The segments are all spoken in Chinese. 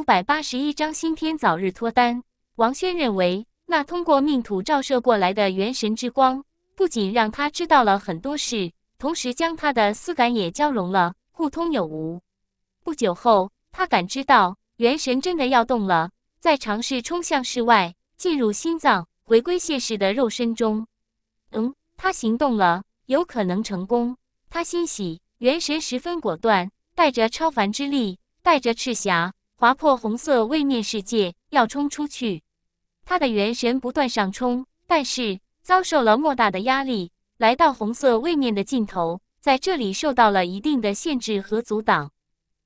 五百八十一章新天早日脱单。王轩认为，那通过命土照射过来的元神之光，不仅让他知道了很多事，同时将他的思感也交融了，互通有无。不久后，他感知到元神真的要动了，在尝试冲向室外，进入心脏，回归现实的肉身中。嗯，他行动了，有可能成功。他欣喜，元神十分果断，带着超凡之力，带着赤霞。划破红色位面世界，要冲出去。他的元神不断上冲，但是遭受了莫大的压力。来到红色位面的尽头，在这里受到了一定的限制和阻挡。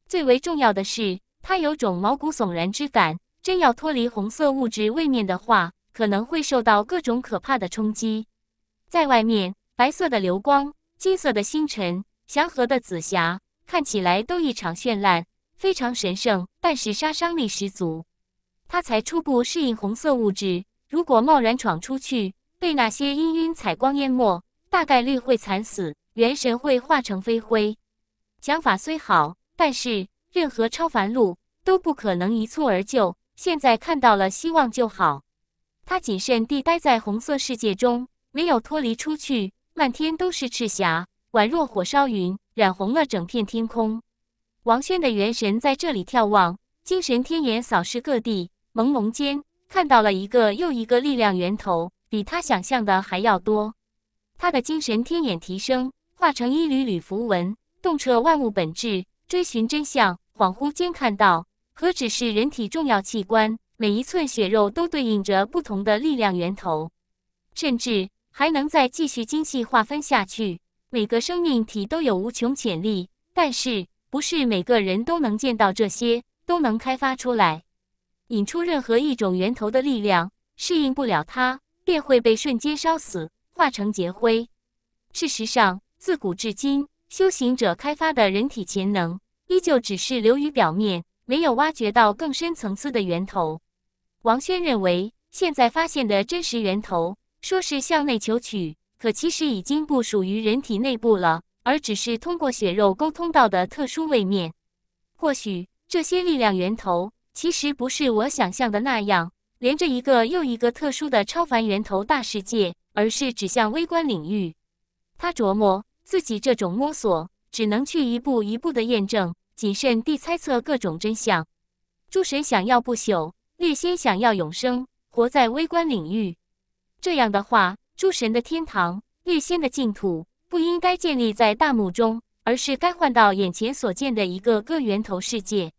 最为重要的是，他有种毛骨悚然之感。真要脱离红色物质位面的话，可能会受到各种可怕的冲击。在外面，白色的流光、金色的星辰、祥和的紫霞，看起来都异常绚烂。非常神圣，但是杀伤力十足。他才初步适应红色物质，如果贸然闯出去，被那些氤氲彩光淹没，大概率会惨死，元神会化成飞灰。想法虽好，但是任何超凡路都不可能一蹴而就。现在看到了希望就好。他谨慎地待在红色世界中，没有脱离出去。漫天都是赤霞，宛若火烧云，染红了整片天空。王轩的元神在这里眺望，精神天眼扫视各地，朦胧间看到了一个又一个力量源头，比他想象的还要多。他的精神天眼提升，化成一缕缕符文，洞彻万物本质，追寻真相。恍惚间看到，何止是人体重要器官，每一寸血肉都对应着不同的力量源头，甚至还能再继续精细划分下去。每个生命体都有无穷潜力，但是。不是每个人都能见到这些，都能开发出来，引出任何一种源头的力量。适应不了它，便会被瞬间烧死，化成劫灰。事实上，自古至今，修行者开发的人体潜能，依旧只是流于表面，没有挖掘到更深层次的源头。王轩认为，现在发现的真实源头，说是向内求取，可其实已经不属于人体内部了。而只是通过血肉沟通到的特殊位面，或许这些力量源头其实不是我想象的那样，连着一个又一个特殊的超凡源头大世界，而是指向微观领域。他琢磨，自己这种摸索只能去一步一步的验证，谨慎地猜测各种真相。诸神想要不朽，绿仙想要永生，活在微观领域。这样的话，诸神的天堂，绿仙的净土。不应该建立在大幕中，而是该换到眼前所见的一个个源头世界。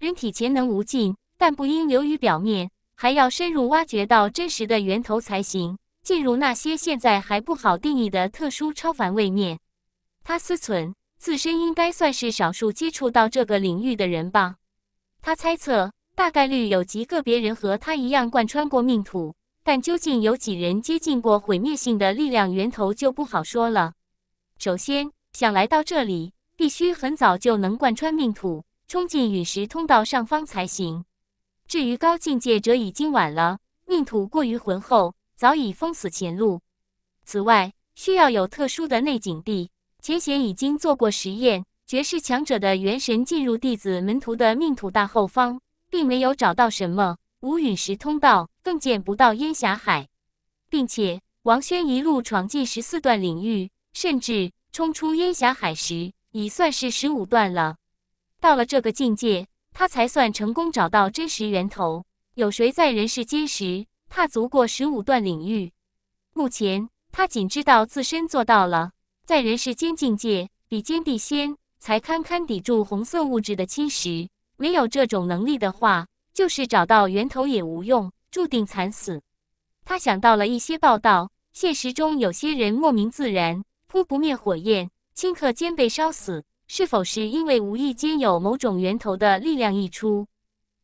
人体潜能无尽，但不应流于表面，还要深入挖掘到真实的源头才行。进入那些现在还不好定义的特殊超凡位面，他思忖，自身应该算是少数接触到这个领域的人吧。他猜测，大概率有极个别人和他一样贯穿过命途，但究竟有几人接近过毁灭性的力量源头就不好说了。首先，想来到这里，必须很早就能贯穿命土，冲进陨石通道上方才行。至于高境界者，已经晚了，命土过于浑厚，早已封死前路。此外，需要有特殊的内景地。前贤已经做过实验，绝世强者的元神进入弟子门徒的命土大后方，并没有找到什么无陨石通道，更见不到烟霞海。并且，王轩一路闯进十四段领域。甚至冲出烟霞海时，已算是十五段了。到了这个境界，他才算成功找到真实源头。有谁在人世间时踏足过十五段领域？目前他仅知道自身做到了在人世间境界，比肩地仙才堪堪抵住红色物质的侵蚀。没有这种能力的话，就是找到源头也无用，注定惨死。他想到了一些报道，现实中有些人莫名自然扑不灭火焰，顷刻间被烧死，是否是因为无意间有某种源头的力量溢出？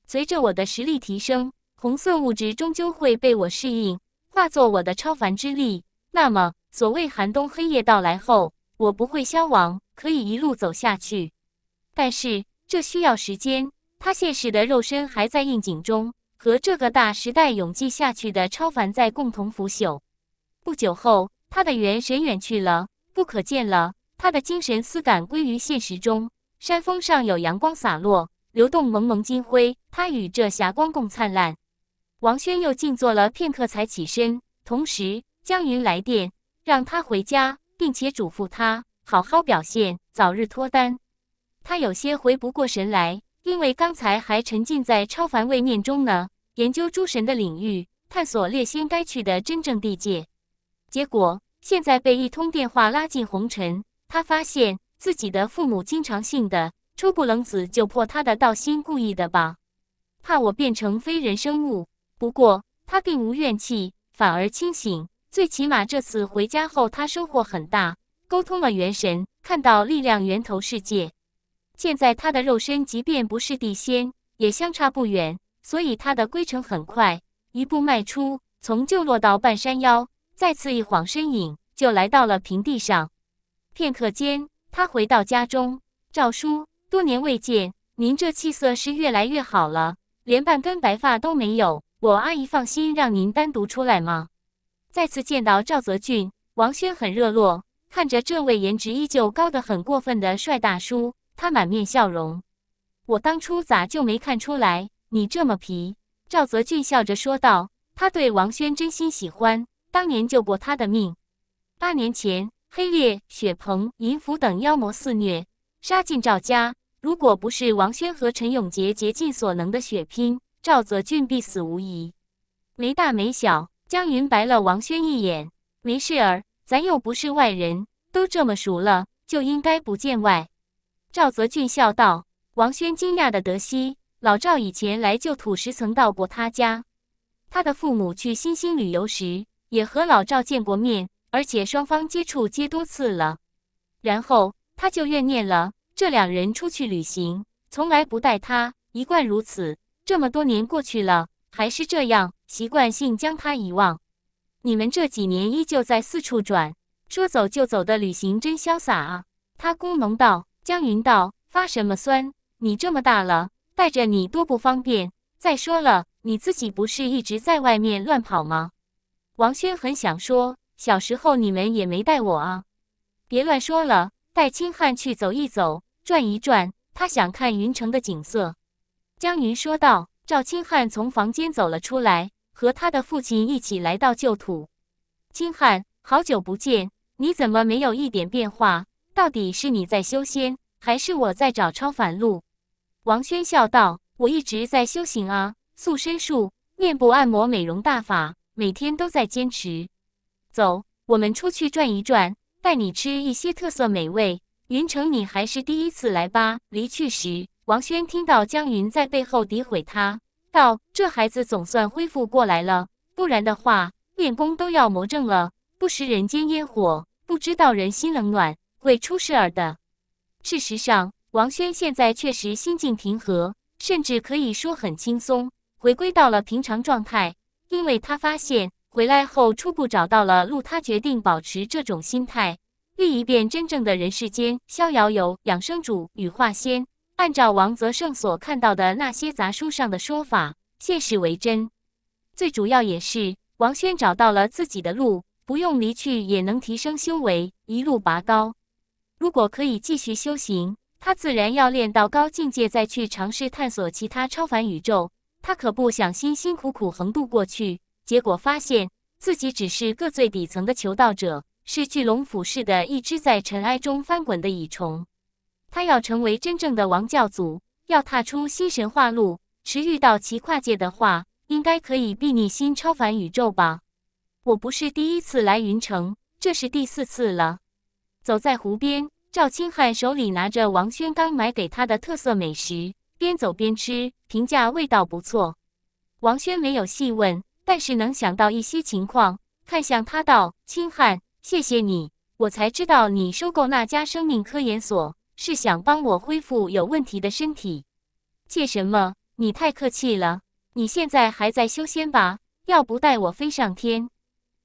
随着我的实力提升，红色物质终究会被我适应，化作我的超凡之力。那么，所谓寒冬黑夜到来后，我不会消亡，可以一路走下去。但是这需要时间。他现实的肉身还在应景中，和这个大时代永继下去的超凡在共同腐朽。不久后，他的元神远去了。不可见了，他的精神思感归于现实中。山峰上有阳光洒落，流动蒙蒙金辉，他与这霞光共灿烂。王轩又静坐了片刻，才起身。同时，江云来电，让他回家，并且嘱咐他好好表现，早日脱单。他有些回不过神来，因为刚才还沉浸在超凡位面中呢，研究诸神的领域，探索列仙该去的真正地界，结果。现在被一通电话拉进红尘，他发现自己的父母经常性的出不冷子就破他的道心，故意的吧？怕我变成非人生物。不过他并无怨气，反而清醒。最起码这次回家后，他收获很大，沟通了元神，看到力量源头世界。现在他的肉身即便不是地仙，也相差不远，所以他的归程很快，一步迈出，从旧落到半山腰。再次一晃身影，就来到了平地上。片刻间，他回到家中。赵叔，多年未见，您这气色是越来越好了，连半根白发都没有。我阿姨放心让您单独出来吗？再次见到赵泽俊，王轩很热络，看着这位颜值依旧高的很过分的帅大叔，他满面笑容。我当初咋就没看出来你这么皮？赵泽俊笑着说道。他对王轩真心喜欢。当年救过他的命。八年前，黑烈、雪鹏、银斧等妖魔肆虐，杀进赵家。如果不是王轩和陈永杰竭尽所能的血拼，赵泽俊必死无疑。没大没小，江云白了王轩一眼：“没事儿，咱又不是外人，都这么熟了，就应该不见外。”赵泽俊笑道。王轩惊讶的得悉，老赵以前来旧土时曾到过他家，他的父母去新兴旅游时。也和老赵见过面，而且双方接触接多次了，然后他就怨念了。这两人出去旅行从来不带他，一贯如此。这么多年过去了，还是这样，习惯性将他遗忘。你们这几年依旧在四处转，说走就走的旅行真潇洒啊！他工农道江云道发什么酸？你这么大了，带着你多不方便。再说了，你自己不是一直在外面乱跑吗？王轩很想说：“小时候你们也没带我啊！”别乱说了，带青汉去走一走，转一转。他想看云城的景色。江云说道：“赵青汉从房间走了出来，和他的父亲一起来到旧土。青汉，好久不见，你怎么没有一点变化？到底是你在修仙，还是我在找超凡路？”王轩笑道：“我一直在修行啊，塑身术、面部按摩美容大法。”每天都在坚持。走，我们出去转一转，带你吃一些特色美味。云城，你还是第一次来吧。离去时，王轩听到江云在背后诋毁他，道：“这孩子总算恢复过来了，不然的话，练功都要魔怔了。不食人间烟火，不知道人心冷暖，会出事儿的。”事实上，王轩现在确实心境平和，甚至可以说很轻松，回归到了平常状态。因为他发现回来后初步找到了路，他决定保持这种心态，历一遍真正的人世间，逍遥游，养生主，羽化仙。按照王泽胜所看到的那些杂书上的说法，现实为真。最主要也是王轩找到了自己的路，不用离去也能提升修为，一路拔高。如果可以继续修行，他自然要练到高境界，再去尝试探索其他超凡宇宙。他可不想辛辛苦苦横渡过去，结果发现自己只是个最底层的求道者，是巨龙俯视的一只在尘埃中翻滚的蚁虫。他要成为真正的王教祖，要踏出新神话路，持遇到其跨界的话，应该可以睥睨新超凡宇宙吧？我不是第一次来云城，这是第四次了。走在湖边，赵青汉手里拿着王轩刚买给他的特色美食。边走边吃，评价味道不错。王轩没有细问，但是能想到一些情况，看向他道：“清汉，谢谢你，我才知道你收购那家生命科研所是想帮我恢复有问题的身体。谢什么？你太客气了。你现在还在修仙吧？要不带我飞上天，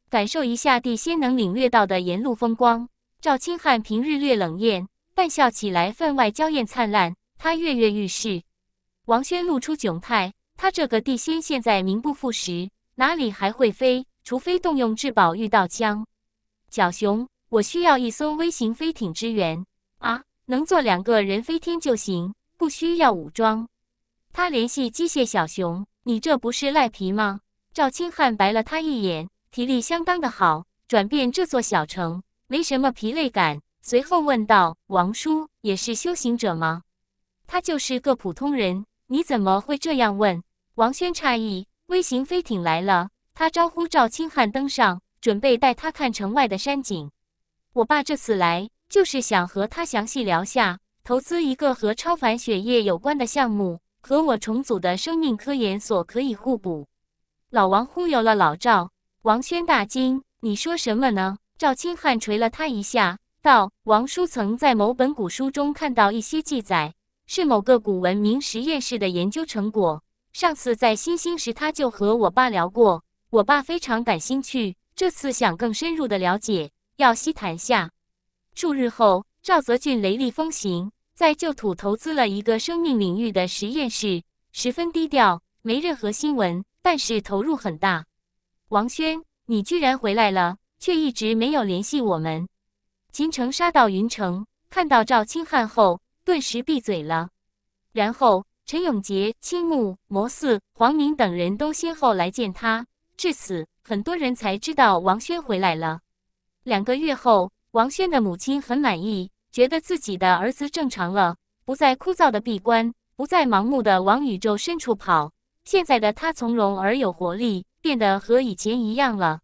感受一下地仙能领略到的沿路风光？”赵清汉平日略冷艳，但笑起来分外娇艳灿烂。他跃跃欲试，王轩露出窘态。他这个地仙现在名不副实，哪里还会飞？除非动用至宝御道枪。小熊，我需要一艘微型飞艇支援啊，能坐两个人飞天就行，不需要武装。他联系机械小熊，你这不是赖皮吗？赵清汉白了他一眼，体力相当的好，转变这座小城没什么疲累感。随后问道：“王叔也是修行者吗？”他就是个普通人，你怎么会这样问？王轩诧异。微型飞艇来了，他招呼赵清汉登上，准备带他看城外的山景。我爸这次来，就是想和他详细聊下投资一个和超凡血液有关的项目，和我重组的生命科研所可以互补。老王忽悠了老赵，王轩大惊：“你说什么呢？”赵清汉捶了他一下，道：“王叔曾在某本古书中看到一些记载。”是某个古文明实验室的研究成果。上次在新星时，他就和我爸聊过，我爸非常感兴趣。这次想更深入的了解，要细谈下。数日后，赵泽俊雷厉风行，在旧土投资了一个生命领域的实验室，十分低调，没任何新闻，但是投入很大。王轩，你居然回来了，却一直没有联系我们。秦城杀到云城，看到赵清汉后。顿时闭嘴了，然后陈永杰、青木、摩斯、黄明等人都先后来见他。至此，很多人才知道王轩回来了。两个月后，王轩的母亲很满意，觉得自己的儿子正常了，不再枯燥的闭关，不再盲目的往宇宙深处跑。现在的他从容而有活力，变得和以前一样了。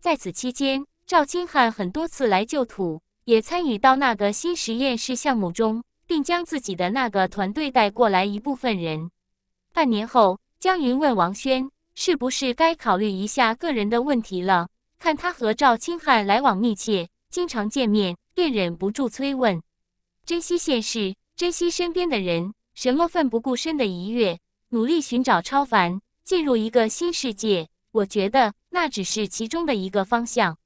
在此期间，赵金汉很多次来救土，也参与到那个新实验室项目中。并将自己的那个团队带过来一部分人。半年后，江云问王轩：“是不是该考虑一下个人的问题了？”看他和赵清汉来往密切，经常见面，便忍不住催问：“珍惜现实，珍惜身边的人，什么奋不顾身的一跃，努力寻找超凡，进入一个新世界？我觉得那只是其中的一个方向。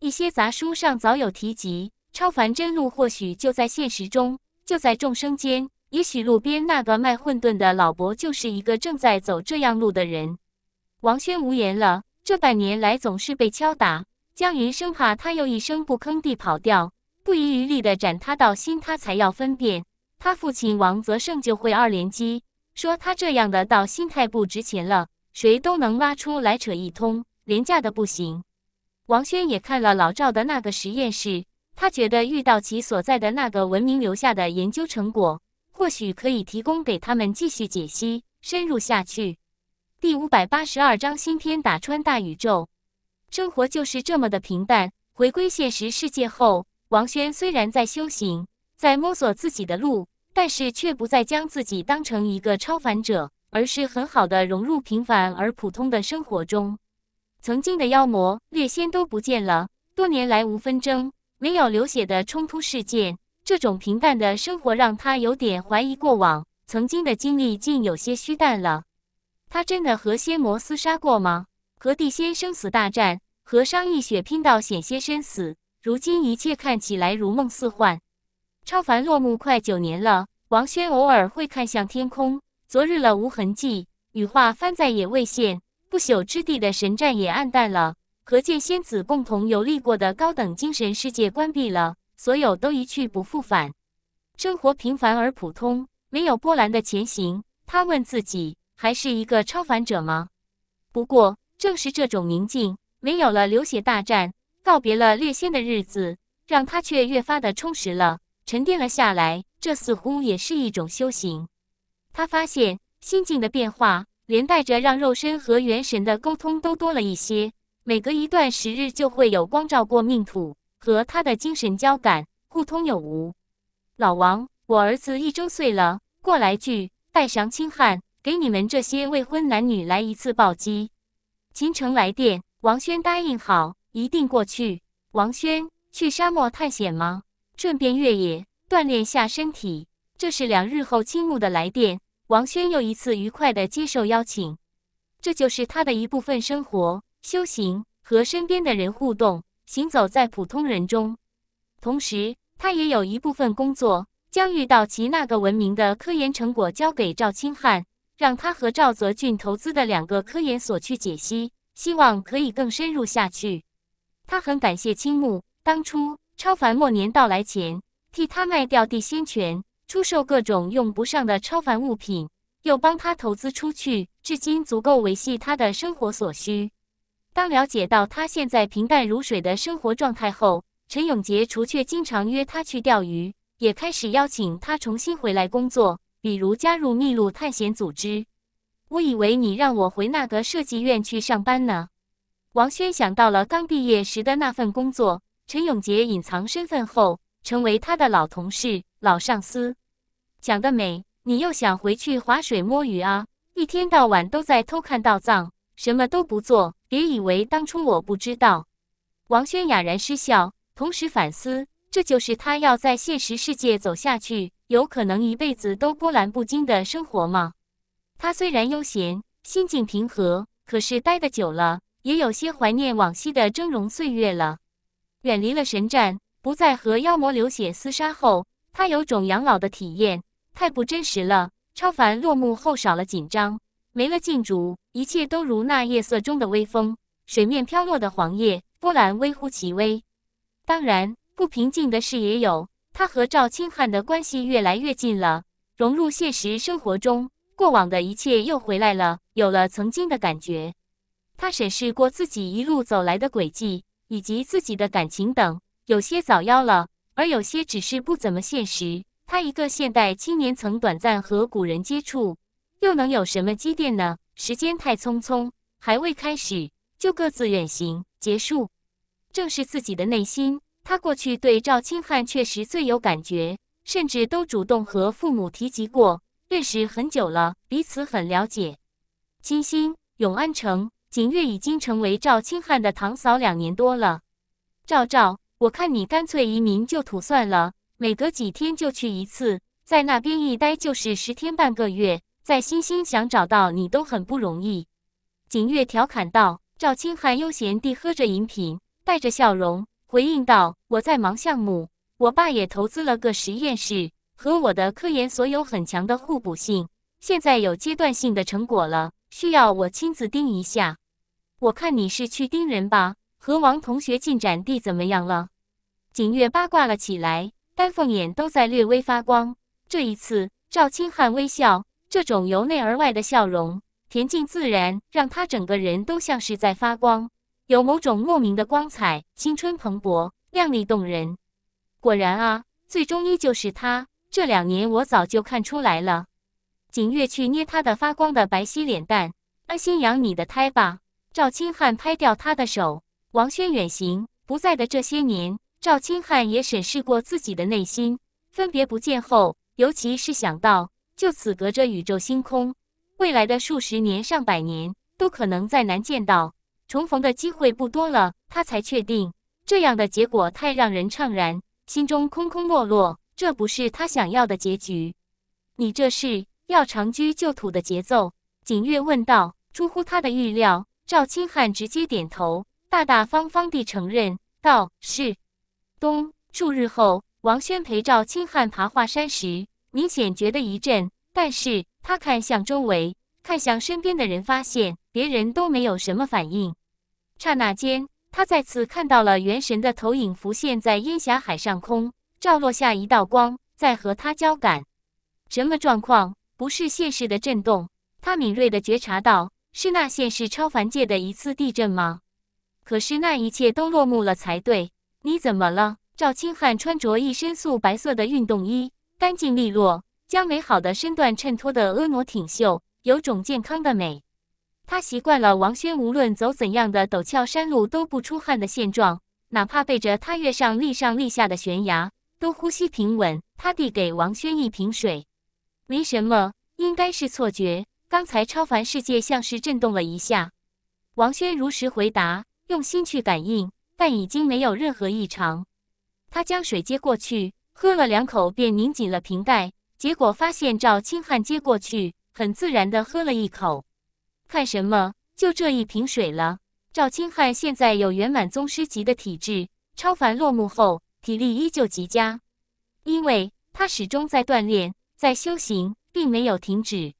一些杂书上早有提及，超凡真路或许就在现实中。”就在众生间，也许路边那个卖混沌的老伯就是一个正在走这样路的人。王轩无言了，这百年来总是被敲打。江云生怕他又一声不吭地跑掉，不遗余力地斩他道心，他才要分辨。他父亲王泽胜就会二连击，说他这样的道心太不值钱了，谁都能挖出来扯一通，廉价的不行。王轩也看了老赵的那个实验室。他觉得遇到其所在的那个文明留下的研究成果，或许可以提供给他们继续解析、深入下去。第五百八十二章新篇打穿大宇宙，生活就是这么的平淡。回归现实世界后，王轩虽然在修行，在摸索自己的路，但是却不再将自己当成一个超凡者，而是很好的融入平凡而普通的生活中。曾经的妖魔、劣仙都不见了，多年来无纷争。没有流血的冲突事件，这种平淡的生活让他有点怀疑过往曾经的经历，竟有些虚淡了。他真的和仙魔厮杀过吗？和地仙生死大战，和商议血拼到险些身死，如今一切看起来如梦似幻。超凡落幕快九年了，王轩偶尔会看向天空。昨日了无痕迹，羽化幡在也未现，不朽之地的神战也暗淡了。和剑仙子共同游历过的高等精神世界关闭了，所有都一去不复返。生活平凡而普通，没有波澜的前行。他问自己，还是一个超凡者吗？不过，正是这种宁静，没有了流血大战，告别了猎仙的日子，让他却越发的充实了，沉淀了下来。这似乎也是一种修行。他发现心境的变化，连带着让肉身和元神的沟通都多了一些。每隔一段时日，就会有光照过命土，和他的精神交感互通有无。老王，我儿子一周岁了，过来句带上亲汉，给你们这些未婚男女来一次暴击。秦城来电，王轩答应好，一定过去。王轩去沙漠探险吗？顺便越野锻炼下身体。这是两日后青木的来电，王轩又一次愉快的接受邀请。这就是他的一部分生活。修行和身边的人互动，行走在普通人中，同时他也有一部分工作将遇到其那个文明的科研成果交给赵清汉，让他和赵泽俊投资的两个科研所去解析，希望可以更深入下去。他很感谢青木，当初超凡末年到来前，替他卖掉地仙权，出售各种用不上的超凡物品，又帮他投资出去，至今足够维系他的生活所需。当了解到他现在平淡如水的生活状态后，陈永杰除却经常约他去钓鱼，也开始邀请他重新回来工作，比如加入秘鲁探险组织。我以为你让我回那个设计院去上班呢。王轩想到了刚毕业时的那份工作。陈永杰隐藏身份后，成为他的老同事、老上司。想得美，你又想回去划水摸鱼啊？一天到晚都在偷看盗藏，什么都不做。别以为当初我不知道。王轩哑然失笑，同时反思：这就是他要在现实世界走下去，有可能一辈子都波澜不惊的生活吗？他虽然悠闲，心境平和，可是待得久了，也有些怀念往昔的峥嵘岁月了。远离了神战，不再和妖魔流血厮杀后，他有种养老的体验，太不真实了。超凡落幕后，少了紧张。没了禁主，一切都如那夜色中的微风，水面飘落的黄叶，波澜微乎其微。当然，不平静的事也有。他和赵清汉的关系越来越近了，融入现实生活中，过往的一切又回来了，有了曾经的感觉。他审视过自己一路走来的轨迹，以及自己的感情等，有些早夭了，而有些只是不怎么现实。他一个现代青年，曾短暂和古人接触。又能有什么积淀呢？时间太匆匆，还未开始就各自远行结束。正是自己的内心，他过去对赵清汉确实最有感觉，甚至都主动和父母提及过。认识很久了，彼此很了解。新星永安城，景月已经成为赵清汉的堂嫂两年多了。赵赵，我看你干脆移民就土算了，每隔几天就去一次，在那边一待就是十天半个月。在星星想找到你都很不容易，景月调侃道。赵清汉悠闲地喝着饮品，带着笑容回应道：“我在忙项目，我爸也投资了个实验室，和我的科研所有很强的互补性。现在有阶段性的成果了，需要我亲自盯一下。我看你是去盯人吧？和王同学进展地怎么样了？”景月八卦了起来，丹凤眼都在略微发光。这一次，赵清汉微笑。这种由内而外的笑容，恬静自然，让他整个人都像是在发光，有某种莫名的光彩，青春蓬勃，靓丽动人。果然啊，最终依旧是他。这两年我早就看出来了。景月去捏他的发光的白皙脸蛋，安心养你的胎吧。赵清汉拍掉他的手。王轩远行不在的这些年，赵清汉也审视过自己的内心。分别不见后，尤其是想到。就此隔着宇宙星空，未来的数十年上百年都可能再难见到重逢的机会不多了，他才确定这样的结果太让人怅然，心中空空落落，这不是他想要的结局。你这是要长居旧土的节奏？景月问道。出乎他的预料，赵清汉直接点头，大大方方地承认道：“是。”冬数日后，王轩陪赵清汉爬华山时。明显觉得一震，但是他看向周围，看向身边的人，发现别人都没有什么反应。刹那间，他再次看到了元神的投影浮现在烟霞海上空，照落下一道光，在和他交感。什么状况？不是现实的震动？他敏锐的觉察到，是那现实超凡界的一次地震吗？可是那一切都落幕了才对。你怎么了？赵清汉穿着一身素白色的运动衣。干净利落，将美好的身段衬托的婀娜挺秀，有种健康的美。他习惯了王轩无论走怎样的陡峭山路都不出汗的现状，哪怕背着他跃上、立上、立下的悬崖都呼吸平稳。他递给王轩一瓶水，没什么，应该是错觉。刚才超凡世界像是震动了一下。王轩如实回答，用心去感应，但已经没有任何异常。他将水接过去。喝了两口，便拧紧了瓶盖。结果发现赵清汉接过去，很自然的喝了一口。看什么？就这一瓶水了。赵清汉现在有圆满宗师级的体质，超凡落幕后，体力依旧极佳。因为他始终在锻炼，在修行，并没有停止。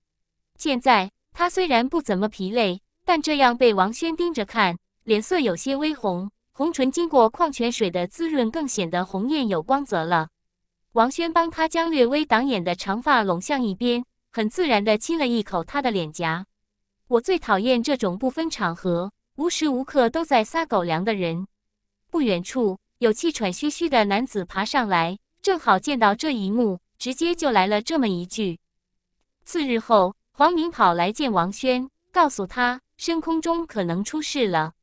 现在他虽然不怎么疲累，但这样被王轩盯着看，脸色有些微红，红唇经过矿泉水的滋润，更显得红艳有光泽了。王轩帮他将略微挡眼的长发拢向一边，很自然地亲了一口他的脸颊。我最讨厌这种不分场合、无时无刻都在撒狗粮的人。不远处有气喘吁吁的男子爬上来，正好见到这一幕，直接就来了这么一句。次日后，黄明跑来见王轩，告诉他深空中可能出事了。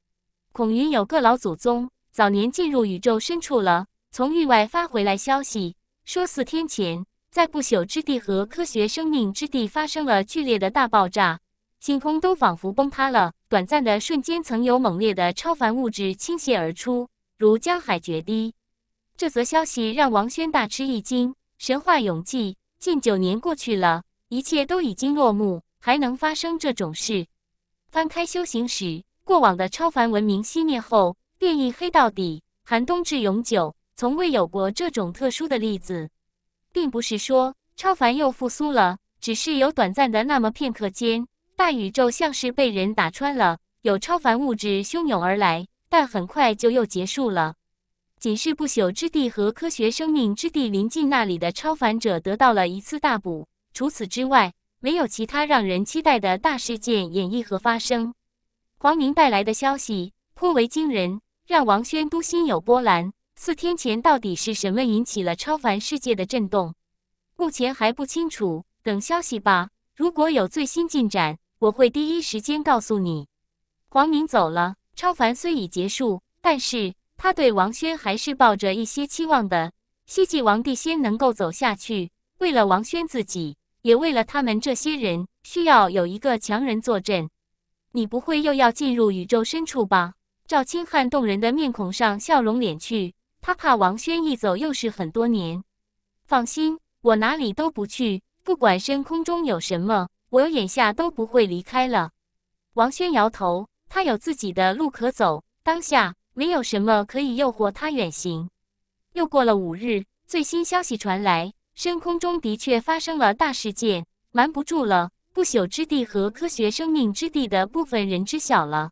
孔云有个老祖宗早年进入宇宙深处了，从域外发回来消息。说四天前，在不朽之地和科学生命之地发生了剧烈的大爆炸，星空都仿佛崩塌了。短暂的瞬间，曾有猛烈的超凡物质倾泻而出，如江海决堤。这则消息让王轩大吃一惊。神话永寂，近九年过去了，一切都已经落幕，还能发生这种事？翻开修行史，过往的超凡文明熄灭后，变异黑到底，寒冬至永久。从未有过这种特殊的例子，并不是说超凡又复苏了，只是有短暂的那么片刻间，大宇宙像是被人打穿了，有超凡物质汹涌而来，但很快就又结束了。仅是不朽之地和科学生命之地临近那里的超凡者得到了一次大补，除此之外，没有其他让人期待的大事件演绎和发生。黄明带来的消息颇为惊人，让王轩都心有波澜。四天前，到底是什么引起了超凡世界的震动？目前还不清楚，等消息吧。如果有最新进展，我会第一时间告诉你。黄明走了，超凡虽已结束，但是他对王轩还是抱着一些期望的，希冀王帝先能够走下去。为了王轩自己，也为了他们这些人，需要有一个强人坐镇。你不会又要进入宇宙深处吧？赵清汉动人的面孔上笑容敛去。他怕王轩一走又是很多年。放心，我哪里都不去，不管深空中有什么，我眼下都不会离开了。王轩摇头，他有自己的路可走，当下没有什么可以诱惑他远行。又过了五日，最新消息传来，深空中的确发生了大事件，瞒不住了，不朽之地和科学生命之地的部分人知晓了。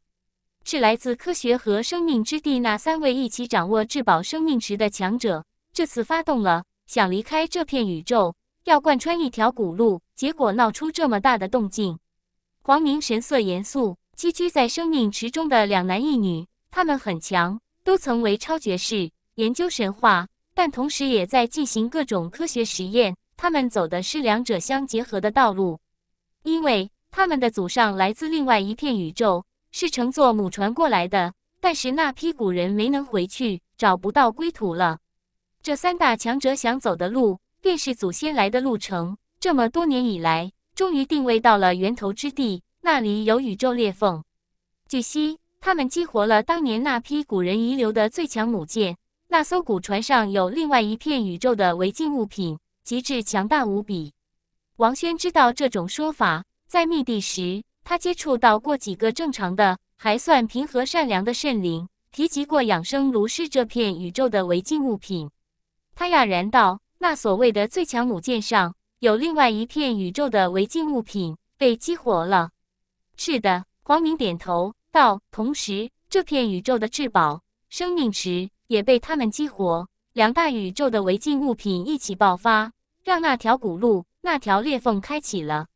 是来自科学和生命之地那三位一起掌握至宝生命池的强者，这次发动了，想离开这片宇宙，要贯穿一条古路，结果闹出这么大的动静。黄明神色严肃，栖居在生命池中的两男一女，他们很强，都曾为超绝士研究神话，但同时也在进行各种科学实验。他们走的是两者相结合的道路，因为他们的祖上来自另外一片宇宙。是乘坐母船过来的，但是那批古人没能回去，找不到归途了。这三大强者想走的路，便是祖先来的路程。这么多年以来，终于定位到了源头之地，那里有宇宙裂缝。据悉，他们激活了当年那批古人遗留的最强母舰，那艘古船上有另外一片宇宙的违禁物品，极致强大无比。王轩知道这种说法，在密地时。他接触到过几个正常的，还算平和善良的圣灵，提及过养生炉是这片宇宙的违禁物品。他讶然道：“那所谓的最强母舰上，有另外一片宇宙的违禁物品被激活了。”是的，黄明点头道：“同时，这片宇宙的至宝生命石也被他们激活。两大宇宙的违禁物品一起爆发，让那条古路、那条裂缝开启了。”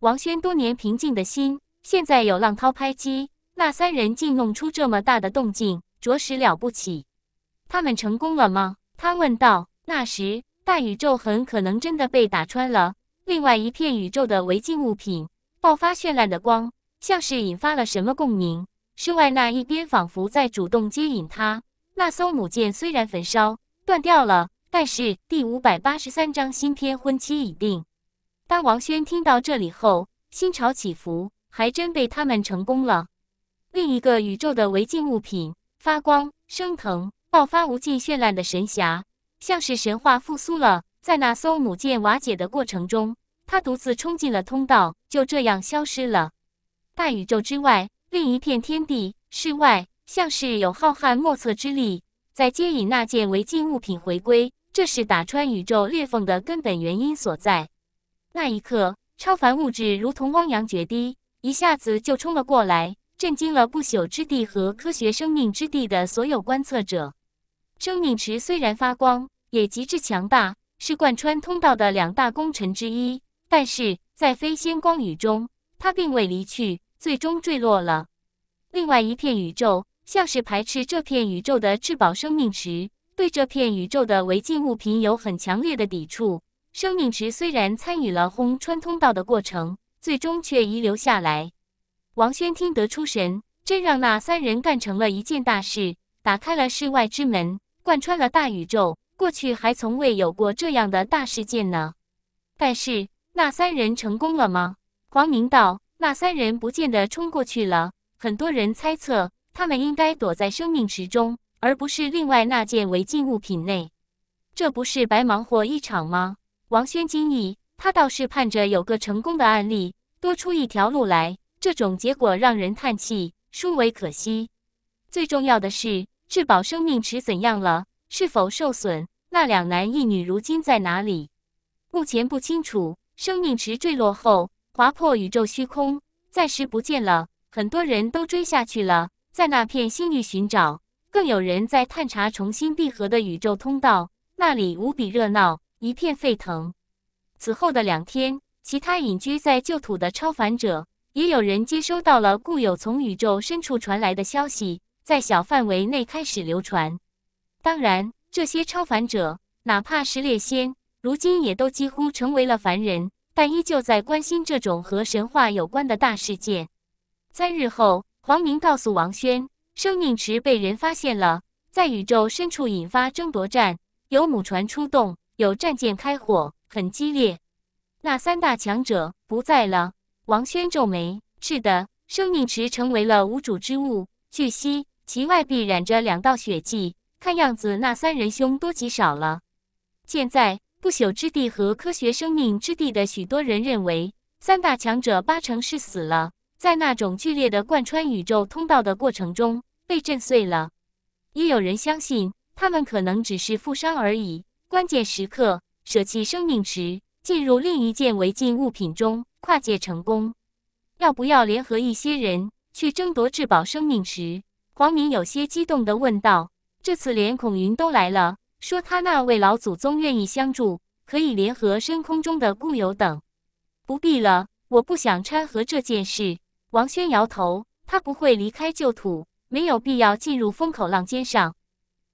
王轩多年平静的心，现在有浪涛拍击。那三人竟弄出这么大的动静，着实了不起。他们成功了吗？他问道。那时，大宇宙很可能真的被打穿了。另外一片宇宙的违禁物品爆发绚烂的光，像是引发了什么共鸣。室外那一边仿佛在主动接引他。那艘母舰虽然焚烧断掉了，但是第五百八十三章新篇，婚期已定。当王轩听到这里后，心潮起伏，还真被他们成功了。另一个宇宙的违禁物品发光升腾，爆发无尽绚烂的神霞，像是神话复苏了。在那艘母舰瓦解的过程中，他独自冲进了通道，就这样消失了。大宇宙之外，另一片天地，世外，像是有浩瀚莫测之力在接引那件违禁物品回归。这是打穿宇宙裂缝的根本原因所在。那一刻，超凡物质如同汪洋决堤，一下子就冲了过来，震惊了不朽之地和科学生命之地的所有观测者。生命池虽然发光，也极致强大，是贯穿通道的两大功臣之一，但是在飞仙光雨中，它并未离去，最终坠落了。另外一片宇宙像是排斥这片宇宙的至宝生命池，对这片宇宙的违禁物品有很强烈的抵触。生命池虽然参与了轰穿通道的过程，最终却遗留下来。王轩听得出神，真让那三人干成了一件大事，打开了世外之门，贯穿了大宇宙。过去还从未有过这样的大事件呢。但是那三人成功了吗？黄明道，那三人不见得冲过去了。很多人猜测，他们应该躲在生命池中，而不是另外那件违禁物品内。这不是白忙活一场吗？王轩惊异，他倒是盼着有个成功的案例，多出一条路来。这种结果让人叹气，殊为可惜。最重要的是，至宝生命池怎样了？是否受损？那两男一女如今在哪里？目前不清楚。生命池坠落后，划破宇宙虚空，暂时不见了。很多人都追下去了，在那片星域寻找。更有人在探查重新闭合的宇宙通道，那里无比热闹。一片沸腾。此后的两天，其他隐居在旧土的超凡者，也有人接收到了故友从宇宙深处传来的消息，在小范围内开始流传。当然，这些超凡者，哪怕是列仙，如今也都几乎成为了凡人，但依旧在关心这种和神话有关的大事件。三日后，黄明告诉王轩，生命池被人发现了，在宇宙深处引发争夺战，有母船出动。有战舰开火，很激烈。那三大强者不在了。王轩皱眉：“是的，生命池成为了无主之物。据悉，其外壁染着两道血迹，看样子那三人凶多吉少了。”现在，不朽之地和科学生命之地的许多人认为，三大强者八成是死了，在那种剧烈的贯穿宇宙通道的过程中被震碎了。也有人相信，他们可能只是负伤而已。关键时刻舍弃生命时，进入另一件违禁物品中跨界成功，要不要联合一些人去争夺至宝生命时，黄明有些激动地问道。这次连孔云都来了，说他那位老祖宗愿意相助，可以联合深空中的故友等。不必了，我不想掺和这件事。王轩摇头，他不会离开旧土，没有必要进入风口浪尖上，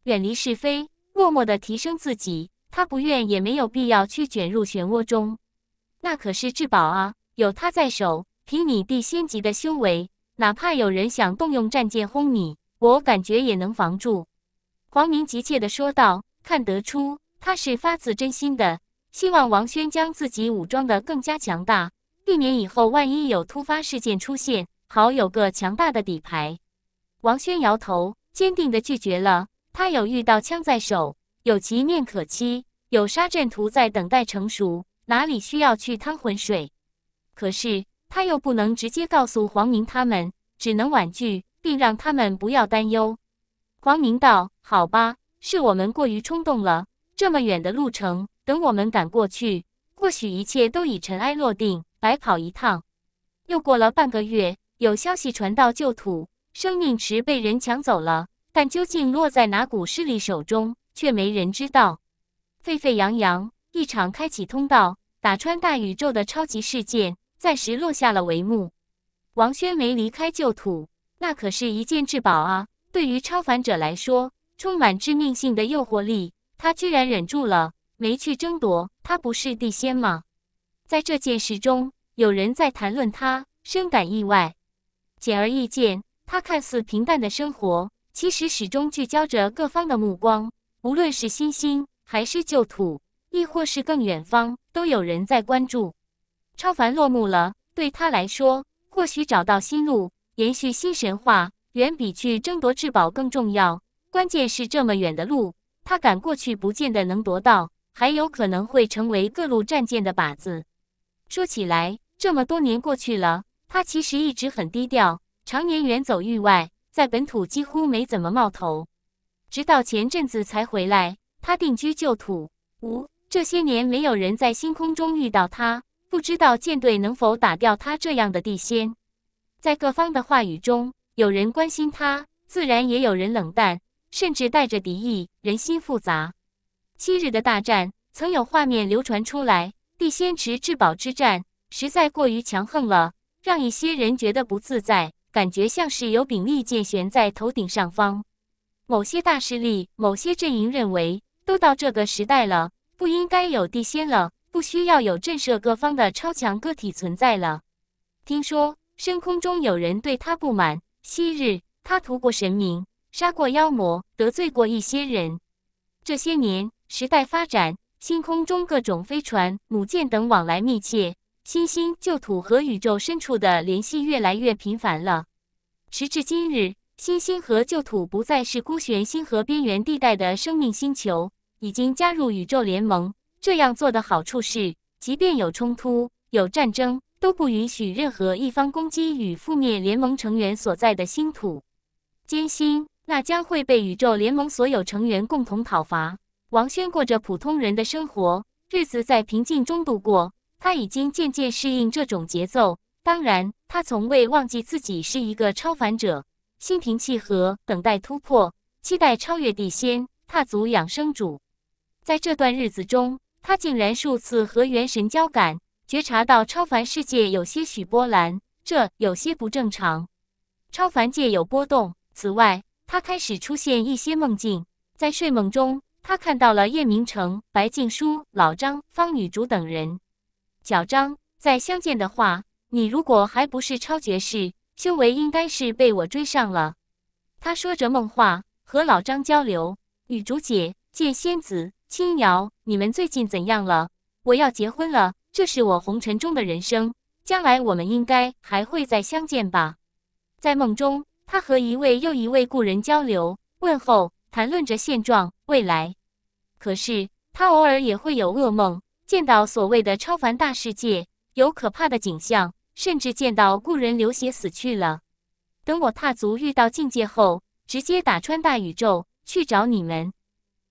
远离是非。默默的提升自己，他不愿也没有必要去卷入漩涡中，那可是至宝啊！有他在手，凭你地仙级的修为，哪怕有人想动用战舰轰你，我感觉也能防住。”黄明急切的说道，看得出他是发自真心的，希望王轩将自己武装的更加强大，避免以后万一有突发事件出现，好有个强大的底牌。王轩摇头，坚定的拒绝了。他有遇到枪在手，有其面可欺，有杀阵图在等待成熟，哪里需要去趟浑水？可是他又不能直接告诉黄明他们，只能婉拒，并让他们不要担忧。黄明道：“好吧，是我们过于冲动了。这么远的路程，等我们赶过去，或许一切都已尘埃落定，白跑一趟。”又过了半个月，有消息传到旧土，生命池被人抢走了。但究竟落在哪股势力手中，却没人知道。沸沸扬扬一场开启通道、打穿大宇宙的超级事件，暂时落下了帷幕。王轩没离开旧土，那可是一件至宝啊！对于超凡者来说，充满致命性的诱惑力。他居然忍住了，没去争夺。他不是地仙吗？在这件事中，有人在谈论他，深感意外。显而易见，他看似平淡的生活。其实始终聚焦着各方的目光，无论是新星还是旧土，亦或是更远方，都有人在关注。超凡落幕了，对他来说，或许找到新路，延续新神话，远比去争夺至宝更重要。关键是这么远的路，他赶过去，不见得能夺到，还有可能会成为各路战舰的靶子。说起来，这么多年过去了，他其实一直很低调，常年远走域外。在本土几乎没怎么冒头，直到前阵子才回来。他定居旧土五，这些年没有人在星空中遇到他，不知道舰队能否打掉他这样的地仙。在各方的话语中，有人关心他，自然也有人冷淡，甚至带着敌意。人心复杂。昔日的大战曾有画面流传出来，地仙池至宝之战实在过于强横了，让一些人觉得不自在。感觉像是有柄利剑悬在头顶上方。某些大势力、某些阵营认为，都到这个时代了，不应该有地仙了，不需要有震慑各方的超强个体存在了。听说深空中有人对他不满。昔日他屠过神明，杀过妖魔，得罪过一些人。这些年，时代发展，星空中各种飞船、母舰等往来密切。新星、旧土和宇宙深处的联系越来越频繁了。时至今日，新星和旧土不再是孤悬星河边缘地带的生命星球，已经加入宇宙联盟。这样做的好处是，即便有冲突、有战争，都不允许任何一方攻击与覆灭联盟成员所在的星土。艰辛，那将会被宇宙联盟所有成员共同讨伐。王轩过着普通人的生活，日子在平静中度过。他已经渐渐适应这种节奏，当然，他从未忘记自己是一个超凡者，心平气和等待突破，期待超越地仙，踏足养生主。在这段日子中，他竟然数次和元神交感，觉察到超凡世界有些许波澜，这有些不正常。超凡界有波动。此外，他开始出现一些梦境，在睡梦中，他看到了叶明成、白静书、老张、方女主等人。小张，再相见的话，你如果还不是超绝士，修为应该是被我追上了。他说着梦话，和老张交流。女竹姐、剑仙子、青瑶，你们最近怎样了？我要结婚了，这是我红尘中的人生。将来我们应该还会再相见吧。在梦中，他和一位又一位故人交流、问候、谈论着现状、未来。可是他偶尔也会有噩梦。见到所谓的超凡大世界有可怕的景象，甚至见到故人流血死去了。等我踏足遇到境界后，直接打穿大宇宙去找你们。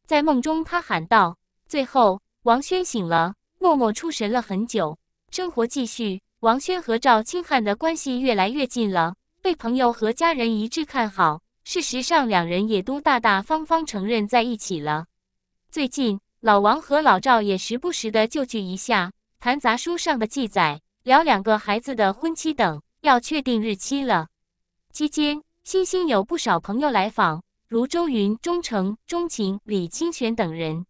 在梦中，他喊道。最后，王轩醒了，默默出神了很久。生活继续，王轩和赵清汉的关系越来越近了，被朋友和家人一致看好。事实上，两人也都大大方方承认在一起了。最近。老王和老赵也时不时的就聚一下，谈杂书上的记载，聊两个孩子的婚期等，要确定日期了。期间，欣欣有不少朋友来访，如周云、钟诚、钟晴、李清泉等人。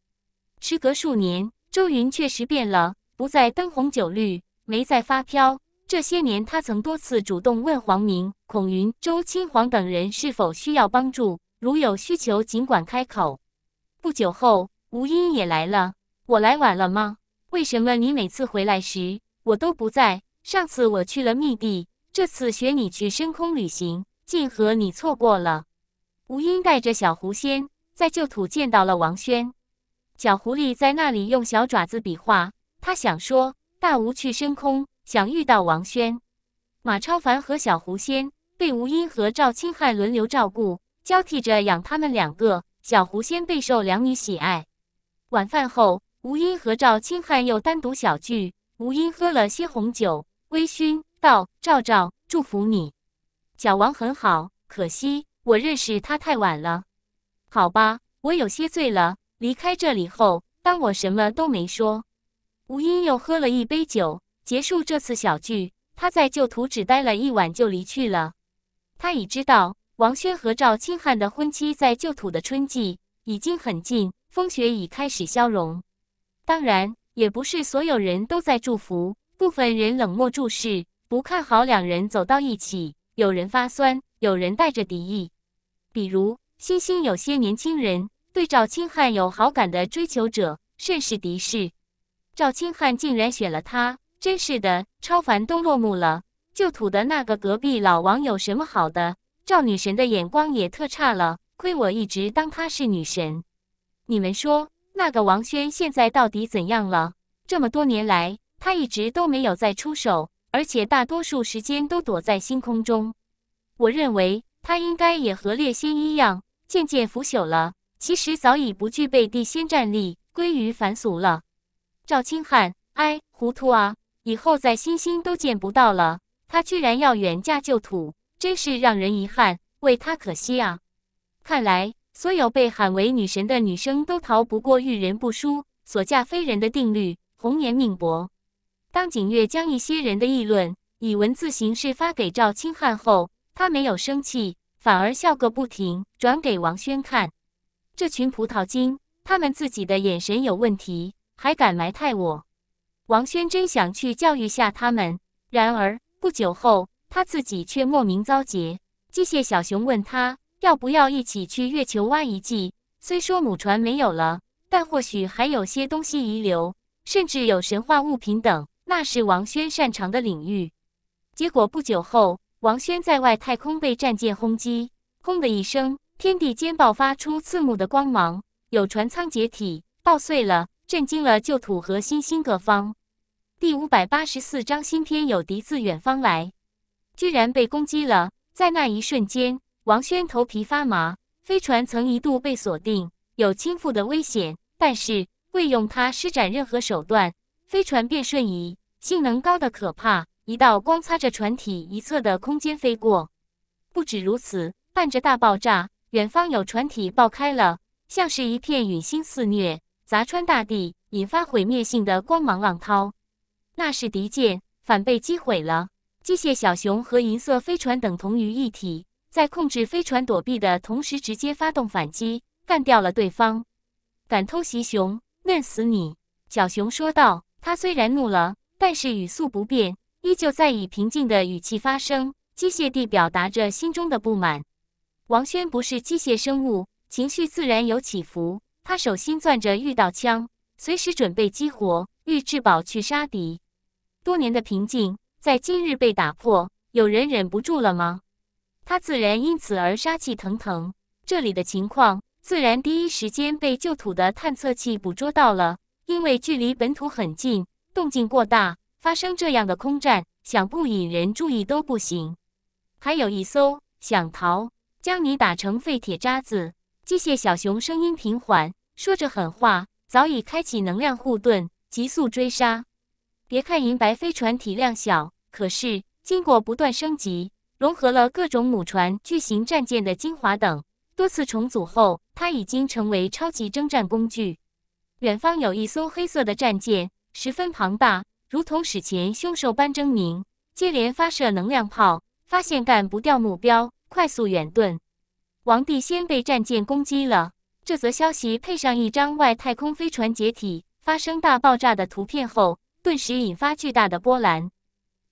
时隔数年，周云确实变了，不再灯红酒绿，没再发飘。这些年，他曾多次主动问黄明、孔云、周清、黄等人是否需要帮助，如有需求尽管开口。不久后。吴英也来了，我来晚了吗？为什么你每次回来时我都不在？上次我去了密地，这次学你去深空旅行，竟和你错过了。吴英带着小狐仙在旧土见到了王轩，小狐狸在那里用小爪子比划，他想说大吴去深空想遇到王轩。马超凡和小狐仙被吴英和赵清汉轮流照顾，交替着养他们两个。小狐仙备受两女喜爱。晚饭后，吴英和赵清汉又单独小聚。吴英喝了些红酒，微醺，道：“赵赵，祝福你。小王很好，可惜我认识他太晚了。好吧，我有些醉了。离开这里后，当我什么都没说。”吴英又喝了一杯酒，结束这次小聚。他在旧土只待了一晚就离去了。他已知道王轩和赵清汉的婚期在旧土的春季已经很近。风雪已开始消融，当然也不是所有人都在祝福，部分人冷漠注视，不看好两人走到一起，有人发酸，有人带着敌意。比如星星，有些年轻人对赵青汉有好感的追求者甚是敌视，赵青汉竟然选了他，真是的，超凡都落幕了，就土的那个隔壁老王有什么好的？赵女神的眼光也特差了，亏我一直当她是女神。你们说那个王轩现在到底怎样了？这么多年来，他一直都没有再出手，而且大多数时间都躲在星空中。我认为他应该也和猎仙一样，渐渐腐朽了。其实早已不具备地仙战力，归于凡俗了。赵清汉，哎，糊涂啊！以后在星星都见不到了。他居然要远嫁旧土，真是让人遗憾，为他可惜啊！看来。所有被喊为女神的女生都逃不过遇人不淑、所嫁非人的定律，红颜命薄。当景月将一些人的议论以文字形式发给赵清汉后，他没有生气，反而笑个不停，转给王轩看。这群葡萄精，他们自己的眼神有问题，还敢埋汰我？王轩真想去教育下他们。然而不久后，他自己却莫名遭劫。机械小熊问他。要不要一起去月球挖遗迹？虽说母船没有了，但或许还有些东西遗留，甚至有神话物品等，那是王轩擅长的领域。结果不久后，王轩在外太空被战舰轰击，轰的一声，天地间爆发出刺目的光芒，有船舱解体爆碎了，震惊了旧土和新星各方。第五百八十四章：新天有敌自远方来，居然被攻击了！在那一瞬间。王轩头皮发麻，飞船曾一度被锁定，有倾覆的危险，但是未用它施展任何手段，飞船便瞬移，性能高的可怕。一道光擦着船体一侧的空间飞过。不止如此，伴着大爆炸，远方有船体爆开了，像是一片陨星肆虐，砸穿大地，引发毁灭性的光芒浪涛。那是敌舰，反被击毁了。机械小熊和银色飞船等同于一体。在控制飞船躲避的同时，直接发动反击，干掉了对方。敢偷袭熊，嫩死你！小熊说道。他虽然怒了，但是语速不变，依旧在以平静的语气发声，机械地表达着心中的不满。王轩不是机械生物，情绪自然有起伏。他手心攥着御道枪，随时准备激活御至宝去杀敌。多年的平静在今日被打破，有人忍不住了吗？他自然因此而杀气腾腾，这里的情况自然第一时间被旧土的探测器捕捉到了，因为距离本土很近，动静过大，发生这样的空战，想不引人注意都不行。还有一艘想逃，将你打成废铁渣子！机械小熊声音平缓，说着狠话，早已开启能量护盾，急速追杀。别看银白飞船体量小，可是经过不断升级。融合了各种母船、巨型战舰的精华等多次重组后，它已经成为超级征战工具。远方有一艘黑色的战舰，十分庞大，如同史前凶兽般狰狞，接连发射能量炮，发现干不掉目标，快速远遁。王帝先被战舰攻击了，这则消息配上一张外太空飞船解体、发生大爆炸的图片后，顿时引发巨大的波澜。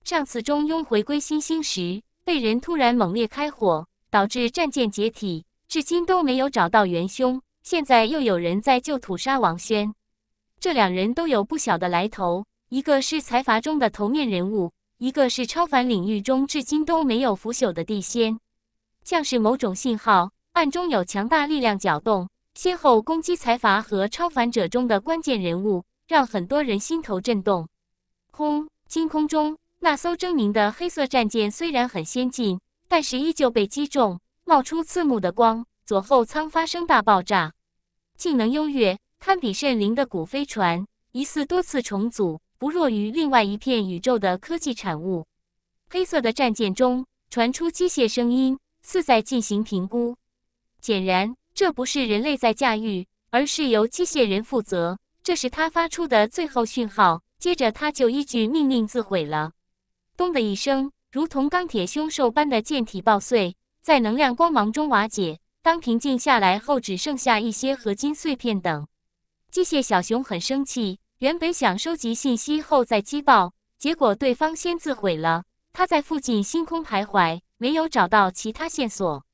上次中庸回归新星时。被人突然猛烈开火，导致战舰解体，至今都没有找到元凶。现在又有人在旧土杀王轩，这两人都有不小的来头，一个是财阀中的头面人物，一个是超凡领域中至今都没有腐朽的地仙。像是某种信号，暗中有强大力量搅动，先后攻击财阀和超凡者中的关键人物，让很多人心头震动。轰！天空中。那艘狰狞的黑色战舰虽然很先进，但是依旧被击中，冒出刺目的光，左后舱发生大爆炸。性能优越，堪比圣灵的古飞船，疑似多次重组，不弱于另外一片宇宙的科技产物。黑色的战舰中传出机械声音，似在进行评估。显然，这不是人类在驾驭，而是由机械人负责。这是他发出的最后讯号，接着他就依据命令自毁了。轰的一声，如同钢铁凶兽般的剑体爆碎，在能量光芒中瓦解。当平静下来后，只剩下一些合金碎片等。机械小熊很生气，原本想收集信息后再击爆，结果对方先自毁了。他在附近星空徘徊，没有找到其他线索。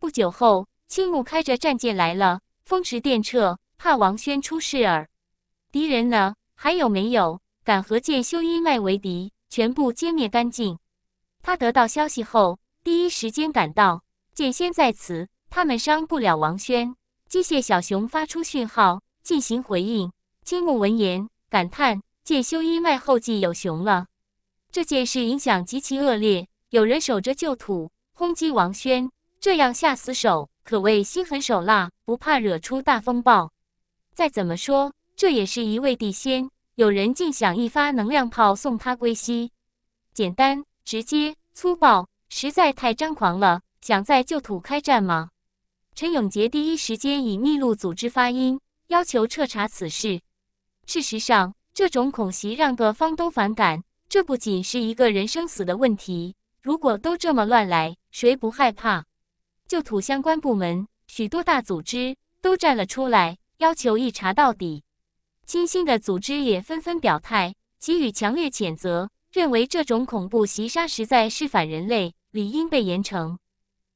不久后，青木开着战舰来了，风驰电掣，怕王轩出事儿。敌人呢？还有没有敢和剑修一脉为敌？全部歼灭干净。他得到消息后，第一时间赶到。剑仙在此，他们伤不了王轩。机械小熊发出讯号进行回应。青木闻言感叹：剑修一脉后继有熊了。这件事影响极其恶劣，有人守着旧土轰击王轩，这样下死手，可谓心狠手辣，不怕惹出大风暴。再怎么说，这也是一位帝仙。有人竟想一发能量炮送他归西，简单直接粗暴，实在太张狂了！想在旧土开战吗？陈永杰第一时间以秘录组织发音，要求彻查此事。事实上，这种恐袭让各方都反感。这不仅是一个人生死的问题，如果都这么乱来，谁不害怕？旧土相关部门、许多大组织都站了出来，要求一查到底。新兴的组织也纷纷表态，给予强烈谴责，认为这种恐怖袭杀实在是反人类，理应被严惩。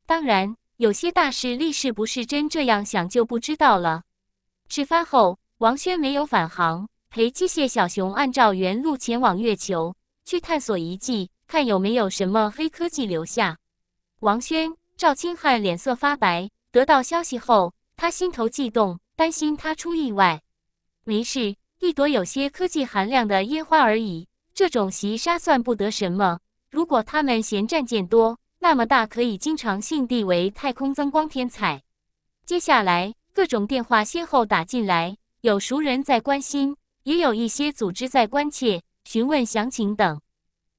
当然，有些大势力是不是真这样想就不知道了。事发后，王轩没有返航，陪机械小熊按照原路前往月球，去探索遗迹，看有没有什么黑科技留下。王轩、赵清汉脸色发白，得到消息后，他心头悸动，担心他出意外。没事，一朵有些科技含量的烟花而已。这种袭杀算不得什么。如果他们嫌战舰多，那么大可以经常性地为太空增光添彩。接下来，各种电话先后打进来，有熟人在关心，也有一些组织在关切，询问详情等。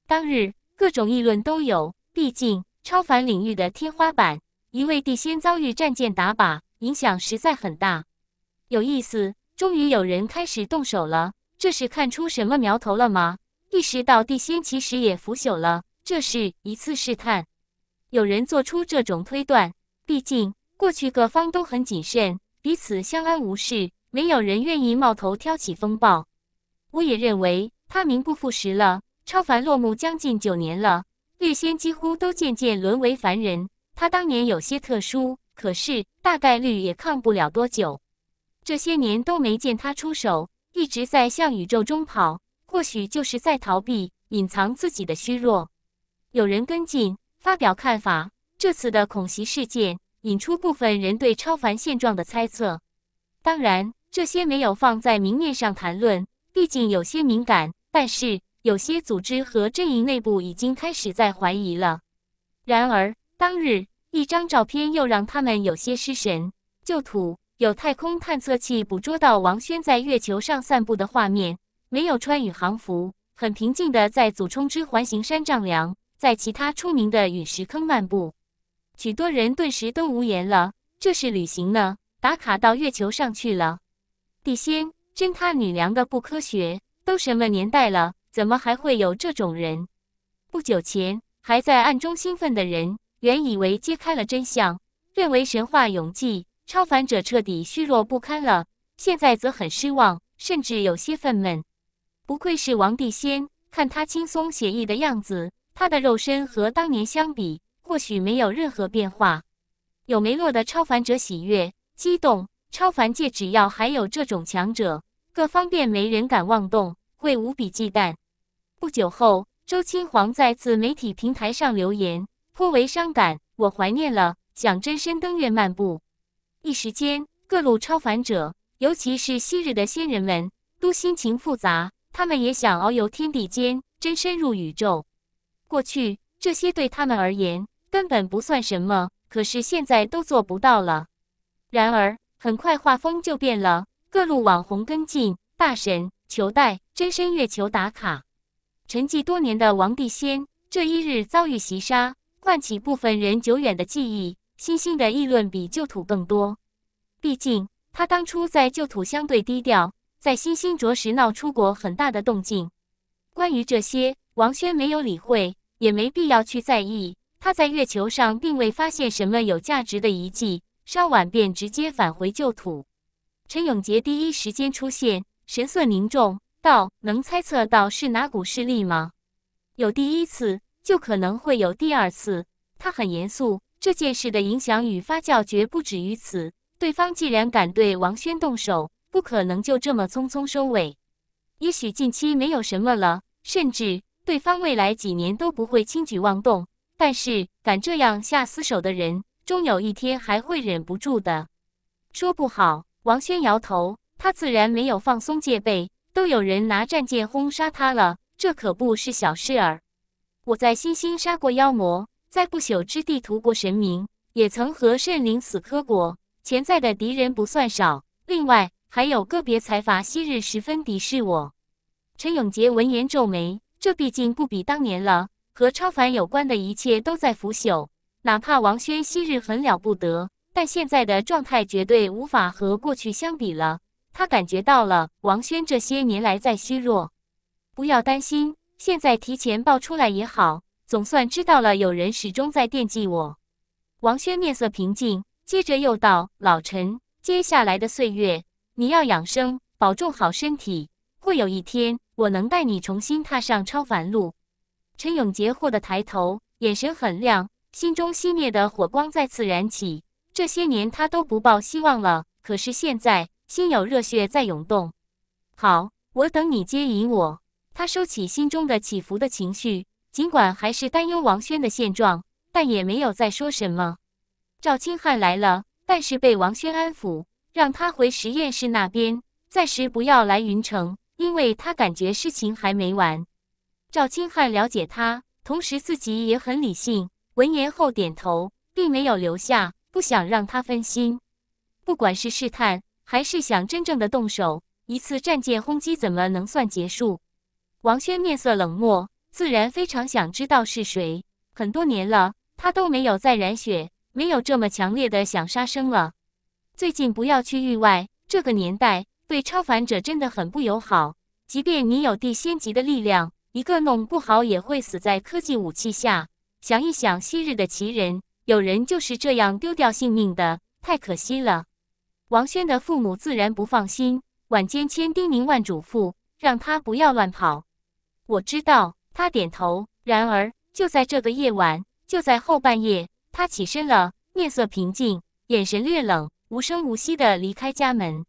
当日各种议论都有，毕竟超凡领域的天花板，一位地仙遭遇战舰打靶，影响实在很大。有意思。终于有人开始动手了，这是看出什么苗头了吗？意识到地仙其实也腐朽了，这是一次试探。有人做出这种推断，毕竟过去各方都很谨慎，彼此相安无事，没有人愿意冒头挑起风暴。我也认为他名不副实了，超凡落幕将近九年了，绿仙几乎都渐渐沦为凡人。他当年有些特殊，可是大概率也抗不了多久。这些年都没见他出手，一直在向宇宙中跑，或许就是在逃避、隐藏自己的虚弱。有人跟进发表看法，这次的恐袭事件引出部分人对超凡现状的猜测。当然，这些没有放在明面上谈论，毕竟有些敏感。但是，有些组织和阵营内部已经开始在怀疑了。然而，当日一张照片又让他们有些失神。旧土有太空探测器捕捉到王轩在月球上散步的画面，没有穿宇航服，很平静地在祖冲之环形山丈量，在其他出名的陨石坑漫步。许多人顿时都无言了，这是旅行呢？打卡到月球上去了？地仙真他娘的不科学，都什么年代了，怎么还会有这种人？不久前还在暗中兴奋的人，原以为揭开了真相，认为神话永继。超凡者彻底虚弱不堪了，现在则很失望，甚至有些愤懑。不愧是王帝仙，看他轻松写意的样子，他的肉身和当年相比，或许没有任何变化。有梅洛的超凡者喜悦、激动，超凡界只要还有这种强者，各方面没人敢妄动，会无比忌惮。不久后，周清皇在自媒体平台上留言，颇为伤感：“我怀念了，想真身登月漫步。”一时间，各路超凡者，尤其是昔日的仙人们，都心情复杂。他们也想遨游天地间，真深入宇宙。过去，这些对他们而言根本不算什么，可是现在都做不到了。然而，很快画风就变了，各路网红跟进，大神求带，真身月球打卡。沉寂多年的王帝仙，这一日遭遇袭杀，唤起部分人久远的记忆。星星的议论比旧土更多，毕竟他当初在旧土相对低调，在星星着实闹出过很大的动静。关于这些，王轩没有理会，也没必要去在意。他在月球上并未发现什么有价值的遗迹，稍晚便直接返回旧土。陈永杰第一时间出现，神色凝重，道：“能猜测到是哪股势力吗？有第一次，就可能会有第二次。”他很严肃。这件事的影响与发酵绝不止于此。对方既然敢对王轩动手，不可能就这么匆匆收尾。也许近期没有什么了，甚至对方未来几年都不会轻举妄动。但是，敢这样下死手的人，终有一天还会忍不住的。说不好。王轩摇头，他自然没有放松戒备。都有人拿战舰轰杀他了，这可不是小事儿。我在星星杀过妖魔。在不朽之地，图过神明也曾和圣灵死磕过，潜在的敌人不算少。另外，还有个别财阀昔日十分敌视我。陈永杰闻言皱眉，这毕竟不比当年了。和超凡有关的一切都在腐朽，哪怕王轩昔日很了不得，但现在的状态绝对无法和过去相比了。他感觉到了王轩这些年来在虚弱。不要担心，现在提前爆出来也好。总算知道了，有人始终在惦记我。王轩面色平静，接着又道：“老陈，接下来的岁月，你要养生，保重好身体。会有一天，我能带你重新踏上超凡路。”陈永杰豁的抬头，眼神很亮，心中熄灭的火光再次燃起。这些年他都不抱希望了，可是现在，心有热血在涌动。好，我等你接引我。他收起心中的起伏的情绪。尽管还是担忧王轩的现状，但也没有再说什么。赵清汉来了，但是被王轩安抚，让他回实验室那边，暂时不要来云城，因为他感觉事情还没完。赵清汉了解他，同时自己也很理性。闻言后点头，并没有留下，不想让他分心。不管是试探，还是想真正的动手，一次战舰轰击怎么能算结束？王轩面色冷漠。自然非常想知道是谁。很多年了，他都没有再染血，没有这么强烈的想杀生了。最近不要去域外，这个年代对超凡者真的很不友好。即便你有地仙级的力量，一个弄不好也会死在科技武器下。想一想昔日的奇人，有人就是这样丢掉性命的，太可惜了。王轩的父母自然不放心，晚间千叮咛万嘱咐，让他不要乱跑。我知道。他点头，然而就在这个夜晚，就在后半夜，他起身了，面色平静，眼神略冷，无声无息地离开家门。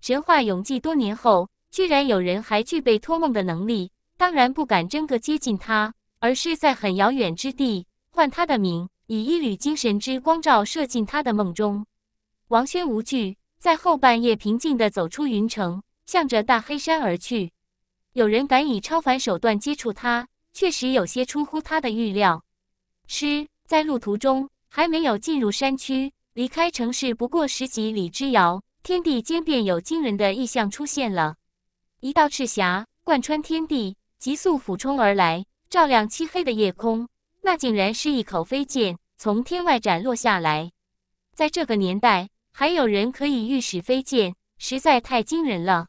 神话永记，多年后，居然有人还具备托梦的能力，当然不敢真个接近他，而是在很遥远之地唤他的名，以一缕精神之光照射进他的梦中。王轩无惧，在后半夜平静地走出云城，向着大黑山而去。有人敢以超凡手段接触他，确实有些出乎他的预料。师在路途中还没有进入山区，离开城市不过十几里之遥，天地间便有惊人的异象出现了。一道赤霞贯穿天地，急速俯冲而来，照亮漆黑的夜空。那竟然是一口飞剑从天外斩落下来。在这个年代，还有人可以御使飞剑，实在太惊人了。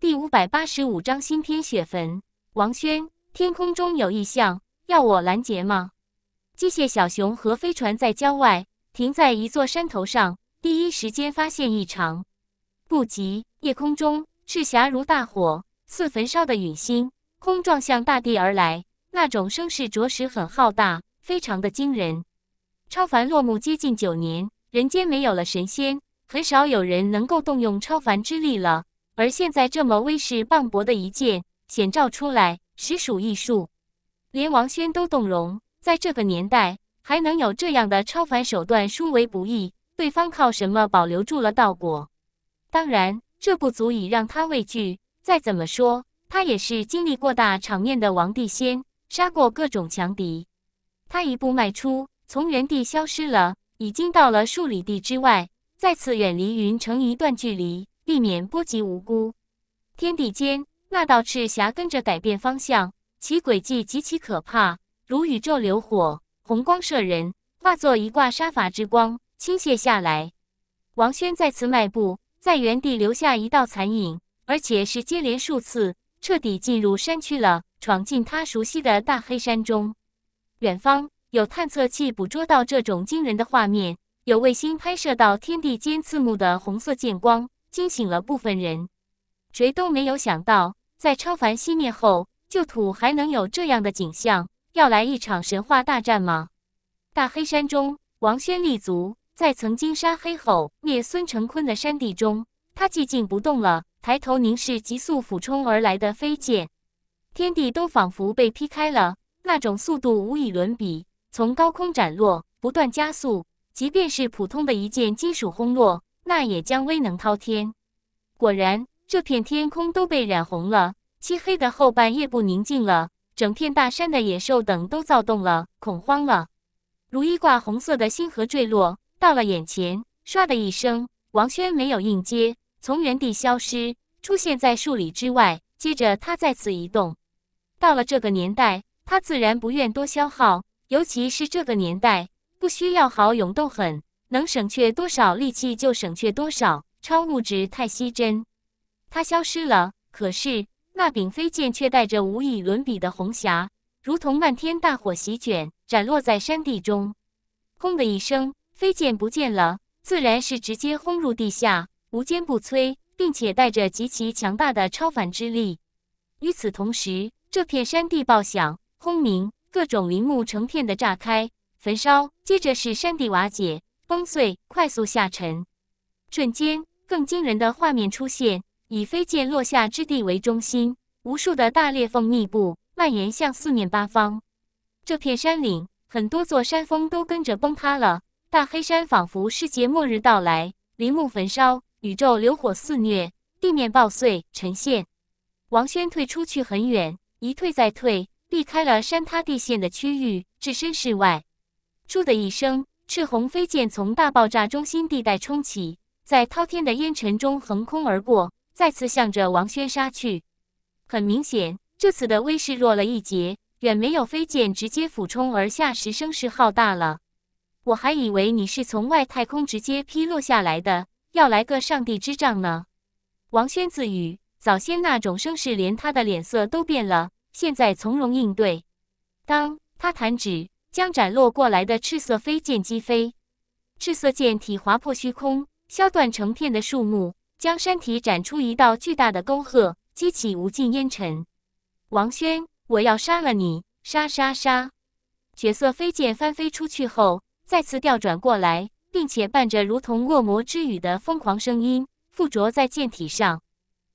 第五百八十五章新天雪坟。王轩，天空中有异象，要我拦截吗？机械小熊和飞船在郊外停在一座山头上，第一时间发现异常。不急，夜空中赤霞如大火，似焚烧的陨星，空撞向大地而来。那种声势着实很浩大，非常的惊人。超凡落幕接近九年，人间没有了神仙，很少有人能够动用超凡之力了。而现在这么威势磅礴的一剑显照出来，实属艺术，连王轩都动容。在这个年代，还能有这样的超凡手段，殊为不易。对方靠什么保留住了道果？当然，这不足以让他畏惧。再怎么说，他也是经历过大场面的王帝仙，杀过各种强敌。他一步迈出，从原地消失了，已经到了数里地之外，再次远离云城一段距离。避免波及无辜。天地间，那道赤霞跟着改变方向，其轨迹极其可怕，如宇宙流火，红光射人，化作一挂杀伐之光倾泻下来。王轩再次迈步，在原地留下一道残影，而且是接连数次，彻底进入山区了，闯进他熟悉的大黑山中。远方有探测器捕捉到这种惊人的画面，有卫星拍摄到天地间刺目的红色剑光。惊醒了部分人，谁都没有想到，在超凡熄灭后，旧土还能有这样的景象，要来一场神话大战吗？大黑山中，王轩立足在曾经杀黑吼、灭孙成坤的山地中，他寂静不动了，抬头凝视急速俯冲而来的飞剑，天地都仿佛被劈开了，那种速度无与伦比，从高空斩落，不断加速，即便是普通的一件金属轰落。那也将威能滔天。果然，这片天空都被染红了。漆黑的后半夜不宁静了，整片大山的野兽等都躁动了，恐慌了。如一挂红色的星河坠落到了眼前，唰的一声，王轩没有应接，从原地消失，出现在数里之外。接着，他再次移动。到了这个年代，他自然不愿多消耗，尤其是这个年代，不需要豪勇斗狠。能省却多少力气就省却多少。超物质太吸真，它消失了。可是那柄飞剑却带着无以伦比的红霞，如同漫天大火席卷，斩落在山地中。轰的一声，飞剑不见了，自然是直接轰入地下，无坚不摧，并且带着极其强大的超凡之力。与此同时，这片山地爆响轰鸣，各种林木成片的炸开焚烧，接着是山地瓦解。崩碎，快速下沉，瞬间，更惊人的画面出现：以飞剑落下之地为中心，无数的大裂缝密布，蔓延向四面八方。这片山岭，很多座山峰都跟着崩塌了。大黑山仿佛世界末日到来，林木焚烧，宇宙流火肆虐，地面爆碎沉陷。王轩退出去很远，一退再退，避开了山塌地陷的区域，置身事外。突的一声。赤红飞剑从大爆炸中心地带冲起，在滔天的烟尘中横空而过，再次向着王轩杀去。很明显，这次的威势弱了一截，远没有飞剑直接俯冲而下时声势浩大了。我还以为你是从外太空直接劈落下来的，要来个上帝之杖呢。王轩自语，早先那种声势连他的脸色都变了，现在从容应对。当他弹指。将斩落过来的赤色飞剑击飞，赤色剑体划破虚空，削断成片的树木，将山体斩出一道巨大的沟壑，激起无尽烟尘。王轩，我要杀了你！杀杀杀！血色飞剑翻飞出去后，再次调转过来，并且伴着如同恶魔之语的疯狂声音附着在剑体上。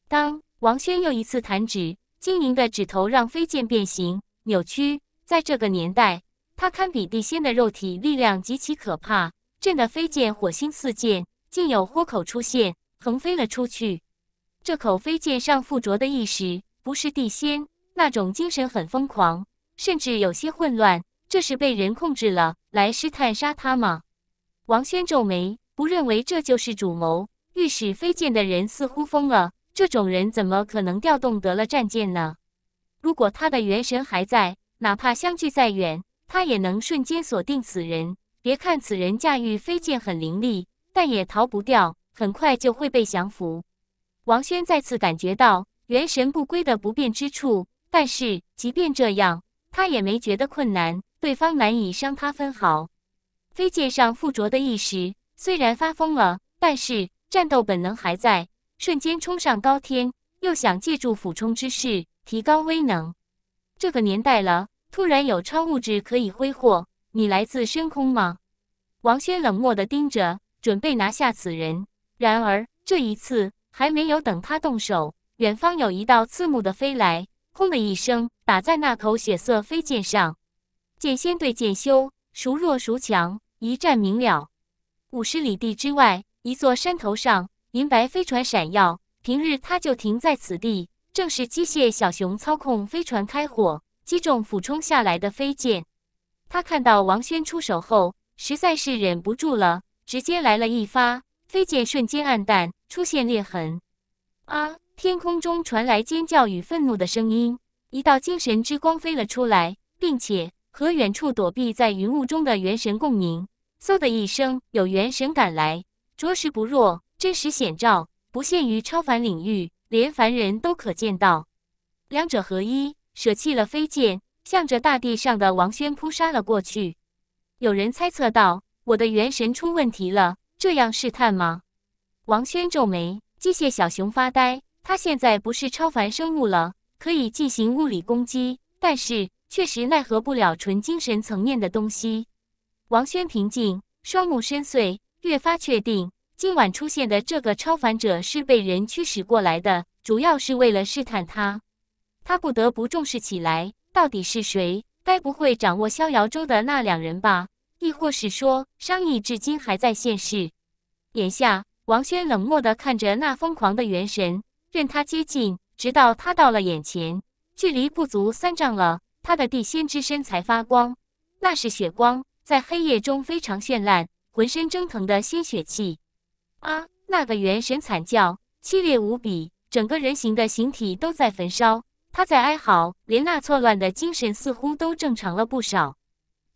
当王轩又一次弹指，晶莹的指头让飞剑变形扭曲。在这个年代。他堪比地仙的肉体力量极其可怕，震得飞剑火星四溅，竟有豁口出现，横飞了出去。这口飞剑上附着的意识不是地仙那种精神很疯狂，甚至有些混乱。这是被人控制了，来试探杀他吗？王轩皱眉，不认为这就是主谋。御使飞剑的人似乎疯了，这种人怎么可能调动得了战舰呢？如果他的元神还在，哪怕相距再远。他也能瞬间锁定此人。别看此人驾驭飞剑很凌厉，但也逃不掉，很快就会被降服。王轩再次感觉到元神不归的不便之处，但是即便这样，他也没觉得困难，对方难以伤他分毫。飞剑上附着的意识虽然发疯了，但是战斗本能还在，瞬间冲上高天，又想借助俯冲之势提高威能。这个年代了。突然有超物质可以挥霍，你来自深空吗？王轩冷漠地盯着，准备拿下此人。然而这一次还没有等他动手，远方有一道刺目的飞来，轰的一声打在那口血色飞剑上。剑仙对剑修，孰弱孰强，一战明了。五十里地之外，一座山头上银白飞船闪耀，平日他就停在此地，正是机械小熊操控飞船开火。击中俯冲下来的飞剑，他看到王轩出手后，实在是忍不住了，直接来了一发。飞剑瞬间暗淡，出现裂痕。啊！天空中传来尖叫与愤怒的声音，一道精神之光飞了出来，并且和远处躲避在云雾中的元神共鸣。嗖的一声，有元神赶来，着实不弱，真实显照不限于超凡领域，连凡人都可见到。两者合一。舍弃了飞剑，向着大地上的王轩扑杀了过去。有人猜测道：“我的元神出问题了，这样试探吗？”王轩皱眉，机械小熊发呆。他现在不是超凡生物了，可以进行物理攻击，但是确实奈何不了纯精神层面的东西。王轩平静，双目深邃，越发确定今晚出现的这个超凡者是被人驱使过来的，主要是为了试探他。他不得不重视起来，到底是谁？该不会掌握逍遥州的那两人吧？亦或是说，商议至今还在现世？眼下，王轩冷漠地看着那疯狂的元神，任他接近，直到他到了眼前，距离不足三丈了，他的地仙之身才发光，那是血光，在黑夜中非常绚烂，浑身蒸腾的鲜血气。啊！那个元神惨叫，凄烈无比，整个人形的形体都在焚烧。他在哀嚎，连那错乱的精神似乎都正常了不少。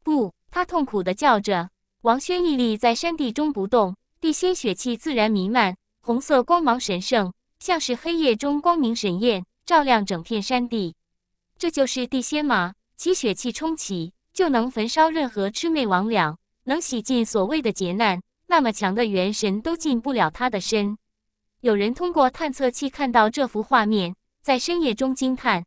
不，他痛苦地叫着。王轩屹立在山地中不动，地仙血气自然弥漫，红色光芒神圣，像是黑夜中光明神焰，照亮整片山地。这就是地仙吗？其血气冲起，就能焚烧任何魑魅魍魉，能洗尽所谓的劫难。那么强的元神都进不了他的身。有人通过探测器看到这幅画面。在深夜中惊叹，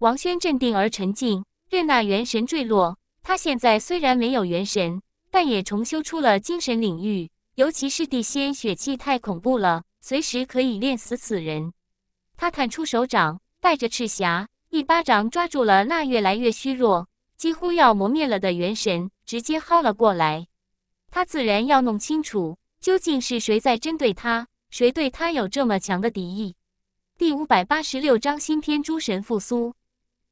王轩镇定而沉静，任那元神坠落。他现在虽然没有元神，但也重修出了精神领域，尤其是地仙血气太恐怖了，随时可以练死此人。他探出手掌，带着赤霞，一巴掌抓住了那越来越虚弱、几乎要磨灭了的元神，直接薅了过来。他自然要弄清楚，究竟是谁在针对他，谁对他有这么强的敌意。第五百八十六章新天诸神复苏。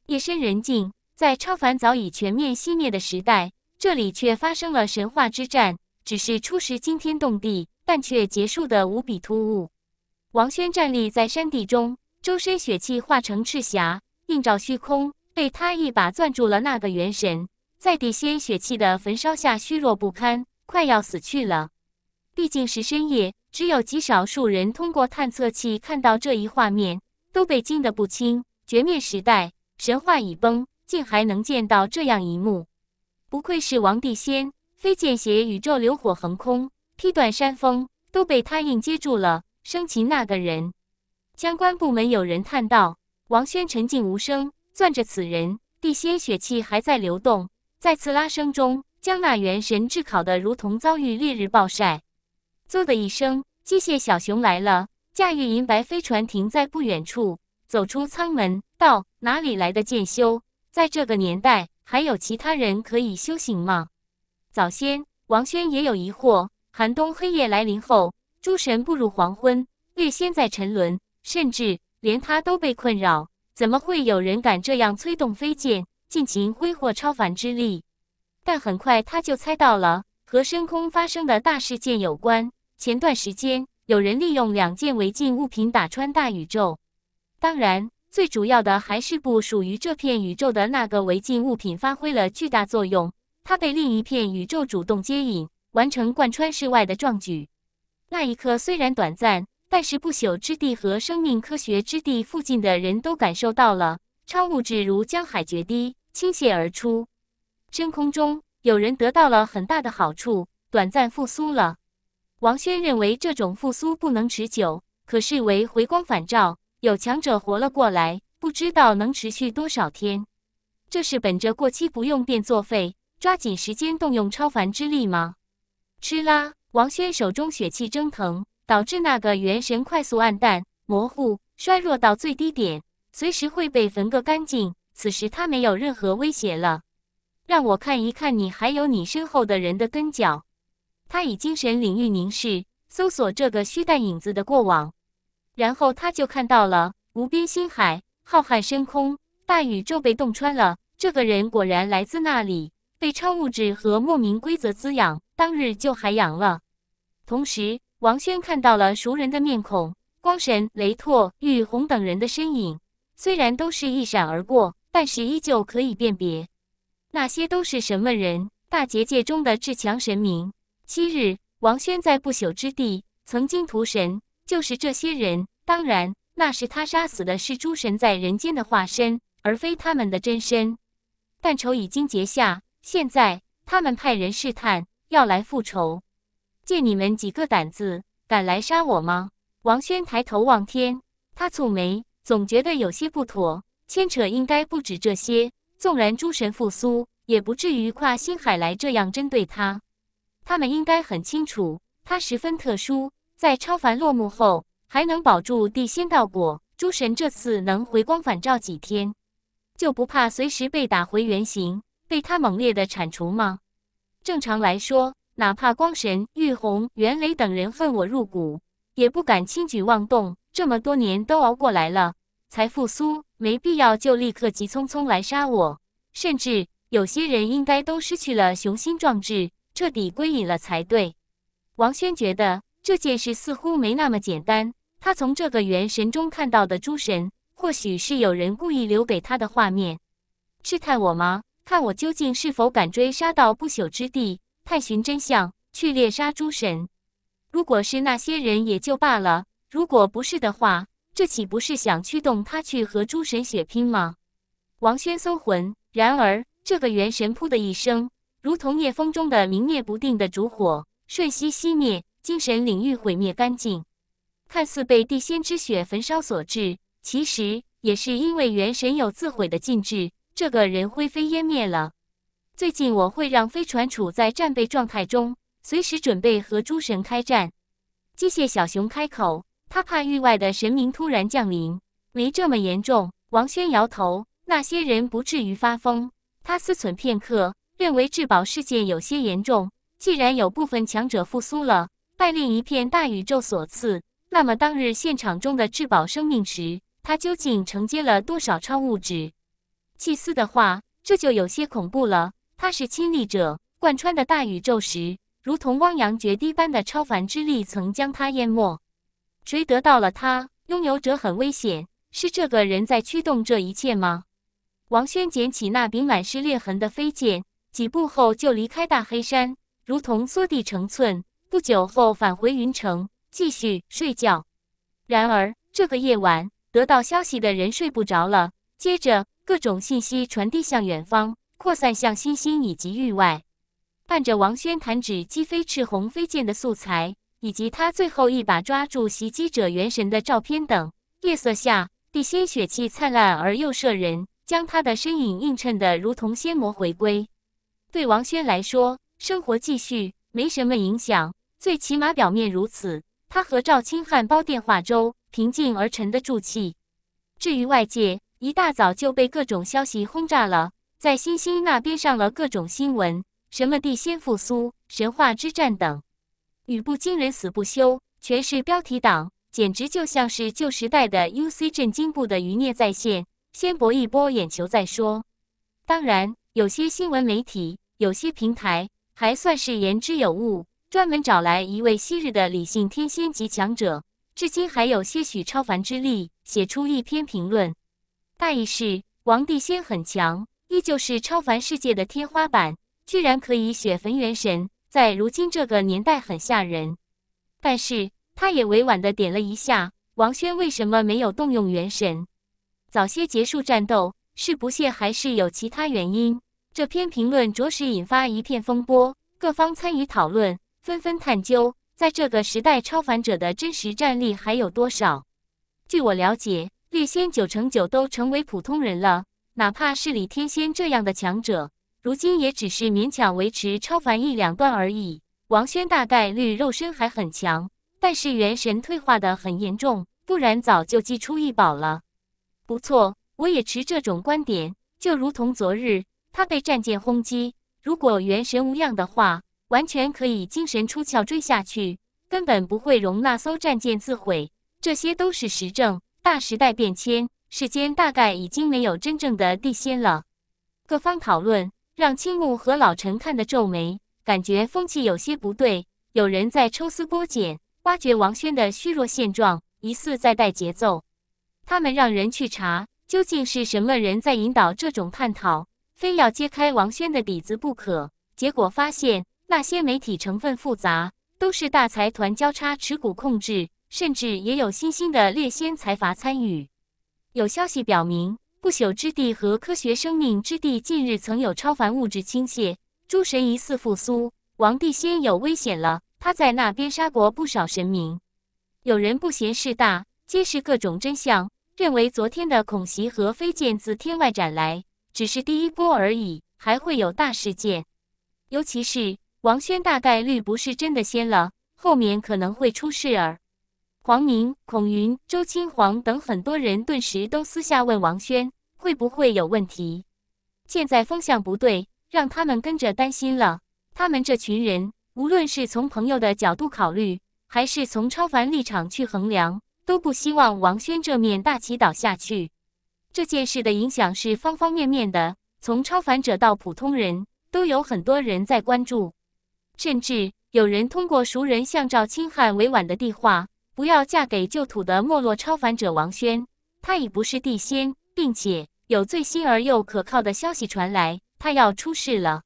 夜深人静，在超凡早已全面熄灭的时代，这里却发生了神话之战。只是初时惊天动地，但却结束的无比突兀。王轩站立在山地中，周身血气化成赤霞，映照虚空。被他一把攥住了那个元神，在地仙血气的焚烧下，虚弱不堪，快要死去了。毕竟是深夜。只有极少数人通过探测器看到这一画面，都被惊得不轻。绝灭时代神话已崩，竟还能见到这样一幕，不愧是王地仙，飞剑携宇宙流火横空，劈断山峰都被他硬接住了。生擒那个人，相关部门有人叹道：“王轩沉静无声，攥着此人地仙血气还在流动，再次拉升中，将那元神炙烤得如同遭遇烈日暴晒。”嗖的一声。机械小熊来了，驾驭银白飞船停在不远处，走出舱门，道：“哪里来的剑修？在这个年代，还有其他人可以修行吗？”早先王轩也有疑惑。寒冬黑夜来临后，诸神步入黄昏，略先在沉沦，甚至连他都被困扰。怎么会有人敢这样催动飞剑，尽情挥霍超凡之力？但很快他就猜到了，和深空发生的大事件有关。前段时间，有人利用两件违禁物品打穿大宇宙。当然，最主要的还是不属于这片宇宙的那个违禁物品发挥了巨大作用。它被另一片宇宙主动接引，完成贯穿世外的壮举。那一刻虽然短暂，但是不朽之地和生命科学之地附近的人都感受到了超物质如江海决堤倾泻而出。真空中，有人得到了很大的好处，短暂复苏了。王轩认为这种复苏不能持久，可视为回光返照，有强者活了过来，不知道能持续多少天。这是本着过期不用便作废，抓紧时间动用超凡之力吗？吃啦！王轩手中血气蒸腾，导致那个元神快速暗淡、模糊、衰弱到最低点，随时会被焚个干净。此时他没有任何威胁了，让我看一看你还有你身后的人的跟脚。他以精神领域凝视，搜索这个虚淡影子的过往，然后他就看到了无边星海、浩瀚深空，大宇宙被洞穿了。这个人果然来自那里，被超物质和莫名规则滋养，当日就海洋了。同时，王轩看到了熟人的面孔，光神、雷拓、玉红等人的身影，虽然都是一闪而过，但是依旧可以辨别，那些都是什么人？大结界中的至强神明。昔日王轩在不朽之地曾经屠神，就是这些人。当然，那时他杀死的是诸神在人间的化身，而非他们的真身。但仇已经结下，现在他们派人试探，要来复仇。借你们几个胆子，敢来杀我吗？王轩抬头望天，他蹙眉，总觉得有些不妥。牵扯应该不止这些，纵然诸神复苏，也不至于跨星海来这样针对他。他们应该很清楚，他十分特殊，在超凡落幕后还能保住地仙道果，诸神这次能回光返照几天，就不怕随时被打回原形，被他猛烈的铲除吗？正常来说，哪怕光神玉红袁雷等人恨我入骨，也不敢轻举妄动。这么多年都熬过来了，才复苏，没必要就立刻急匆匆来杀我。甚至有些人应该都失去了雄心壮志。彻底归隐了才对。王轩觉得这件事似乎没那么简单。他从这个元神中看到的诸神，或许是有人故意留给他的画面，试探我吗？看我究竟是否敢追杀到不朽之地，探寻真相，去猎杀诸神。如果是那些人也就罢了，如果不是的话，这岂不是想驱动他去和诸神血拼吗？王轩搜魂，然而这个元神噗”的一声。如同夜风中的明灭不定的烛火，瞬息熄灭，精神领域毁灭干净。看似被地仙之血焚烧所致，其实也是因为元神有自毁的禁制。这个人灰飞烟灭了。最近我会让飞船处在战备状态中，随时准备和诸神开战。机械小熊开口，他怕域外的神明突然降临。没这么严重。王轩摇头，那些人不至于发疯。他思忖片刻。认为至宝事件有些严重。既然有部分强者复苏了，拜另一片大宇宙所赐，那么当日现场中的至宝生命石，它究竟承接了多少超物质？祭司的话，这就有些恐怖了。他是亲历者，贯穿的大宇宙时，如同汪洋决堤般的超凡之力曾将他淹没。谁得到了它？拥有者很危险。是这个人在驱动这一切吗？王轩捡起那柄满是裂痕的飞剑。几步后就离开大黑山，如同缩地成寸。不久后返回云城，继续睡觉。然而这个夜晚，得到消息的人睡不着了。接着，各种信息传递向远方，扩散向星星以及域外。伴着王轩弹指击飞赤红飞剑的素材，以及他最后一把抓住袭击者元神的照片等，夜色下地心血气灿烂而又摄人，将他的身影映衬得如同仙魔回归。对王轩来说，生活继续没什么影响，最起码表面如此。他和赵清汉煲电话粥，平静而沉得住气。至于外界，一大早就被各种消息轰炸了，在星星那边上了各种新闻，什么地仙复苏、神话之战等，语不惊人死不休，全是标题党，简直就像是旧时代的 U C 震惊部的余孽再现。先博一波眼球再说。当然，有些新闻媒体。有些平台还算是言之有物，专门找来一位昔日的理性天仙级强者，至今还有些许超凡之力，写出一篇评论。大意是王帝仙很强，依旧是超凡世界的天花板，居然可以血焚元神，在如今这个年代很吓人。但是他也委婉的点了一下王轩为什么没有动用元神，早些结束战斗是不屑还是有其他原因？这篇评论着实引发一片风波，各方参与讨论，纷纷探究在这个时代超凡者的真实战力还有多少。据我了解，绿仙九成九都成为普通人了，哪怕是李天仙这样的强者，如今也只是勉强维持超凡一两段而已。王轩大概率肉身还很强，但是元神退化得很严重，不然早就祭出异宝了。不错，我也持这种观点，就如同昨日。他被战舰轰击，如果元神无恙的话，完全可以精神出窍追下去，根本不会容那艘战舰自毁。这些都是实证。大时代变迁，世间大概已经没有真正的地仙了。各方讨论让青木和老陈看得皱眉，感觉风气有些不对。有人在抽丝剥茧，挖掘王轩的虚弱现状，疑似在带节奏。他们让人去查，究竟是什么人在引导这种探讨？非要揭开王轩的底子不可，结果发现那些媒体成分复杂，都是大财团交叉持股控制，甚至也有新兴的列仙财阀参与。有消息表明，不朽之地和科学生命之地近日曾有超凡物质倾泻，诸神疑似复苏，王帝仙有危险了。他在那边杀过不少神明，有人不嫌事大，揭示各种真相，认为昨天的恐袭和飞剑自天外斩来。只是第一波而已，还会有大事件。尤其是王轩大概率不是真的仙了，后面可能会出事儿。黄明、孔云、周清、黄等很多人顿时都私下问王轩会不会有问题。现在风向不对，让他们跟着担心了。他们这群人，无论是从朋友的角度考虑，还是从超凡立场去衡量，都不希望王轩这面大旗倒下去。这件事的影响是方方面面的，从超凡者到普通人都有很多人在关注，甚至有人通过熟人向赵清汉委婉的递话，不要嫁给旧土的没落超凡者王轩，他已不是地仙，并且有最新而又可靠的消息传来，他要出事了。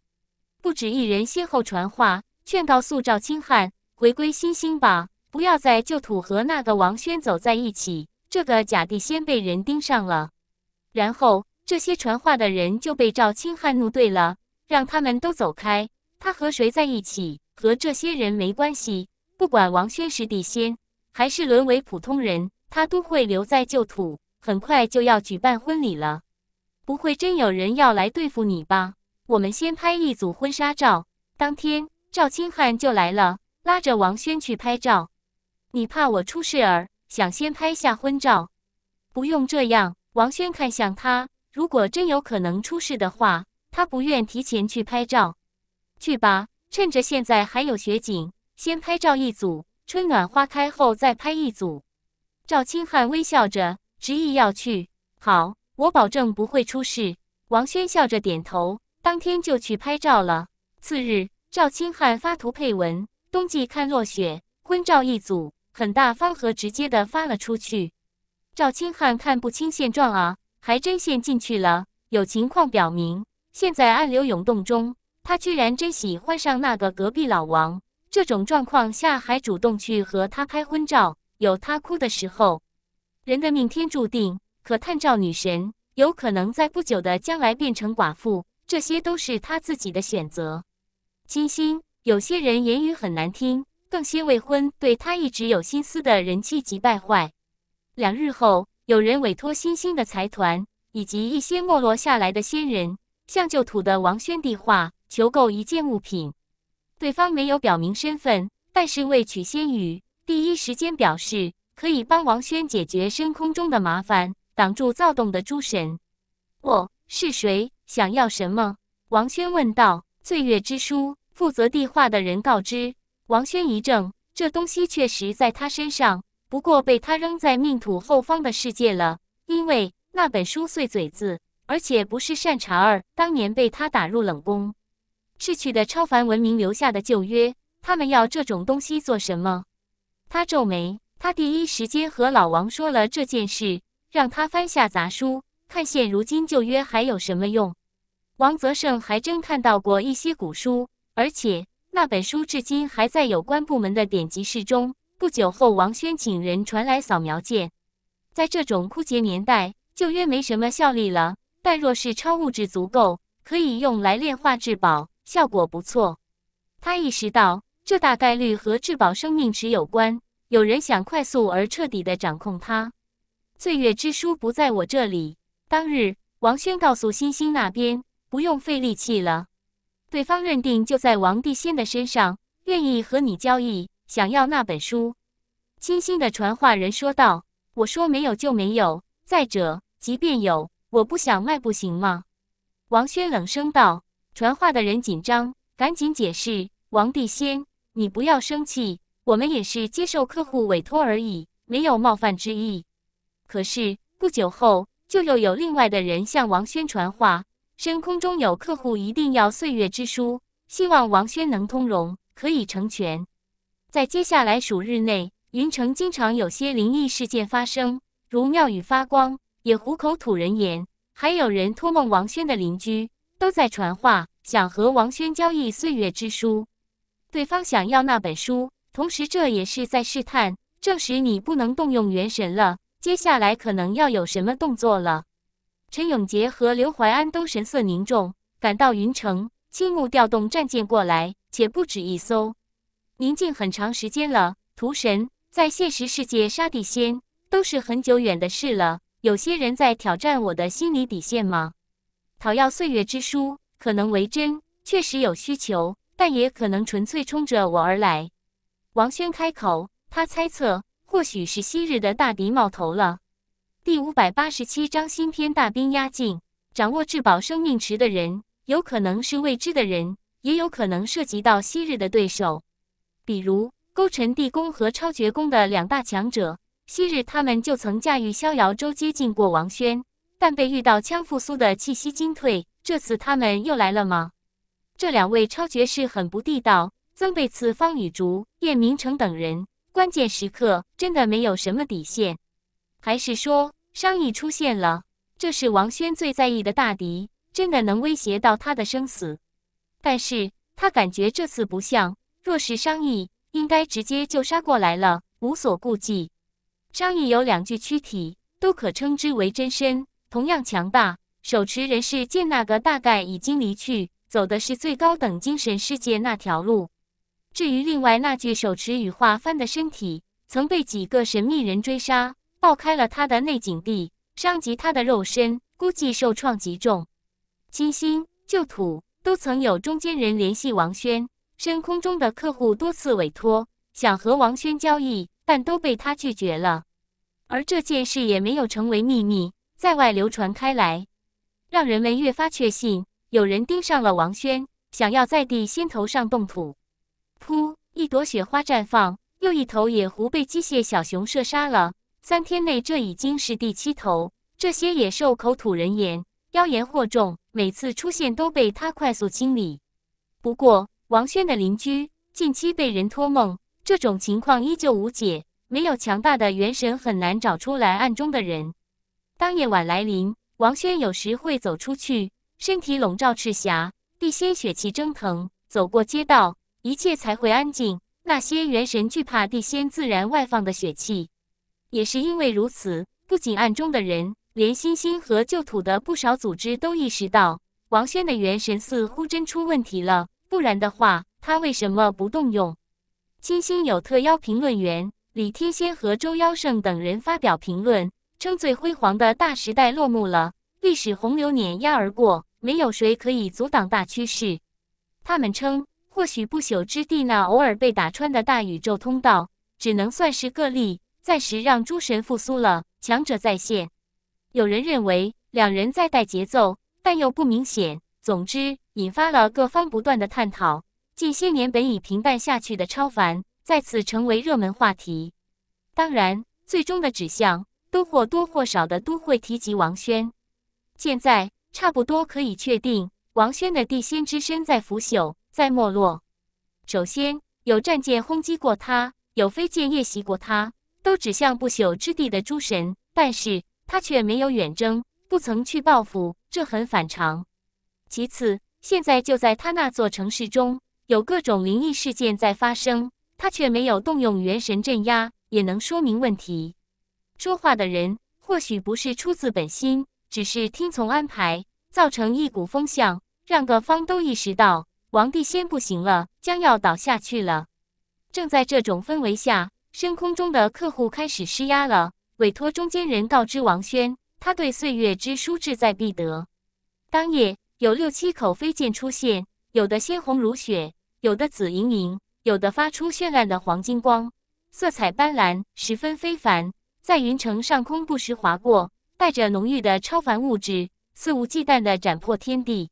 不止一人先后传话，劝告诉赵清汉回归新星吧，不要在旧土和那个王轩走在一起，这个假地仙被人盯上了。然后这些传话的人就被赵清汉怒对了，让他们都走开。他和谁在一起，和这些人没关系。不管王轩是地仙还是沦为普通人，他都会留在旧土。很快就要举办婚礼了，不会真有人要来对付你吧？我们先拍一组婚纱照。当天赵清汉就来了，拉着王轩去拍照。你怕我出事儿，想先拍下婚照。不用这样。王轩看向他，如果真有可能出事的话，他不愿提前去拍照。去吧，趁着现在还有雪景，先拍照一组。春暖花开后再拍一组。赵清汉微笑着，执意要去。好，我保证不会出事。王轩笑着点头，当天就去拍照了。次日，赵清汉发图配文：“冬季看落雪，婚照一组，很大方和直接的发了出去。”赵清汉看不清现状啊，还真陷进去了。有情况表明，现在暗流涌动中，他居然真喜欢上那个隔壁老王。这种状况下，还主动去和他拍婚照，有他哭的时候。人的命天注定，可探照女神有可能在不久的将来变成寡妇，这些都是他自己的选择。金星，有些人言语很难听，更些未婚对他一直有心思的人气急败坏。两日后，有人委托新兴的财团以及一些没落下来的仙人向旧土的王轩递画求购一件物品。对方没有表明身份，但是为取仙羽，第一时间表示可以帮王轩解决深空中的麻烦，挡住躁动的诸神。我是谁？想要什么？王轩问道。岁月之书负责递画的人告知王轩一怔，这东西确实在他身上。不过被他扔在命土后方的世界了，因为那本书碎嘴子，而且不是善茬儿。当年被他打入冷宫，逝去的超凡文明留下的旧约，他们要这种东西做什么？他皱眉，他第一时间和老王说了这件事，让他翻下杂书，看现如今旧约还有什么用。王泽胜还真看到过一些古书，而且那本书至今还在有关部门的典籍室中。不久后，王轩请人传来扫描件。在这种枯竭年代，旧约没什么效力了。但若是超物质足够，可以用来炼化至宝，效果不错。他意识到，这大概率和至宝生命池有关。有人想快速而彻底地掌控它。岁月之书不在我这里。当日，王轩告诉星星那边，不用费力气了。对方认定就在王地仙的身上，愿意和你交易。想要那本书，清新的传话人说道：“我说没有就没有。再者，即便有，我不想卖，不行吗？”王轩冷声道。传话的人紧张，赶紧解释：“王帝仙，你不要生气，我们也是接受客户委托而已，没有冒犯之意。”可是不久后，就又有另外的人向王轩传话：“深空中有客户一定要岁月之书，希望王轩能通融，可以成全。”在接下来数日内，云城经常有些灵异事件发生，如庙宇发光，野狐口吐人言，还有人托梦。王轩的邻居都在传话，想和王轩交易《岁月之书》，对方想要那本书，同时这也是在试探，证实你不能动用元神了。接下来可能要有什么动作了。陈永杰和刘怀安都神色凝重，赶到云城，青木调动战舰过来，且不止一艘。宁静很长时间了，屠神在现实世界杀地仙都是很久远的事了。有些人在挑战我的心理底线吗？讨要岁月之书，可能为真，确实有需求，但也可能纯粹冲着我而来。王轩开口，他猜测，或许是昔日的大敌冒头了。第五百八十七章新篇，大兵压境。掌握至宝生命池的人，有可能是未知的人，也有可能涉及到昔日的对手。比如勾陈地宫和超绝宫的两大强者，昔日他们就曾驾驭逍遥舟接近过王轩，但被遇到枪复苏的气息惊退。这次他们又来了吗？这两位超绝士很不地道，曾被刺方雨竹、叶明成等人，关键时刻真的没有什么底线。还是说商议出现了？这是王轩最在意的大敌，真的能威胁到他的生死？但是他感觉这次不像。若是商议，应该直接就杀过来了，无所顾忌。商议有两具躯体，都可称之为真身，同样强大。手持人世剑那个，大概已经离去，走的是最高等精神世界那条路。至于另外那具手持羽化幡的身体，曾被几个神秘人追杀，爆开了他的内景地，伤及他的肉身，估计受创极重。金星、旧土都曾有中间人联系王轩。深空中的客户多次委托，想和王轩交易，但都被他拒绝了。而这件事也没有成为秘密，在外流传开来，让人们越发确信有人盯上了王轩，想要在地心头上动土。噗，一朵雪花绽放，又一头野狐被机械小熊射杀了。三天内，这已经是第七头。这些野兽口吐人言，妖言惑众，每次出现都被他快速清理。不过。王轩的邻居近期被人托梦，这种情况依旧无解。没有强大的元神，很难找出来暗中的人。当夜晚来临，王轩有时会走出去，身体笼罩赤霞，地仙血气蒸腾，走过街道，一切才会安静。那些元神惧怕地仙自然外放的血气，也是因为如此。不仅暗中的人，连新星和旧土的不少组织都意识到，王轩的元神似乎真出问题了。不然的话，他为什么不动用？金星有特邀评论员李天仙和周妖圣等人发表评论，称最辉煌的大时代落幕了，历史洪流碾压而过，没有谁可以阻挡大趋势。他们称，或许不朽之地那偶尔被打穿的大宇宙通道，只能算是个例，暂时让诸神复苏了，强者再现。有人认为两人在带节奏，但又不明显。总之。引发了各方不断的探讨。近些年，本已平淡下去的超凡再次成为热门话题。当然，最终的指向都或多或少的都会提及王轩。现在差不多可以确定，王轩的地仙之身在腐朽，在没落。首先，有战舰轰击过他，有飞剑夜袭过他，都指向不朽之地的诸神。但是，他却没有远征，不曾去报复，这很反常。其次，现在就在他那座城市中有各种灵异事件在发生，他却没有动用元神镇压，也能说明问题。说话的人或许不是出自本心，只是听从安排，造成一股风向，让各方都意识到王帝先不行了，将要倒下去了。正在这种氛围下，深空中的客户开始施压了，委托中间人告知王轩，他对岁月之书志在必得。当夜。有六七口飞剑出现，有的鲜红如血，有的紫莹莹，有的发出绚烂的黄金光，色彩斑斓，十分非凡，在云城上空不时划过，带着浓郁的超凡物质，肆无忌惮地斩破天地。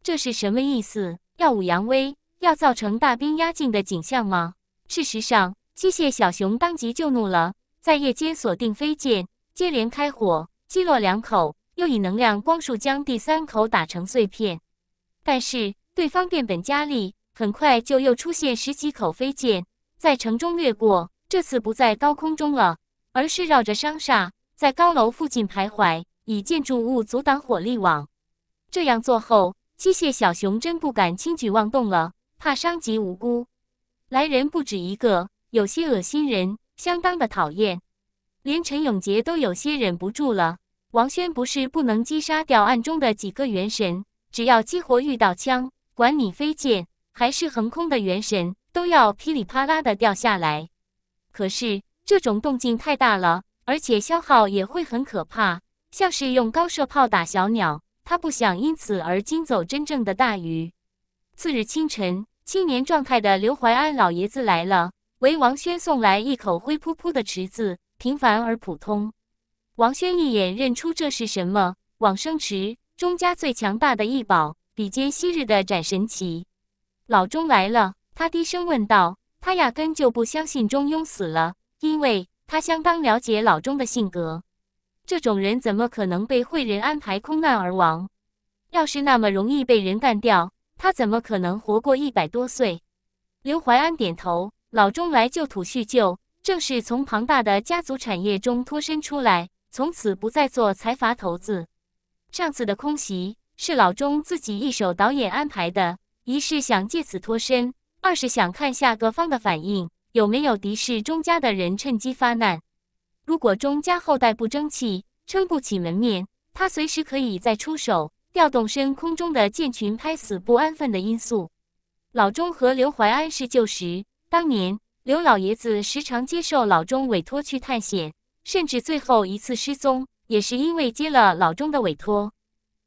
这是什么意思？耀武扬威，要造成大兵压境的景象吗？事实上，机械小熊当即就怒了，在夜间锁定飞剑，接连开火，击落两口。又以能量光束将第三口打成碎片，但是对方变本加厉，很快就又出现十几口飞剑在城中掠过。这次不在高空中了，而是绕着商厦，在高楼附近徘徊，以建筑物阻挡火力网。这样做后，机械小熊真不敢轻举妄动了，怕伤及无辜。来人不止一个，有些恶心人，相当的讨厌，连陈永杰都有些忍不住了。王轩不是不能击杀掉暗中的几个元神，只要激活御道枪，管你飞剑还是横空的元神，都要噼里啪啦的掉下来。可是这种动静太大了，而且消耗也会很可怕，像是用高射炮打小鸟。他不想因此而惊走真正的大鱼。次日清晨，青年状态的刘怀安老爷子来了，为王轩送来一口灰扑扑的池子，平凡而普通。王轩一眼认出这是什么？往生池，钟家最强大的异宝，比肩昔日的斩神旗。老钟来了，他低声问道：“他压根就不相信钟庸死了，因为他相当了解老钟的性格。这种人怎么可能被坏人安排空难而亡？要是那么容易被人干掉，他怎么可能活过一百多岁？”刘怀安点头：“老钟来旧土叙旧，正是从庞大的家族产业中脱身出来。”从此不再做财阀头子。上次的空袭是老钟自己一手导演安排的，一是想借此脱身，二是想看下各方的反应，有没有敌视钟家的人趁机发难。如果钟家后代不争气，撑不起门面，他随时可以再出手，调动身空中的舰群拍死不安分的因素。老钟和刘怀安是旧识，当年刘老爷子时常接受老钟委托去探险。甚至最后一次失踪，也是因为接了老钟的委托。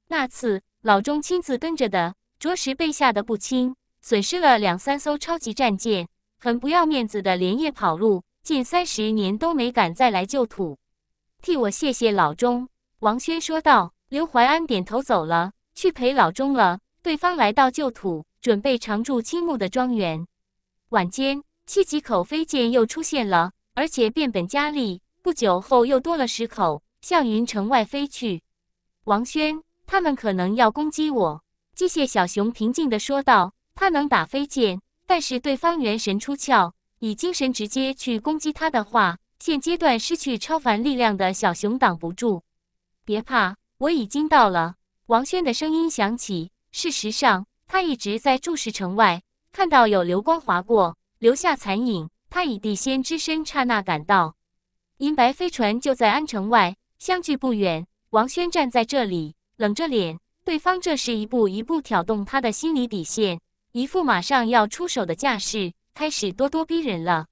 那次老钟亲自跟着的，着实被吓得不轻，损失了两三艘超级战舰，很不要面子的连夜跑路，近三十年都没敢再来旧土。替我谢谢老钟，王轩说道。刘怀安点头走了，去陪老钟了。对方来到旧土，准备常住青木的庄园。晚间，七级口飞剑又出现了，而且变本加厉。不久后，又多了十口，向云城外飞去。王轩，他们可能要攻击我。机械小熊平静地说道：“他能打飞剑，但是对方元神出窍，以精神直接去攻击他的话，现阶段失去超凡力量的小熊挡不住。”别怕，我已经到了。王轩的声音响起。事实上，他一直在注视城外，看到有流光划过，留下残影。他以地仙之身，刹那赶到。银白飞船就在安城外，相距不远。王轩站在这里，冷着脸。对方这是一步一步挑动他的心理底线，一副马上要出手的架势，开始咄咄逼人了。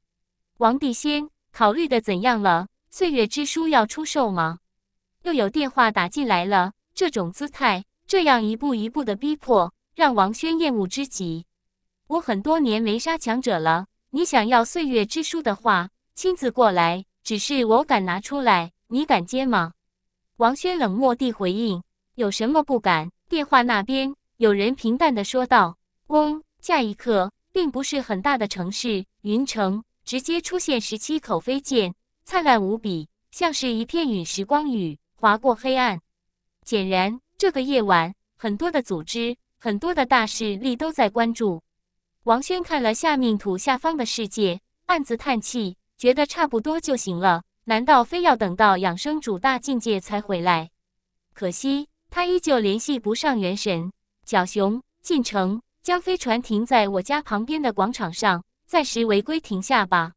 王帝仙，考虑的怎样了？岁月之书要出售吗？又有电话打进来了。这种姿态，这样一步一步的逼迫，让王轩厌恶之极。我很多年没杀强者了。你想要岁月之书的话，亲自过来。只是我敢拿出来，你敢接吗？王轩冷漠地回应：“有什么不敢？”电话那边有人平淡地说道：“嗡。”下一刻，并不是很大的城市，云城直接出现十七口飞剑，灿烂无比，像是一片陨石光雨划过黑暗。显然，这个夜晚，很多的组织，很多的大势力都在关注。王轩看了下命土下方的世界，暗自叹气。觉得差不多就行了，难道非要等到养生主大境界才回来？可惜他依旧联系不上元神。小熊进城，将飞船停在我家旁边的广场上，暂时违规停下吧。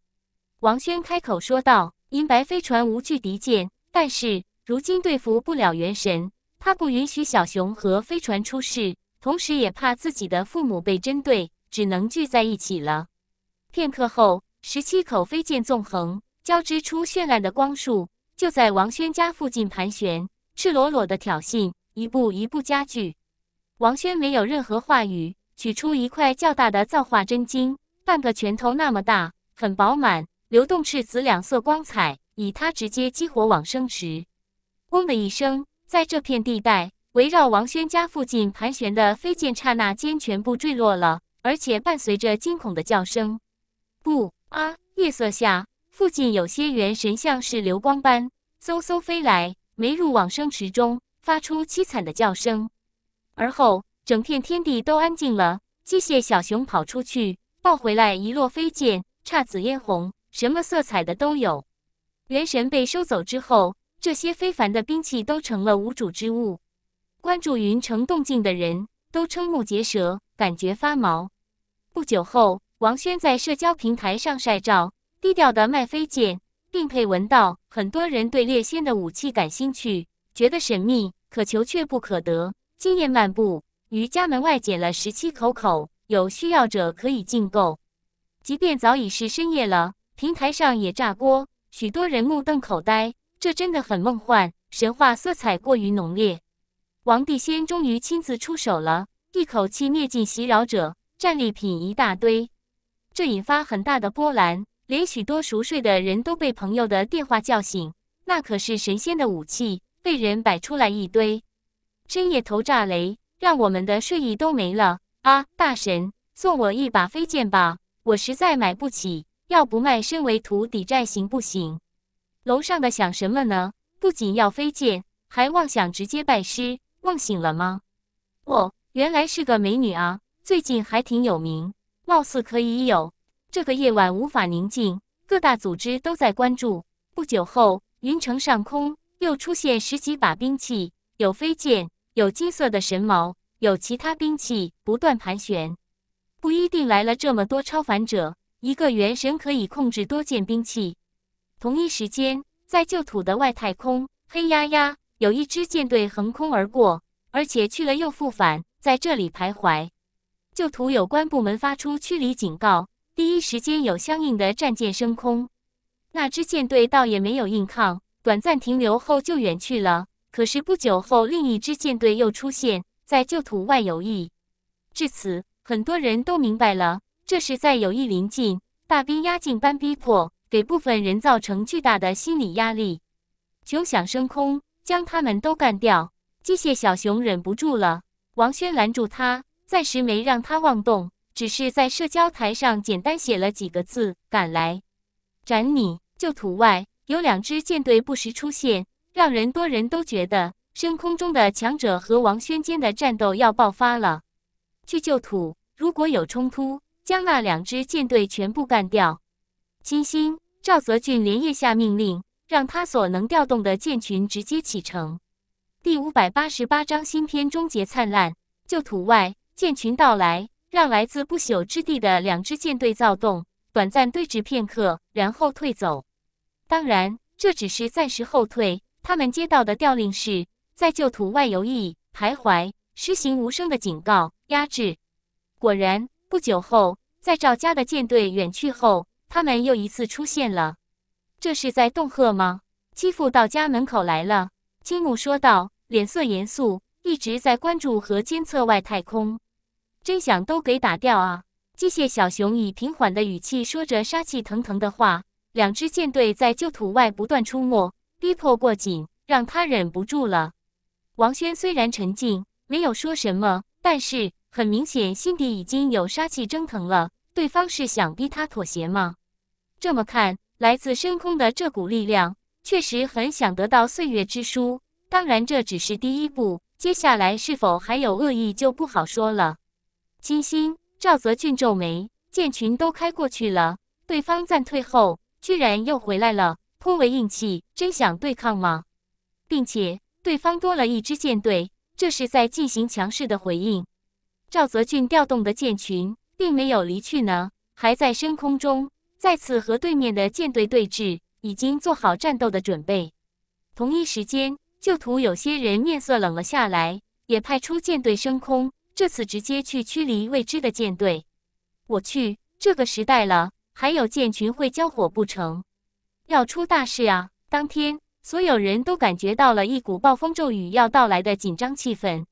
王轩开口说道：“银白飞船无惧敌舰，但是如今对付不了元神，他不允许小熊和飞船出事，同时也怕自己的父母被针对，只能聚在一起了。”片刻后。十七口飞剑纵横交织出绚烂的光束，就在王轩家附近盘旋，赤裸裸的挑衅，一步一步加剧。王轩没有任何话语，取出一块较大的造化真金，半个拳头那么大，很饱满，流动赤紫两色光彩，以它直接激活往生石。嗡的一声，在这片地带围绕王轩家附近盘旋的飞剑，刹那间全部坠落了，而且伴随着惊恐的叫声。不。啊！夜色下，附近有些元神，像是流光般嗖嗖飞来，没入往生池中，发出凄惨的叫声。而后，整片天地都安静了。机械小熊跑出去，抱回来一摞飞剑，姹紫嫣红，什么色彩的都有。元神被收走之后，这些非凡的兵器都成了无主之物。关注云城动静的人都瞠目结舌，感觉发毛。不久后。王轩在社交平台上晒照，低调的卖飞剑，并配文道：“很多人对猎仙的武器感兴趣，觉得神秘，可求却不可得。今夜漫步于家门外，捡了十七口口，有需要者可以进购。”即便早已是深夜了，平台上也炸锅，许多人目瞪口呆。这真的很梦幻，神话色彩过于浓烈。王帝仙终于亲自出手了，一口气灭尽袭扰者，战利品一大堆。这引发很大的波澜，连许多熟睡的人都被朋友的电话叫醒。那可是神仙的武器，被人摆出来一堆，深夜头炸雷，让我们的睡意都没了啊！大神，送我一把飞剑吧，我实在买不起，要不卖身为土抵债行不行？楼上的想什么呢？不仅要飞剑，还妄想直接拜师，梦醒了吗？哦，原来是个美女啊，最近还挺有名。貌似可以有。这个夜晚无法宁静，各大组织都在关注。不久后，云城上空又出现十几把兵器，有飞剑，有金色的神矛，有其他兵器不断盘旋。不一定来了这么多超凡者，一个元神可以控制多件兵器。同一时间，在旧土的外太空，黑压压有一支舰队横空而过，而且去了又复返，在这里徘徊。旧土有关部门发出驱离警告，第一时间有相应的战舰升空。那支舰队倒也没有硬抗，短暂停留后就远去了。可是不久后，另一支舰队又出现在旧土外游弋。至此，很多人都明白了，这是在有意临近，大兵压境般逼迫，给部分人造成巨大的心理压力。穷想升空，将他们都干掉。机械小熊忍不住了，王轩拦住他。暂时没让他妄动，只是在社交台上简单写了几个字：“赶来，斩你！”旧土外有两支舰队不时出现，让人多人都觉得深空中的强者和王轩间的战斗要爆发了。去救土，如果有冲突，将那两支舰队全部干掉。金星赵泽俊连夜下命令，让他所能调动的舰群直接启程。第五百八十八章新篇终结灿烂，旧土外。舰群到来，让来自不朽之地的两支舰队躁动，短暂对峙片刻，然后退走。当然，这只是暂时后退。他们接到的调令是，在旧土外游弋、徘徊，施行无声的警告、压制。果然，不久后，在赵家的舰队远去后，他们又一次出现了。这是在恫吓吗？欺负到家门口来了！青木说道，脸色严肃，一直在关注和监测外太空。真想都给打掉啊！机械小熊以平缓的语气说着杀气腾腾的话。两支舰队在旧土外不断出没，逼迫过紧，让他忍不住了。王轩虽然沉静，没有说什么，但是很明显心底已经有杀气蒸腾了。对方是想逼他妥协吗？这么看，来自深空的这股力量确实很想得到岁月之书。当然，这只是第一步，接下来是否还有恶意就不好说了。金星，赵泽俊皱眉，舰群都开过去了，对方暂退后，居然又回来了，颇为硬气，真想对抗吗？并且对方多了一支舰队，这是在进行强势的回应。赵泽俊调动的舰群并没有离去呢，还在升空中，再次和对面的舰队对峙，已经做好战斗的准备。同一时间，旧图有些人面色冷了下来，也派出舰队升空。这次直接去驱离未知的舰队，我去，这个时代了还有舰群会交火不成？要出大事啊！当天所有人都感觉到了一股暴风骤雨要到来的紧张气氛，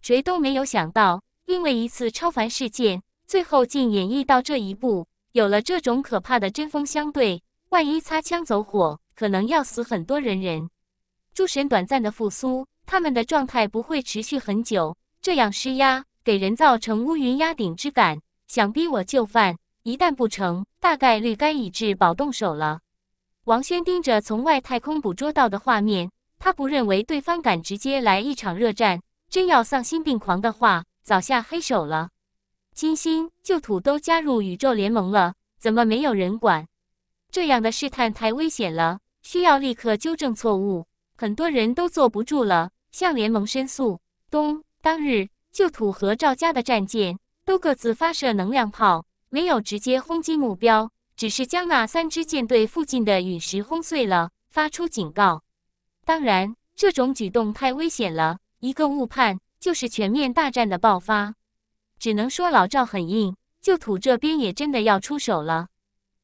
谁都没有想到，因为一次超凡事件，最后竟演绎到这一步。有了这种可怕的针锋相对，万一擦枪走火，可能要死很多人人。诸神短暂的复苏，他们的状态不会持续很久。这样施压，给人造成乌云压顶之感，想逼我就范。一旦不成，大概率该以至保动手了。王轩盯着从外太空捕捉到的画面，他不认为对方敢直接来一场热战。真要丧心病狂的话，早下黑手了。金星、旧土都加入宇宙联盟了，怎么没有人管？这样的试探太危险了，需要立刻纠正错误。很多人都坐不住了，向联盟申诉。咚。当日，旧土和赵家的战舰都各自发射能量炮，没有直接轰击目标，只是将那三支舰队附近的陨石轰碎了，发出警告。当然，这种举动太危险了，一个误判就是全面大战的爆发。只能说老赵很硬，旧土这边也真的要出手了。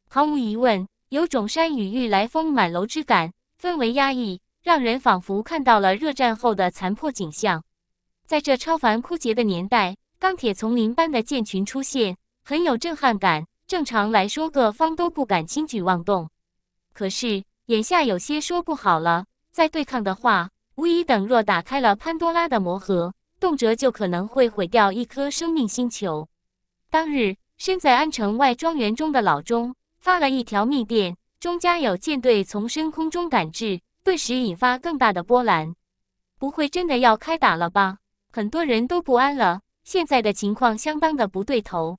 毫无疑问，有种山雨欲来风满楼之感，氛围压抑，让人仿佛看到了热战后的残破景象。在这超凡枯竭的年代，钢铁丛林般的舰群出现，很有震撼感。正常来说，各方都不敢轻举妄动。可是眼下有些说不好了。再对抗的话，无疑等若打开了潘多拉的魔盒，动辄就可能会毁掉一颗生命星球。当日，身在安城外庄园中的老钟发了一条密电：钟家有舰队从深空中赶至，顿时引发更大的波澜。不会真的要开打了吧？很多人都不安了，现在的情况相当的不对头。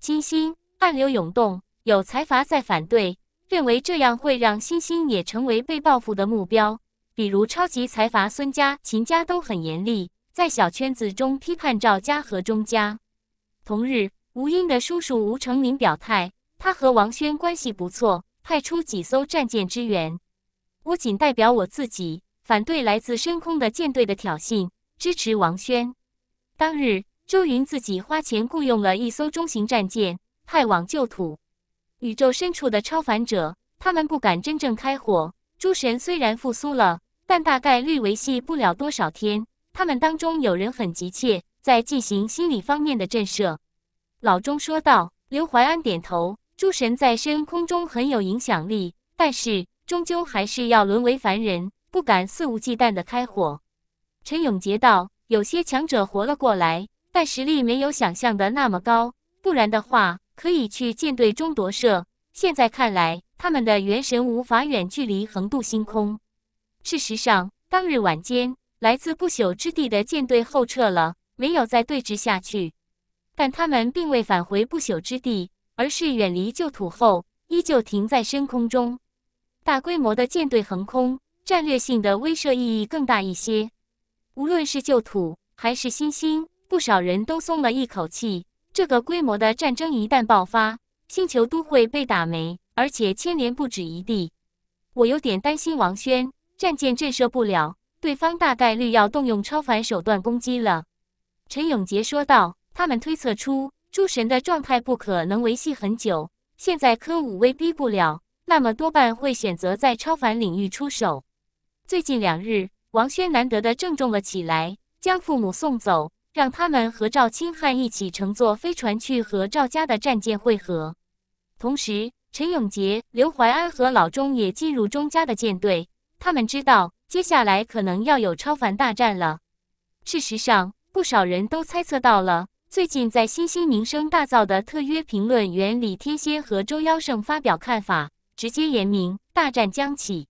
金星暗流涌动，有财阀在反对，认为这样会让星星也成为被报复的目标。比如超级财阀孙家、秦家都很严厉，在小圈子中批判赵家和钟家。同日，吴英的叔叔吴成林表态，他和王轩关系不错，派出几艘战舰支援。我仅代表我自己，反对来自深空的舰队的挑衅。支持王轩。当日，周云自己花钱雇佣了一艘中型战舰，派往旧土宇宙深处的超凡者。他们不敢真正开火。诸神虽然复苏了，但大概率维系不了多少天。他们当中有人很急切，在进行心理方面的震慑。老钟说道。刘怀安点头。诸神在深空中很有影响力，但是终究还是要沦为凡人，不敢肆无忌惮地开火。陈永杰道：“有些强者活了过来，但实力没有想象的那么高。不然的话，可以去舰队中夺舍。现在看来，他们的元神无法远距离横渡星空。事实上，当日晚间，来自不朽之地的舰队后撤了，没有再对峙下去。但他们并未返回不朽之地，而是远离旧土后，依旧停在深空中。大规模的舰队横空，战略性的威慑意义更大一些。”无论是旧土还是新星，不少人都松了一口气。这个规模的战争一旦爆发，星球都会被打没，而且牵连不止一地。我有点担心，王轩战舰震慑不了对方，大概率要动用超凡手段攻击了。陈永杰说道：“他们推测出诸神的状态不可能维系很久，现在科武威逼不了，那么多半会选择在超凡领域出手。最近两日。”王轩难得的郑重了起来，将父母送走，让他们和赵清汉一起乘坐飞船去和赵家的战舰汇合。同时，陈永杰、刘怀安和老钟也进入钟家的舰队。他们知道接下来可能要有超凡大战了。事实上，不少人都猜测到了。最近在新兴名声大噪的特约评论员李天仙和周妖圣发表看法，直接言明大战将起。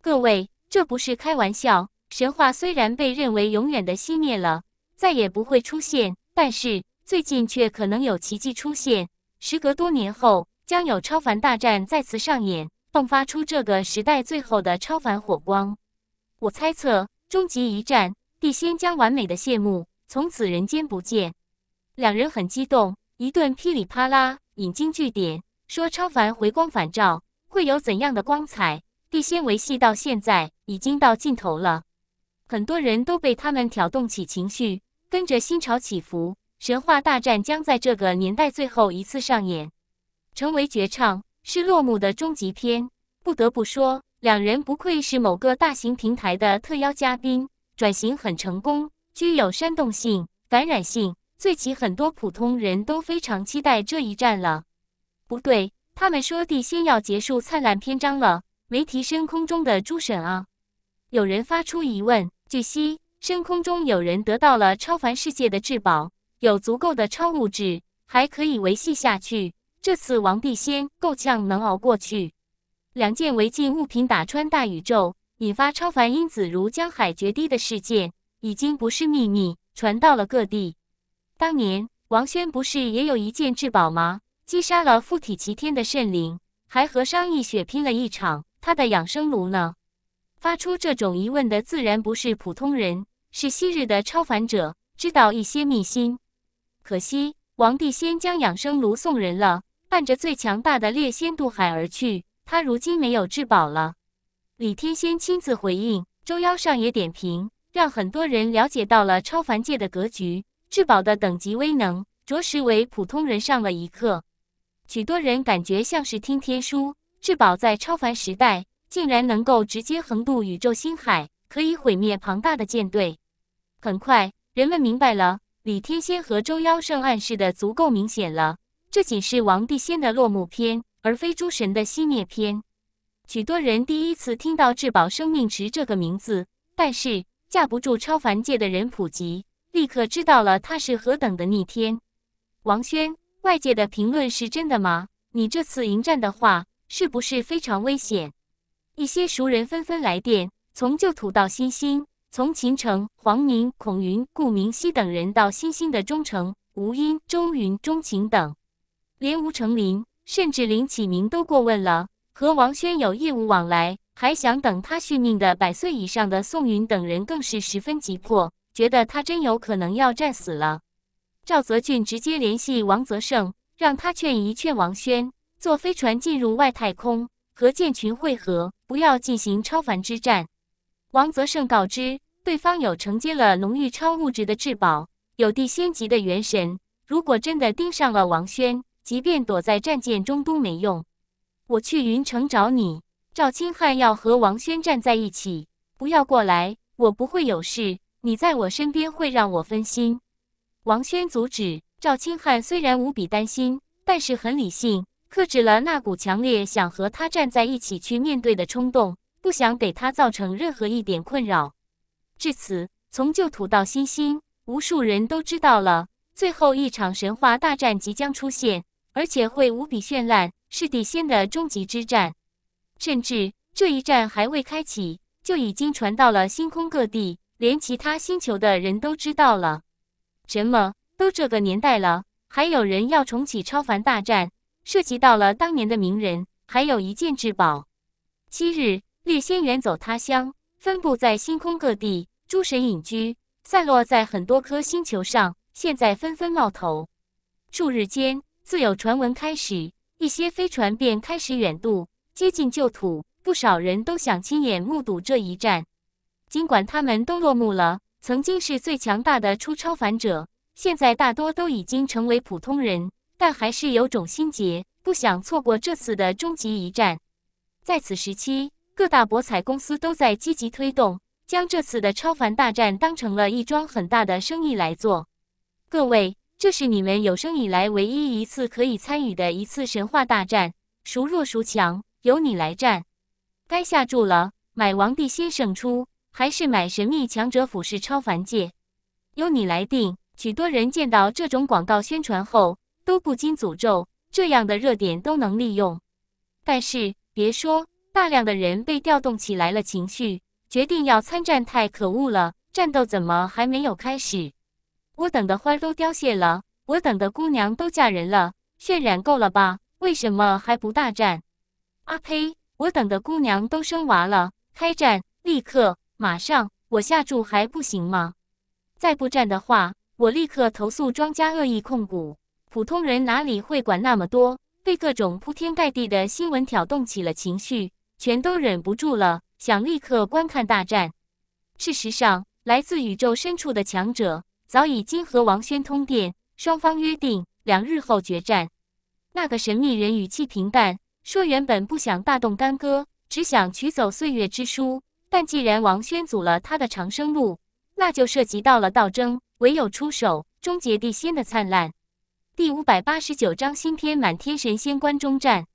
各位。这不是开玩笑。神话虽然被认为永远的熄灭了，再也不会出现，但是最近却可能有奇迹出现。时隔多年后，将有超凡大战再次上演，迸发出这个时代最后的超凡火光。我猜测，终极一战，地仙将完美的谢幕，从此人间不见。两人很激动，一顿噼里啪啦，引经据典，说超凡回光返照会有怎样的光彩。地仙维系到现在已经到尽头了，很多人都被他们挑动起情绪，跟着心潮起伏。神话大战将在这个年代最后一次上演，成为绝唱，是落幕的终极篇。不得不说，两人不愧是某个大型平台的特邀嘉宾，转型很成功，具有煽动性、感染性，最起很多普通人都非常期待这一战了。不对，他们说地仙要结束灿烂篇章了。没提深空中的诸神啊！有人发出疑问。据悉，深空中有人得到了超凡世界的至宝，有足够的超物质，还可以维系下去。这次王帝仙够呛能熬过去。两件违禁物品打穿大宇宙，引发超凡因子如江海决堤的事件，已经不是秘密，传到了各地。当年王轩不是也有一件至宝吗？击杀了附体齐天的圣灵，还和商议血拼了一场。他的养生炉呢？发出这种疑问的自然不是普通人，是昔日的超凡者，知道一些秘辛。可惜王帝仙将养生炉送人了，伴着最强大的烈仙渡海而去。他如今没有至宝了。李天仙亲自回应，周妖上也点评，让很多人了解到了超凡界的格局、至宝的等级威能，着实为普通人上了一课。许多人感觉像是听天书。至宝在超凡时代竟然能够直接横渡宇宙星海，可以毁灭庞大的舰队。很快，人们明白了李天仙和周妖圣暗示的足够明显了。这仅是王帝仙的落幕篇，而非诸神的熄灭篇。许多人第一次听到“至宝生命池”这个名字，但是架不住超凡界的人普及，立刻知道了他是何等的逆天。王轩，外界的评论是真的吗？你这次迎战的话。是不是非常危险？一些熟人纷纷来电，从旧土到新兴，从秦城、黄宁、孔云、顾明熙等人到新兴的忠诚、吴英、周云、钟晴等，连吴成林甚至林启明都过问了。和王轩有业务往来，还想等他续命的百岁以上的宋云等人更是十分急迫，觉得他真有可能要战死了。赵泽俊直接联系王泽胜，让他劝一劝王轩。坐飞船进入外太空和舰群汇合，不要进行超凡之战。王泽胜告知对方有承接了浓郁超物质的至宝，有地仙级的元神。如果真的盯上了王轩，即便躲在战舰中都没用。我去云城找你。赵清汉要和王轩站在一起，不要过来，我不会有事。你在我身边会让我分心。王轩阻止赵清汉，虽然无比担心，但是很理性。克制了那股强烈想和他站在一起去面对的冲动，不想给他造成任何一点困扰。至此，从旧土到新星，无数人都知道了，最后一场神话大战即将出现，而且会无比绚烂，是地仙的终极之战。甚至这一战还未开启，就已经传到了星空各地，连其他星球的人都知道了。什么？都这个年代了，还有人要重启超凡大战？涉及到了当年的名人，还有一件至宝。七日，绿仙远走他乡，分布在星空各地，诸神隐居，散落在很多颗星球上。现在纷纷冒头，数日间，自有传闻开始，一些飞船便开始远渡，接近旧土。不少人都想亲眼目睹这一战。尽管他们都落幕了，曾经是最强大的出超凡者，现在大多都已经成为普通人。但还是有种心结，不想错过这次的终极一战。在此时期，各大博彩公司都在积极推动，将这次的超凡大战当成了一桩很大的生意来做。各位，这是你们有生以来唯一一次可以参与的一次神话大战，孰弱孰强，由你来战。该下注了，买王帝先胜出，还是买神秘强者俯视超凡界，由你来定。许多人见到这种广告宣传后。都不禁诅咒，这样的热点都能利用。但是别说，大量的人被调动起来了，情绪决定要参战，太可恶了！战斗怎么还没有开始？我等的花都凋谢了，我等的姑娘都嫁人了，渲染够了吧？为什么还不大战？阿呸！我等的姑娘都生娃了，开战！立刻！马上！我下注还不行吗？再不战的话，我立刻投诉庄家恶意控股。普通人哪里会管那么多？被各种铺天盖地的新闻挑动起了情绪，全都忍不住了，想立刻观看大战。事实上，来自宇宙深处的强者早已经和王轩通电，双方约定两日后决战。那个神秘人语气平淡说：“原本不想大动干戈，只想取走岁月之书，但既然王轩阻了他的长生路，那就涉及到了道争，唯有出手，终结地仙的灿烂。”第五百八十九章新篇满天神仙关中战。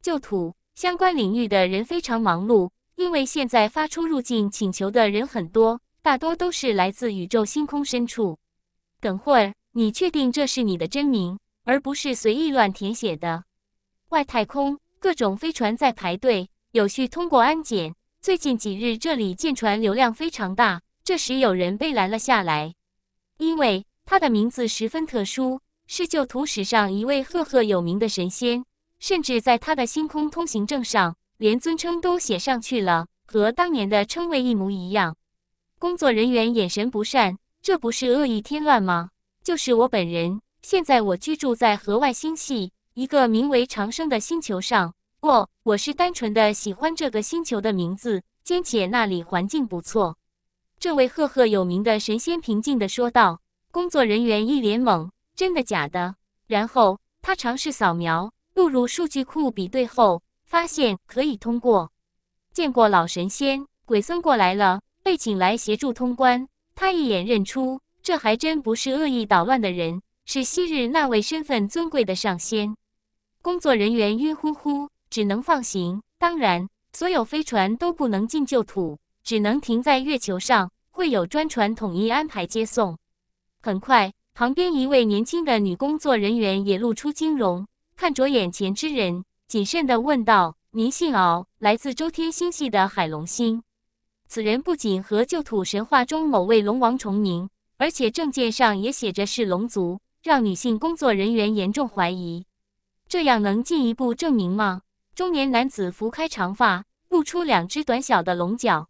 旧土相关领域的人非常忙碌，因为现在发出入境请求的人很多，大多都是来自宇宙星空深处。等会儿，你确定这是你的真名，而不是随意乱填写的？外太空各种飞船在排队，有序通过安检。最近几日，这里舰船流量非常大。这时，有人被拦了下来，因为他的名字十分特殊。是旧图史上一位赫赫有名的神仙，甚至在他的星空通行证上连尊称都写上去了，和当年的称谓一模一样。工作人员眼神不善，这不是恶意添乱吗？就是我本人，现在我居住在河外星系一个名为长生的星球上。我我是单纯的喜欢这个星球的名字，兼且那里环境不错。这位赫赫有名的神仙平静的说道。工作人员一脸懵。真的假的？然后他尝试扫描、录入数据库比对后，发现可以通过。见过老神仙、鬼孙过来了，被请来协助通关。他一眼认出，这还真不是恶意捣乱的人，是昔日那位身份尊贵的上仙。工作人员晕乎乎，只能放行。当然，所有飞船都不能进旧土，只能停在月球上，会有专船统一安排接送。很快。旁边一位年轻的女工作人员也露出惊容，看着眼前之人，谨慎地问道：“您姓敖，来自周天星系的海龙星。此人不仅和旧土神话中某位龙王重名，而且证件上也写着是龙族，让女性工作人员严重怀疑。这样能进一步证明吗？”中年男子拂开长发，露出两只短小的龙角，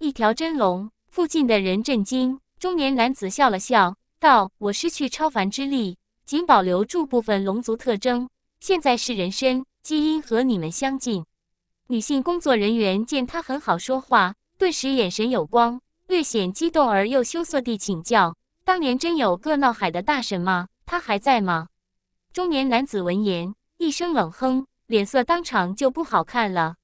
一条真龙。附近的人震惊。中年男子笑了笑。道：“我失去超凡之力，仅保留住部分龙族特征。现在是人身基因和你们相近。”女性工作人员见他很好说话，顿时眼神有光，略显激动而又羞涩地请教：“当年真有个闹海的大神吗？他还在吗？”中年男子闻言，一声冷哼，脸色当场就不好看了。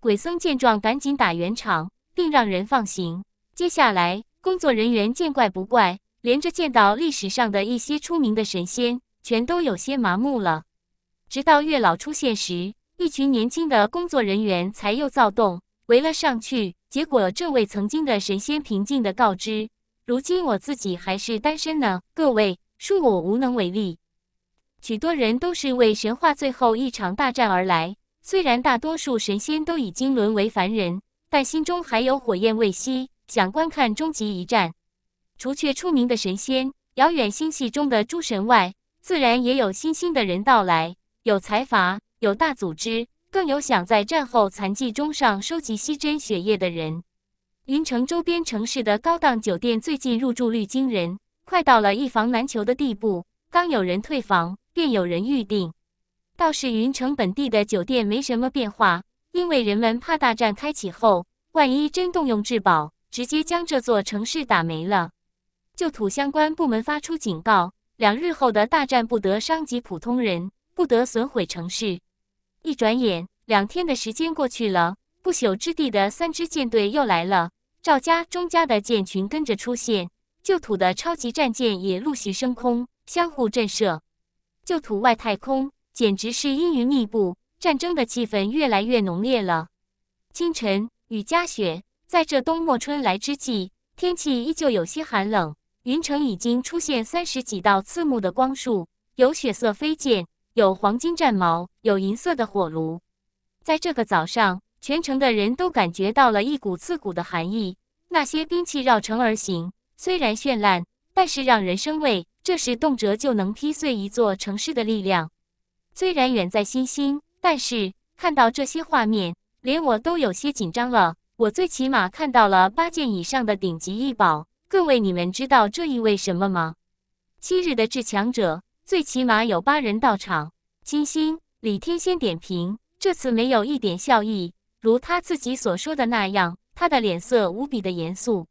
鬼僧见状，赶紧打圆场，并让人放行。接下来，工作人员见怪不怪。连着见到历史上的一些出名的神仙，全都有些麻木了。直到月老出现时，一群年轻的工作人员才又躁动围了上去。结果，这位曾经的神仙平静的告知：“如今我自己还是单身呢，各位，恕我无能为力。”许多人都是为神话最后一场大战而来。虽然大多数神仙都已经沦为凡人，但心中还有火焰未熄，想观看终极一战。除却出名的神仙、遥远星系中的诸神外，自然也有新兴的人到来，有财阀，有大组织，更有想在战后残迹中上收集稀珍血液的人。云城周边城市的高档酒店最近入住率惊人，快到了一房难求的地步。刚有人退房，便有人预定。倒是云城本地的酒店没什么变化，因为人们怕大战开启后，万一真动用至宝，直接将这座城市打没了。旧土相关部门发出警告：两日后的大战不得伤及普通人，不得损毁城市。一转眼，两天的时间过去了，不朽之地的三支舰队又来了，赵家、钟家的舰群跟着出现，旧土的超级战舰也陆续升空，相互震慑。旧土外太空简直是阴云密布，战争的气氛越来越浓烈了。清晨，雨夹雪，在这冬末春来之际，天气依旧有些寒冷。云城已经出现三十几道刺目的光束，有血色飞剑，有黄金战矛，有银色的火炉。在这个早上，全城的人都感觉到了一股刺骨的寒意。那些兵器绕城而行，虽然绚烂，但是让人生畏。这时动辄就能劈碎一座城市的力量。虽然远在新兴，但是看到这些画面，连我都有些紧张了。我最起码看到了八件以上的顶级异宝。各位，你们知道这意味着什么吗？七日的至强者，最起码有八人到场。金星李天仙点评：这次没有一点笑意，如他自己所说的那样，他的脸色无比的严肃。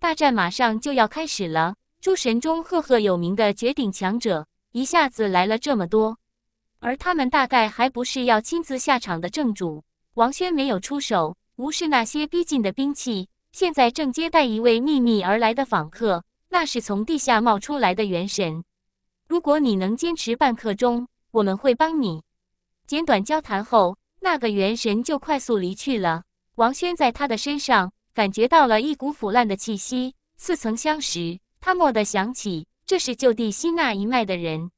大战马上就要开始了，诸神中赫赫有名的绝顶强者，一下子来了这么多，而他们大概还不是要亲自下场的正主。王轩没有出手，无视那些逼近的兵器。现在正接待一位秘密而来的访客，那是从地下冒出来的元神。如果你能坚持半刻钟，我们会帮你。简短交谈后，那个元神就快速离去了。王轩在他的身上感觉到了一股腐烂的气息，似曾相识。他蓦地想起，这是旧地吸纳一脉的人。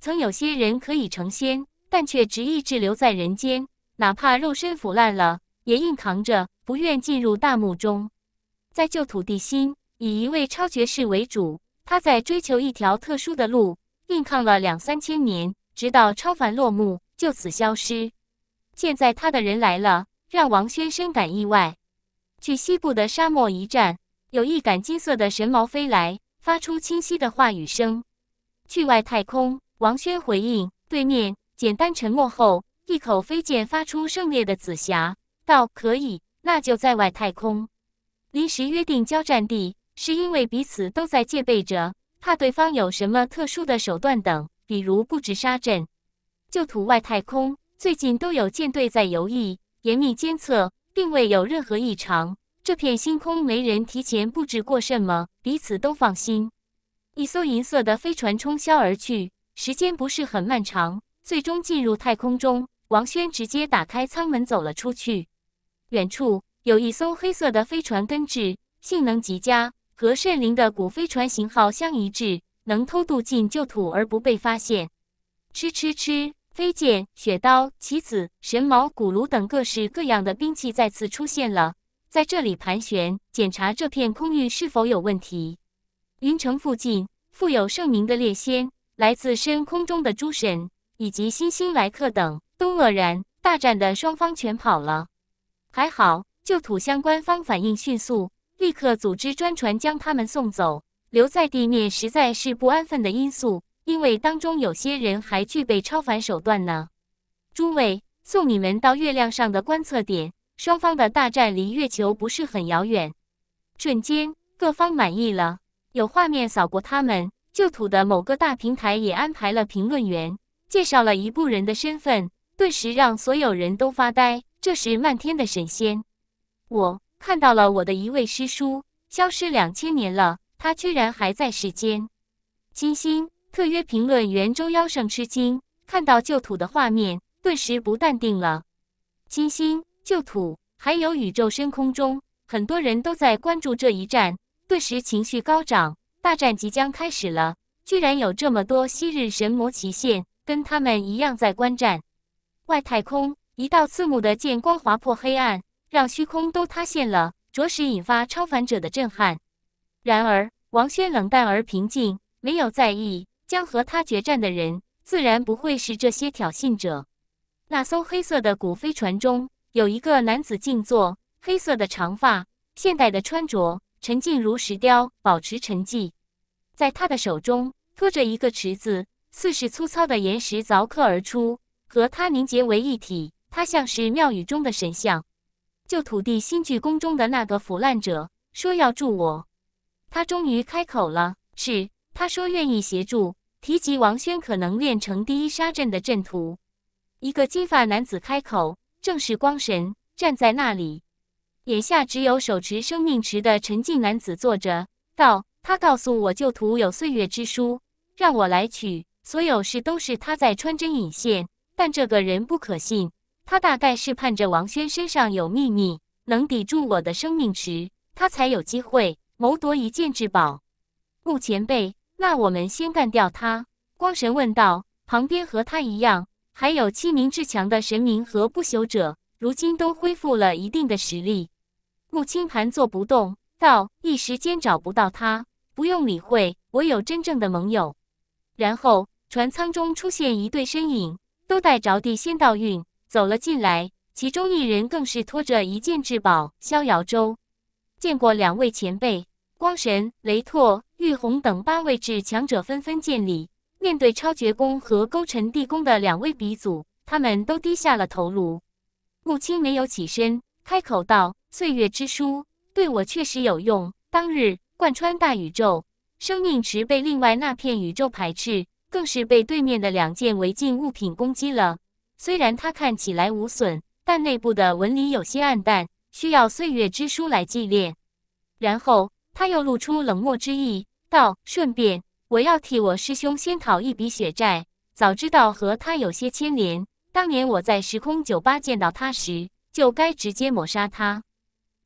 曾有些人可以成仙，但却执意滞留在人间，哪怕肉身腐烂了，也硬扛着。不愿进入大墓中，在旧土地新以一位超绝士为主，他在追求一条特殊的路，硬抗了两三千年，直到超凡落幕，就此消失。现在他的人来了，让王轩深感意外。去西部的沙漠一站，有一杆金色的神矛飞来，发出清晰的话语声。去外太空，王轩回应对面，简单沉默后，一口飞剑发出胜烈的紫霞，道可以。那就在外太空临时约定交战地，是因为彼此都在戒备着，怕对方有什么特殊的手段等，比如布置杀阵。就土外太空最近都有舰队在游弋，严密监测，并未有任何异常。这片星空没人提前布置过什么，彼此都放心。一艘银色的飞船冲霄而去，时间不是很漫长，最终进入太空中。王轩直接打开舱门走了出去。远处有一艘黑色的飞船，根治性能极佳，和圣灵的古飞船型号相一致，能偷渡进旧土而不被发现。吃吃吃，飞剑、雪刀、棋子、神矛、骨炉等各式各样的兵器再次出现了，在这里盘旋，检查这片空域是否有问题。云城附近，富有盛名的猎仙、来自深空中的诸神以及新兴来客等都愕然，大战的双方全跑了。还好，旧土乡官方反应迅速，立刻组织专船将他们送走。留在地面实在是不安分的因素，因为当中有些人还具备超凡手段呢。诸位，送你们到月亮上的观测点。双方的大战离月球不是很遥远，瞬间各方满意了。有画面扫过他们，旧土的某个大平台也安排了评论员介绍了一部人的身份，顿时让所有人都发呆。这时，漫天的神仙，我看到了我的一位师叔，消失两千年了，他居然还在世间。金星特约评论员周妖圣吃惊，看到旧土的画面，顿时不淡定了。金星旧土，还有宇宙深空中，很多人都在关注这一战，顿时情绪高涨。大战即将开始了，居然有这么多昔日神魔旗现，跟他们一样在观战外太空。一道刺目的剑光划破黑暗，让虚空都塌陷了，着实引发超凡者的震撼。然而，王轩冷淡而平静，没有在意。将和他决战的人，自然不会是这些挑衅者。那艘黑色的古飞船中，有一个男子静坐，黑色的长发，现代的穿着，沉静如石雕，保持沉寂。在他的手中托着一个池子，似是粗糙的岩石凿刻而出，和他凝结为一体。他像是庙宇中的神像，旧土地新剧宫中的那个腐烂者说要助我，他终于开口了。是，他说愿意协助，提及王轩可能练成第一杀阵的阵图。一个金发男子开口，正是光神站在那里。眼下只有手持生命池的沉静男子坐着，道他告诉我旧土有岁月之书，让我来取。所有事都是他在穿针引线，但这个人不可信。他大概是盼着王轩身上有秘密，能抵住我的生命时，他才有机会谋夺一件至宝。穆前辈，那我们先干掉他。光神问道。旁边和他一样，还有七名至强的神明和不朽者，如今都恢复了一定的实力。穆清盘坐不动，道：一时间找不到他，不用理会，我有真正的盟友。然后船舱中出现一对身影，都带着地仙道运。走了进来，其中一人更是拖着一件至宝逍遥舟。见过两位前辈，光神雷拓、玉红等八位至强者纷纷见礼。面对超绝宫和勾陈地宫的两位鼻祖，他们都低下了头颅。穆青没有起身，开口道：“岁月之书对我确实有用。当日贯穿大宇宙生命池，被另外那片宇宙排斥，更是被对面的两件违禁物品攻击了。”虽然它看起来无损，但内部的纹理有些暗淡，需要岁月之书来祭炼。然后他又露出冷漠之意，道：“顺便，我要替我师兄先讨一笔血债。早知道和他有些牵连，当年我在时空酒吧见到他时，就该直接抹杀他。”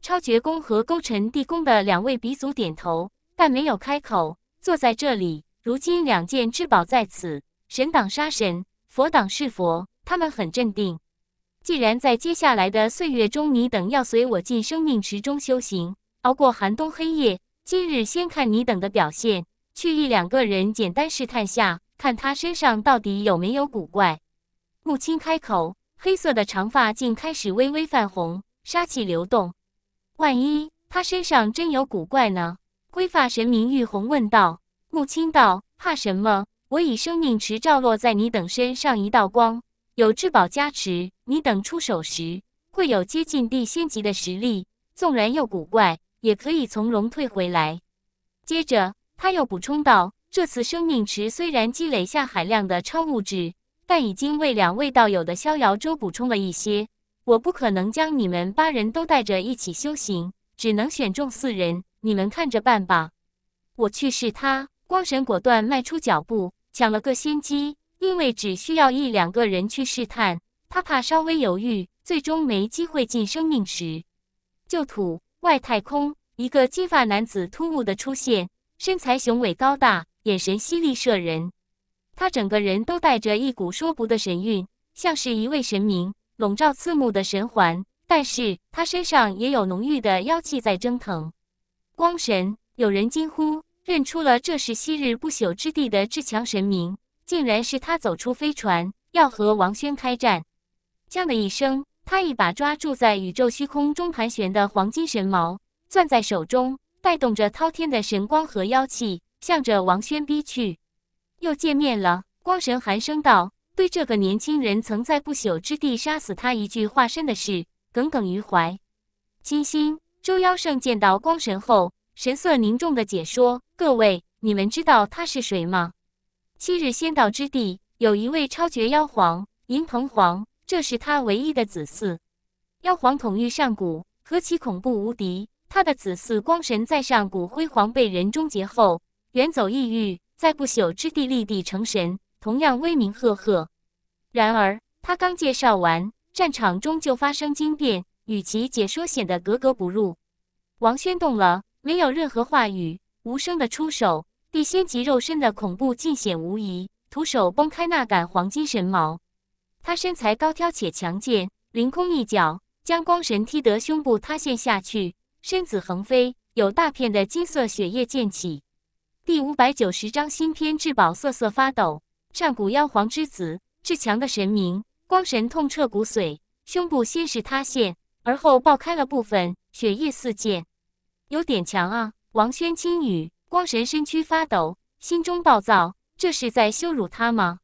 超绝宫和勾陈地宫的两位鼻祖点头，但没有开口。坐在这里，如今两件至宝在此，神挡杀神，佛挡是佛。他们很镇定。既然在接下来的岁月中，你等要随我进生命池中修行，熬过寒冬黑夜，今日先看你等的表现，去一两个人简单试探下，看他身上到底有没有古怪。木青开口，黑色的长发竟开始微微泛红，杀气流动。万一他身上真有古怪呢？灰发神明玉红问道。木青道：怕什么？我以生命池照落在你等身上一道光。有至宝加持，你等出手时会有接近地仙级的实力。纵然又古怪，也可以从容退回来。接着，他又补充道：“这次生命池虽然积累下海量的超物质，但已经为两位道友的逍遥舟补充了一些。我不可能将你们八人都带着一起修行，只能选中四人，你们看着办吧。”我去试他，光神果断迈出脚步，抢了个先机。因为只需要一两个人去试探，他怕稍微犹豫，最终没机会进生命石，旧土外太空，一个金发男子突兀的出现，身材雄伟高大，眼神犀利慑人。他整个人都带着一股说不的神韵，像是一位神明，笼罩刺目的神环。但是他身上也有浓郁的妖气在蒸腾。光神，有人惊呼，认出了这是昔日不朽之地的至强神明。竟然是他走出飞船，要和王轩开战。锵的一声，他一把抓住在宇宙虚空中盘旋的黄金神矛，攥在手中，带动着滔天的神光和妖气，向着王轩逼去。又见面了，光神寒声道：“对这个年轻人曾在不朽之地杀死他一句化身的事，耿耿于怀。”金星周妖圣见到光神后，神色凝重的解说：“各位，你们知道他是谁吗？”昔日仙道之地，有一位超绝妖皇银鹏皇，这是他唯一的子嗣。妖皇统御上古，何其恐怖无敌！他的子嗣光神在上古辉煌被人终结后，远走异域，在不朽之地立地成神，同样威名赫赫。然而，他刚介绍完，战场中就发生惊变，与其解说显得格格不入。王轩动了，没有任何话语，无声的出手。地仙级肉身的恐怖尽显无疑，徒手崩开那杆黄金神矛。他身材高挑且强健，凌空一脚将光神踢得胸部塌陷下去，身子横飞，有大片的金色血液溅起。第五百九十章新篇至宝瑟瑟发抖，上古妖皇之子，至强的神明光神痛彻骨髓，胸部先是塌陷，而后爆开了部分，血液四溅。有点强啊，王轩轻语。光神身躯发抖，心中暴躁，这是在羞辱他吗？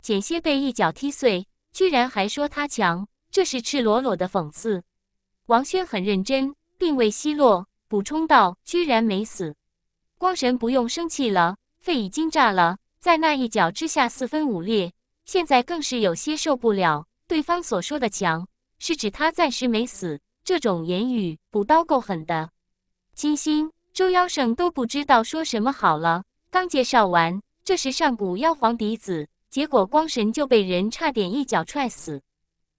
险些被一脚踢碎，居然还说他强，这是赤裸裸的讽刺。王轩很认真，并未奚落，补充道：“居然没死，光神不用生气了，肺已经炸了，在那一脚之下四分五裂，现在更是有些受不了。对方所说的强，是指他暂时没死，这种言语补刀够狠的。”金星。周妖圣都不知道说什么好了。刚介绍完，这时上古妖皇嫡子，结果光神就被人差点一脚踹死。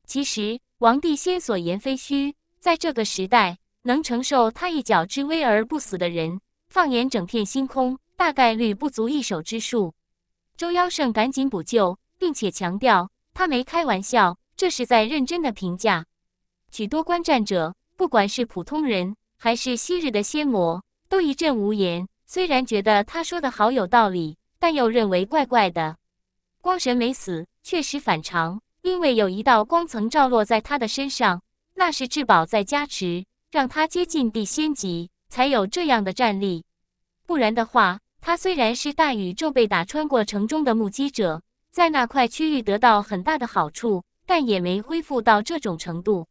其实王帝仙所言非虚，在这个时代，能承受他一脚之威而不死的人，放眼整片星空，大概率不足一手之数。周妖圣赶紧补救，并且强调他没开玩笑，这是在认真的评价。许多观战者，不管是普通人，还是昔日的仙魔。都一阵无言，虽然觉得他说的好有道理，但又认为怪怪的。光神没死，确实反常，因为有一道光层照落在他的身上，那是至宝在加持，让他接近地仙级才有这样的战力。不然的话，他虽然是大宇宙被打穿过程中的目击者，在那块区域得到很大的好处，但也没恢复到这种程度。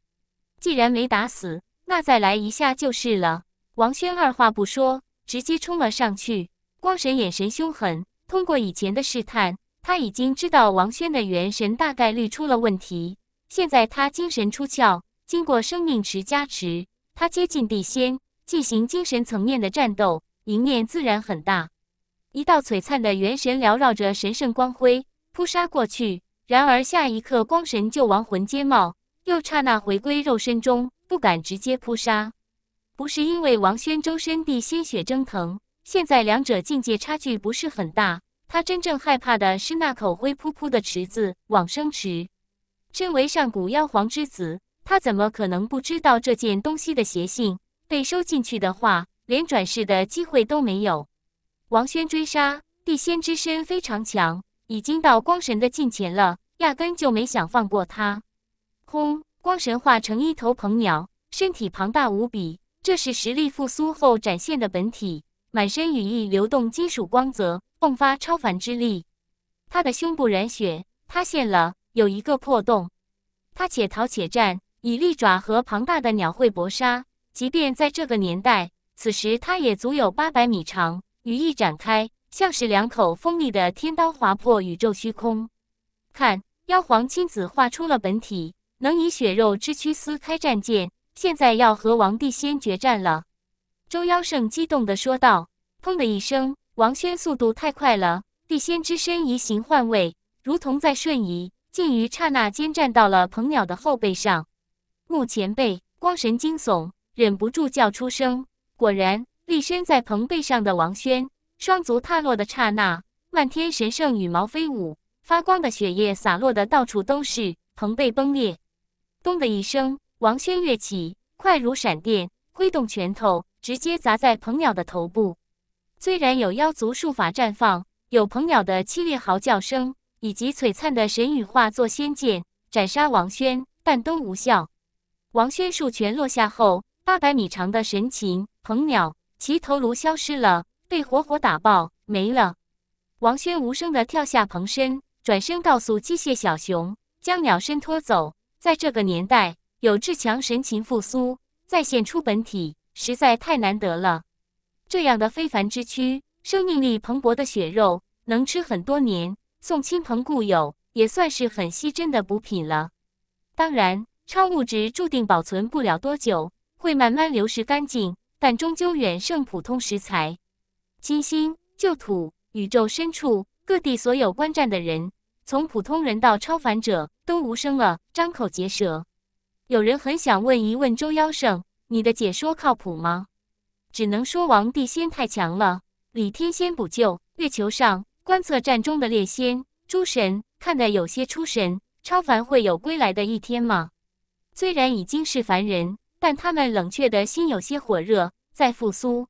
既然没打死，那再来一下就是了。王轩二话不说，直接冲了上去。光神眼神凶狠，通过以前的试探，他已经知道王轩的元神大概率出了问题。现在他精神出窍，经过生命池加持，他接近地仙，进行精神层面的战斗，赢面自然很大。一道璀璨的元神缭绕着神圣光辉扑杀过去，然而下一刻，光神就亡魂皆冒，又刹那回归肉身中，不敢直接扑杀。不是因为王轩周身地鲜血蒸腾，现在两者境界差距不是很大。他真正害怕的是那口灰扑扑的池子——往生池。身为上古妖皇之子，他怎么可能不知道这件东西的邪性？被收进去的话，连转世的机会都没有。王轩追杀地仙之身非常强，已经到光神的近前了，压根就没想放过他。轰！光神化成一头鹏鸟，身体庞大无比。这是实力复苏后展现的本体，满身羽翼流动金属光泽，迸发超凡之力。他的胸部染血，塌陷了，有一个破洞。他且逃且战，以利爪和庞大的鸟喙搏杀。即便在这个年代，此时他也足有八百米长，羽翼展开，像是两口锋利的天刀划破宇宙虚空。看，妖皇亲自画出了本体，能以血肉之躯撕开战舰。现在要和王帝仙决战了，周妖圣激动的说道。砰的一声，王轩速度太快了，地仙之身移形换位，如同在瞬移，竟于刹那间站到了鹏鸟的后背上。穆前辈，光神惊悚，忍不住叫出声。果然，立身在鹏背上的王轩，双足踏落的刹那，漫天神圣羽毛飞舞，发光的血液洒落的到处都是，鹏背崩裂，咚的一声。王轩跃起，快如闪电，挥动拳头，直接砸在鹏鸟的头部。虽然有妖族术法绽放，有鹏鸟的凄厉嚎叫声，以及璀璨的神羽化作仙剑斩杀王轩，但都无效。王轩数拳落下后，八百米长的神禽鹏鸟其头颅消失了，被活活打爆，没了。王轩无声的跳下鹏身，转身告诉机械小熊，将鸟身拖走。在这个年代。有志强神情复苏，再现出本体，实在太难得了。这样的非凡之躯，生命力蓬勃的血肉，能吃很多年，送亲朋故友，也算是很稀珍的补品了。当然，超物质注定保存不了多久，会慢慢流失干净，但终究远胜普通食材。金星、旧土、宇宙深处各地所有观战的人，从普通人到超凡者，都无声了，张口结舌。有人很想问一问周妖圣，你的解说靠谱吗？只能说王帝仙太强了，李天仙补救。月球上观测站中的猎仙诸神看得有些出神，超凡会有归来的一天吗？虽然已经是凡人，但他们冷却的心有些火热，在复苏。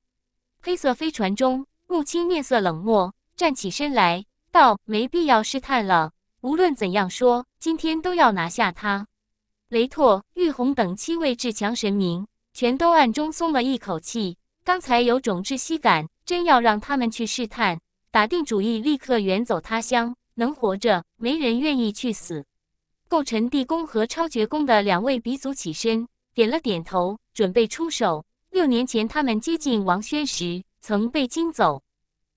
黑色飞船中，木青面色冷漠，站起身来道：“没必要试探了，无论怎样说，今天都要拿下他。”雷拓、玉红等七位至强神明，全都暗中松了一口气。刚才有种窒息感，真要让他们去试探，打定主意立刻远走他乡。能活着，没人愿意去死。构成地宫和超绝宫的两位鼻祖起身，点了点头，准备出手。六年前他们接近王轩时，曾被惊走。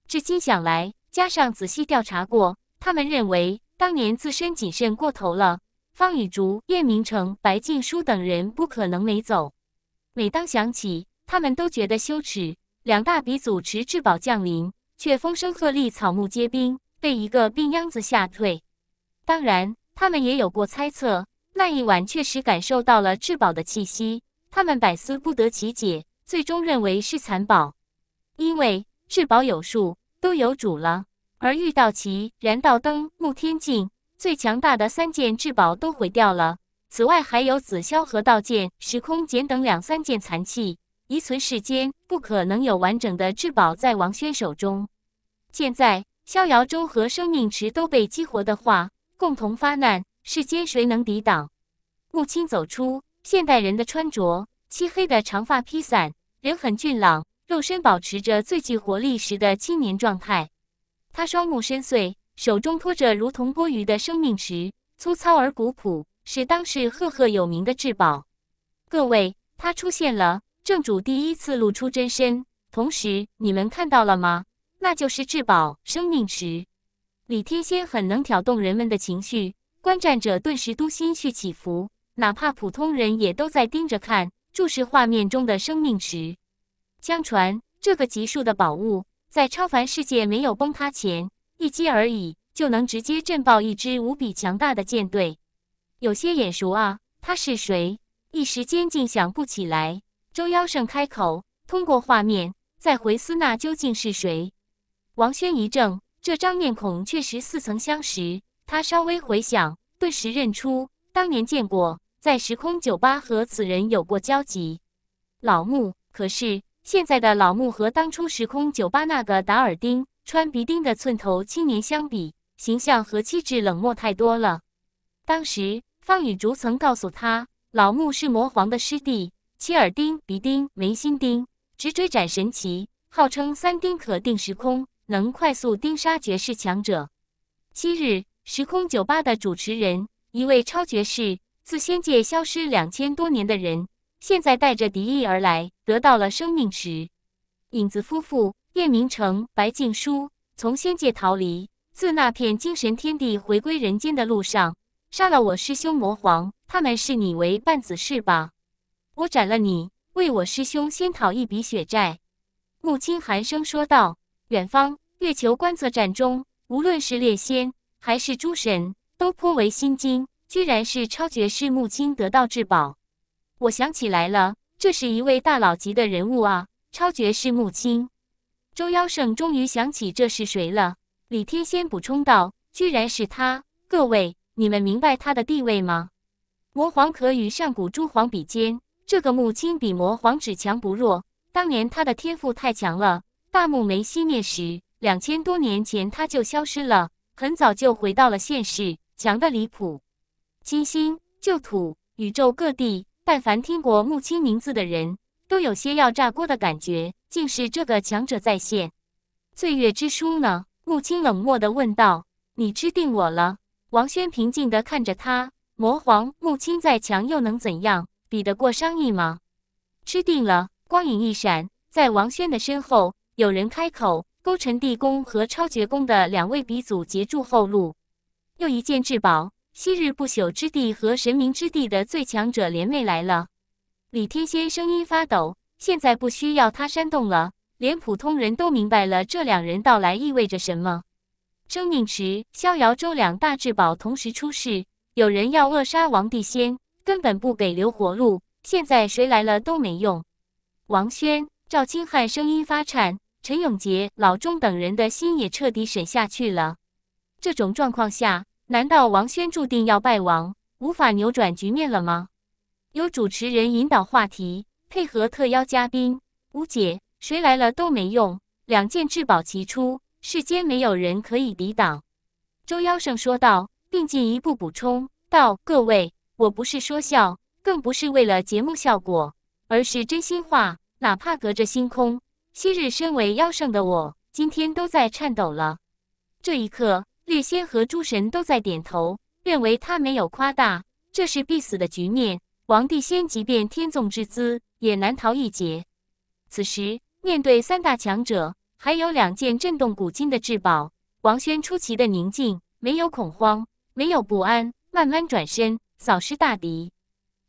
至今想来，加上仔细调查过，他们认为当年自身谨慎过头了。方雨竹、叶明成、白静书等人不可能没走。每当想起，他们都觉得羞耻。两大鼻祖持至宝降临，却风声鹤唳，草木皆兵，被一个病秧子吓退。当然，他们也有过猜测，那一晚确实感受到了至宝的气息，他们百思不得其解，最终认为是残宝，因为至宝有数，都有主了。而遇到其燃道灯、沐天镜。最强大的三件至宝都毁掉了，此外还有紫霄和道剑、时空简等两三件残器遗存世间，不可能有完整的至宝在王轩手中。现在逍遥州和生命池都被激活的话，共同发难，世间谁能抵挡？木青走出，现代人的穿着，漆黑的长发披散，人很俊朗，肉身保持着最具活力时的青年状态，他双目深邃。手中托着如同钵鱼的生命石，粗糙而古朴，是当时赫赫有名的至宝。各位，他出现了，正主第一次露出真身。同时，你们看到了吗？那就是至宝生命石。李天仙很能挑动人们的情绪，观战者顿时都心绪起伏，哪怕普通人也都在盯着看，注视画面中的生命石。相传这个级数的宝物，在超凡世界没有崩塌前。一击而已，就能直接震爆一支无比强大的舰队，有些眼熟啊！他是谁？一时间竟想不起来。周妖圣开口：“通过画面再回思，那究竟是谁？”王轩一怔，这张面孔确实似曾相识。他稍微回想，顿时认出，当年见过，在时空酒吧和此人有过交集。老木，可是现在的老木和当初时空酒吧那个达尔丁。穿鼻钉的寸头青年相比，形象和气质冷漠太多了。当时，方雨竹曾告诉他，老穆是魔皇的师弟，七耳钉、鼻钉、眉心钉，直追斩神奇，号称三钉可定时空，能快速钉杀绝世强者。七日时空酒吧的主持人，一位超绝世、自仙界消失两千多年的人，现在带着敌意而来，得到了生命石。影子夫妇。叶明成、白静书从仙界逃离，自那片精神天地回归人间的路上，杀了我师兄魔皇。他们视你为半子是吧？我斩了你，为我师兄先讨一笔血债。”木青寒声说道。远方月球观测站中，无论是猎仙还是诸神，都颇为心惊，居然是超绝世木青得到至宝。我想起来了，这是一位大佬级的人物啊，超绝世木青。周妖圣终于想起这是谁了。李天仙补充道：“居然是他！各位，你们明白他的地位吗？魔皇可与上古诸皇比肩。这个木青比魔皇只强不弱。当年他的天赋太强了，大木没熄灭时，两千多年前他就消失了，很早就回到了现实，强的离谱。金星、旧土、宇宙各地，但凡听过木青名字的人，都有些要炸锅的感觉。”竟是这个强者在线，岁月之书呢？木青冷漠地问道：“你吃定我了？”王轩平静地看着他。魔皇木青再强又能怎样？比得过商议吗？吃定了！光影一闪，在王轩的身后，有人开口：“勾陈地宫和超绝宫的两位鼻祖截住后路，又一件至宝。昔日不朽之地和神明之地的最强者联袂来了。”李天仙声音发抖。现在不需要他煽动了，连普通人都明白了这两人到来意味着什么。生命池、逍遥州两大至宝同时出世，有人要扼杀王帝仙，根本不给留活路。现在谁来了都没用。王轩、赵清汉声音发颤，陈永杰、老钟等人的心也彻底沉下去了。这种状况下，难道王轩注定要败亡，无法扭转局面了吗？有主持人引导话题。配合特邀嘉宾，吴姐，谁来了都没用。两件至宝齐出，世间没有人可以抵挡。周妖圣说道，并进一步补充道：“各位，我不是说笑，更不是为了节目效果，而是真心话。哪怕隔着星空，昔日身为妖圣的我，今天都在颤抖了。”这一刻，列仙和诸神都在点头，认为他没有夸大，这是必死的局面。王帝仙即便天纵之姿，也难逃一劫。此时面对三大强者，还有两件震动古今的至宝，王轩出奇的宁静，没有恐慌，没有不安，慢慢转身扫视大敌。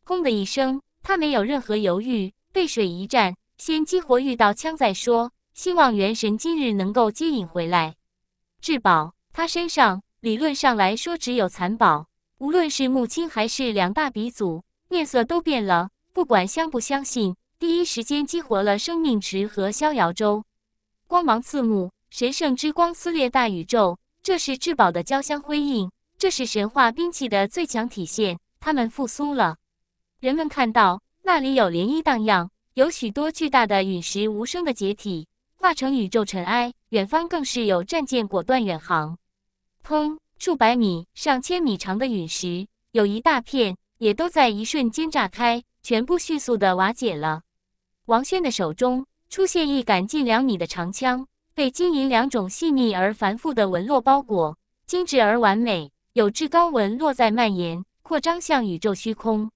轰的一声，他没有任何犹豫，背水一战，先激活遇到枪再说。希望元神今日能够接引回来。至宝，他身上理论上来说只有残宝，无论是木青还是两大鼻祖，面色都变了。不管相不相信，第一时间激活了生命池和逍遥舟，光芒刺目，神圣之光撕裂大宇宙。这是至宝的交相辉映，这是神话兵器的最强体现。它们复苏了。人们看到那里有涟漪荡漾，有许多巨大的陨石无声的解体，化成宇宙尘埃。远方更是有战舰果断远航。砰！数百米、上千米长的陨石，有一大片也都在一瞬间炸开。全部迅速的瓦解了。王轩的手中出现一杆近两米的长枪，被金银两种细腻而繁复的纹络包裹，精致而完美，有至高纹络在蔓延扩张向宇宙虚空。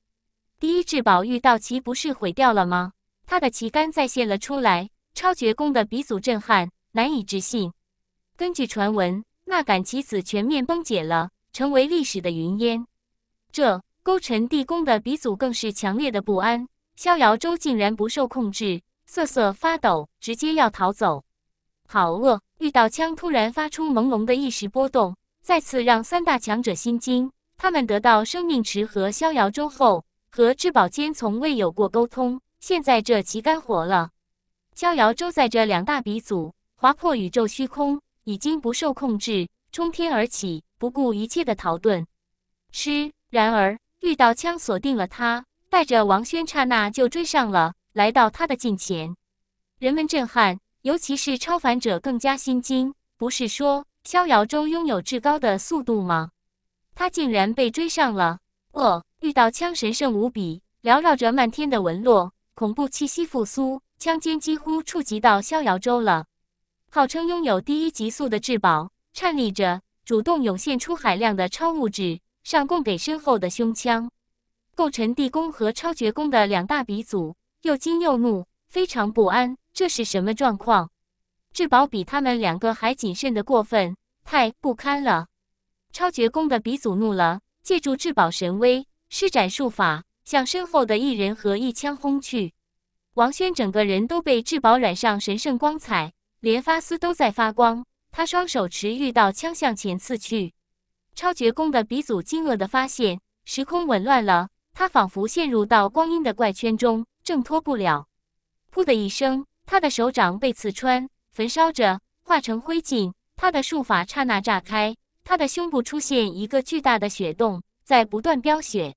第一至宝玉道旗不是毁掉了吗？他的旗杆再现了出来，超绝功的鼻祖震撼，难以置信。根据传闻，那杆旗子全面崩解了，成为历史的云烟。这。勾陈地宫的鼻祖更是强烈的不安，逍遥舟竟然不受控制，瑟瑟发抖，直接要逃走。好恶！遇到枪，突然发出朦胧的意识波动，再次让三大强者心惊。他们得到生命池和逍遥舟后，和至宝间从未有过沟通，现在这旗干活了。逍遥舟在这两大鼻祖划破宇宙虚空，已经不受控制，冲天而起，不顾一切的逃遁。吃！然而。遇到枪锁定了他，带着王轩，刹那就追上了，来到他的近前。人们震撼，尤其是超凡者更加心惊。不是说逍遥舟拥有至高的速度吗？他竟然被追上了！哦，遇到枪神圣无比，缭绕着漫天的纹络，恐怖气息复苏，枪尖几乎触及到逍遥舟了。号称拥有第一极速的至宝，颤栗着，主动涌现出海量的超物质。上供给身后的胸腔，构成地宫和超绝宫的两大鼻祖，又惊又怒，非常不安。这是什么状况？至宝比他们两个还谨慎的过分，太不堪了！超绝宫的鼻祖怒了，借助至宝神威，施展术法，向身后的一人和一枪轰去。王轩整个人都被至宝染上神圣光彩，连发丝都在发光。他双手持玉刀枪向前刺去。超绝功的鼻祖惊愕地发现时空紊乱了，他仿佛陷入到光阴的怪圈中，挣脱不了。噗的一声，他的手掌被刺穿，焚烧着，化成灰烬。他的术法刹那炸开，他的胸部出现一个巨大的血洞，在不断飙血。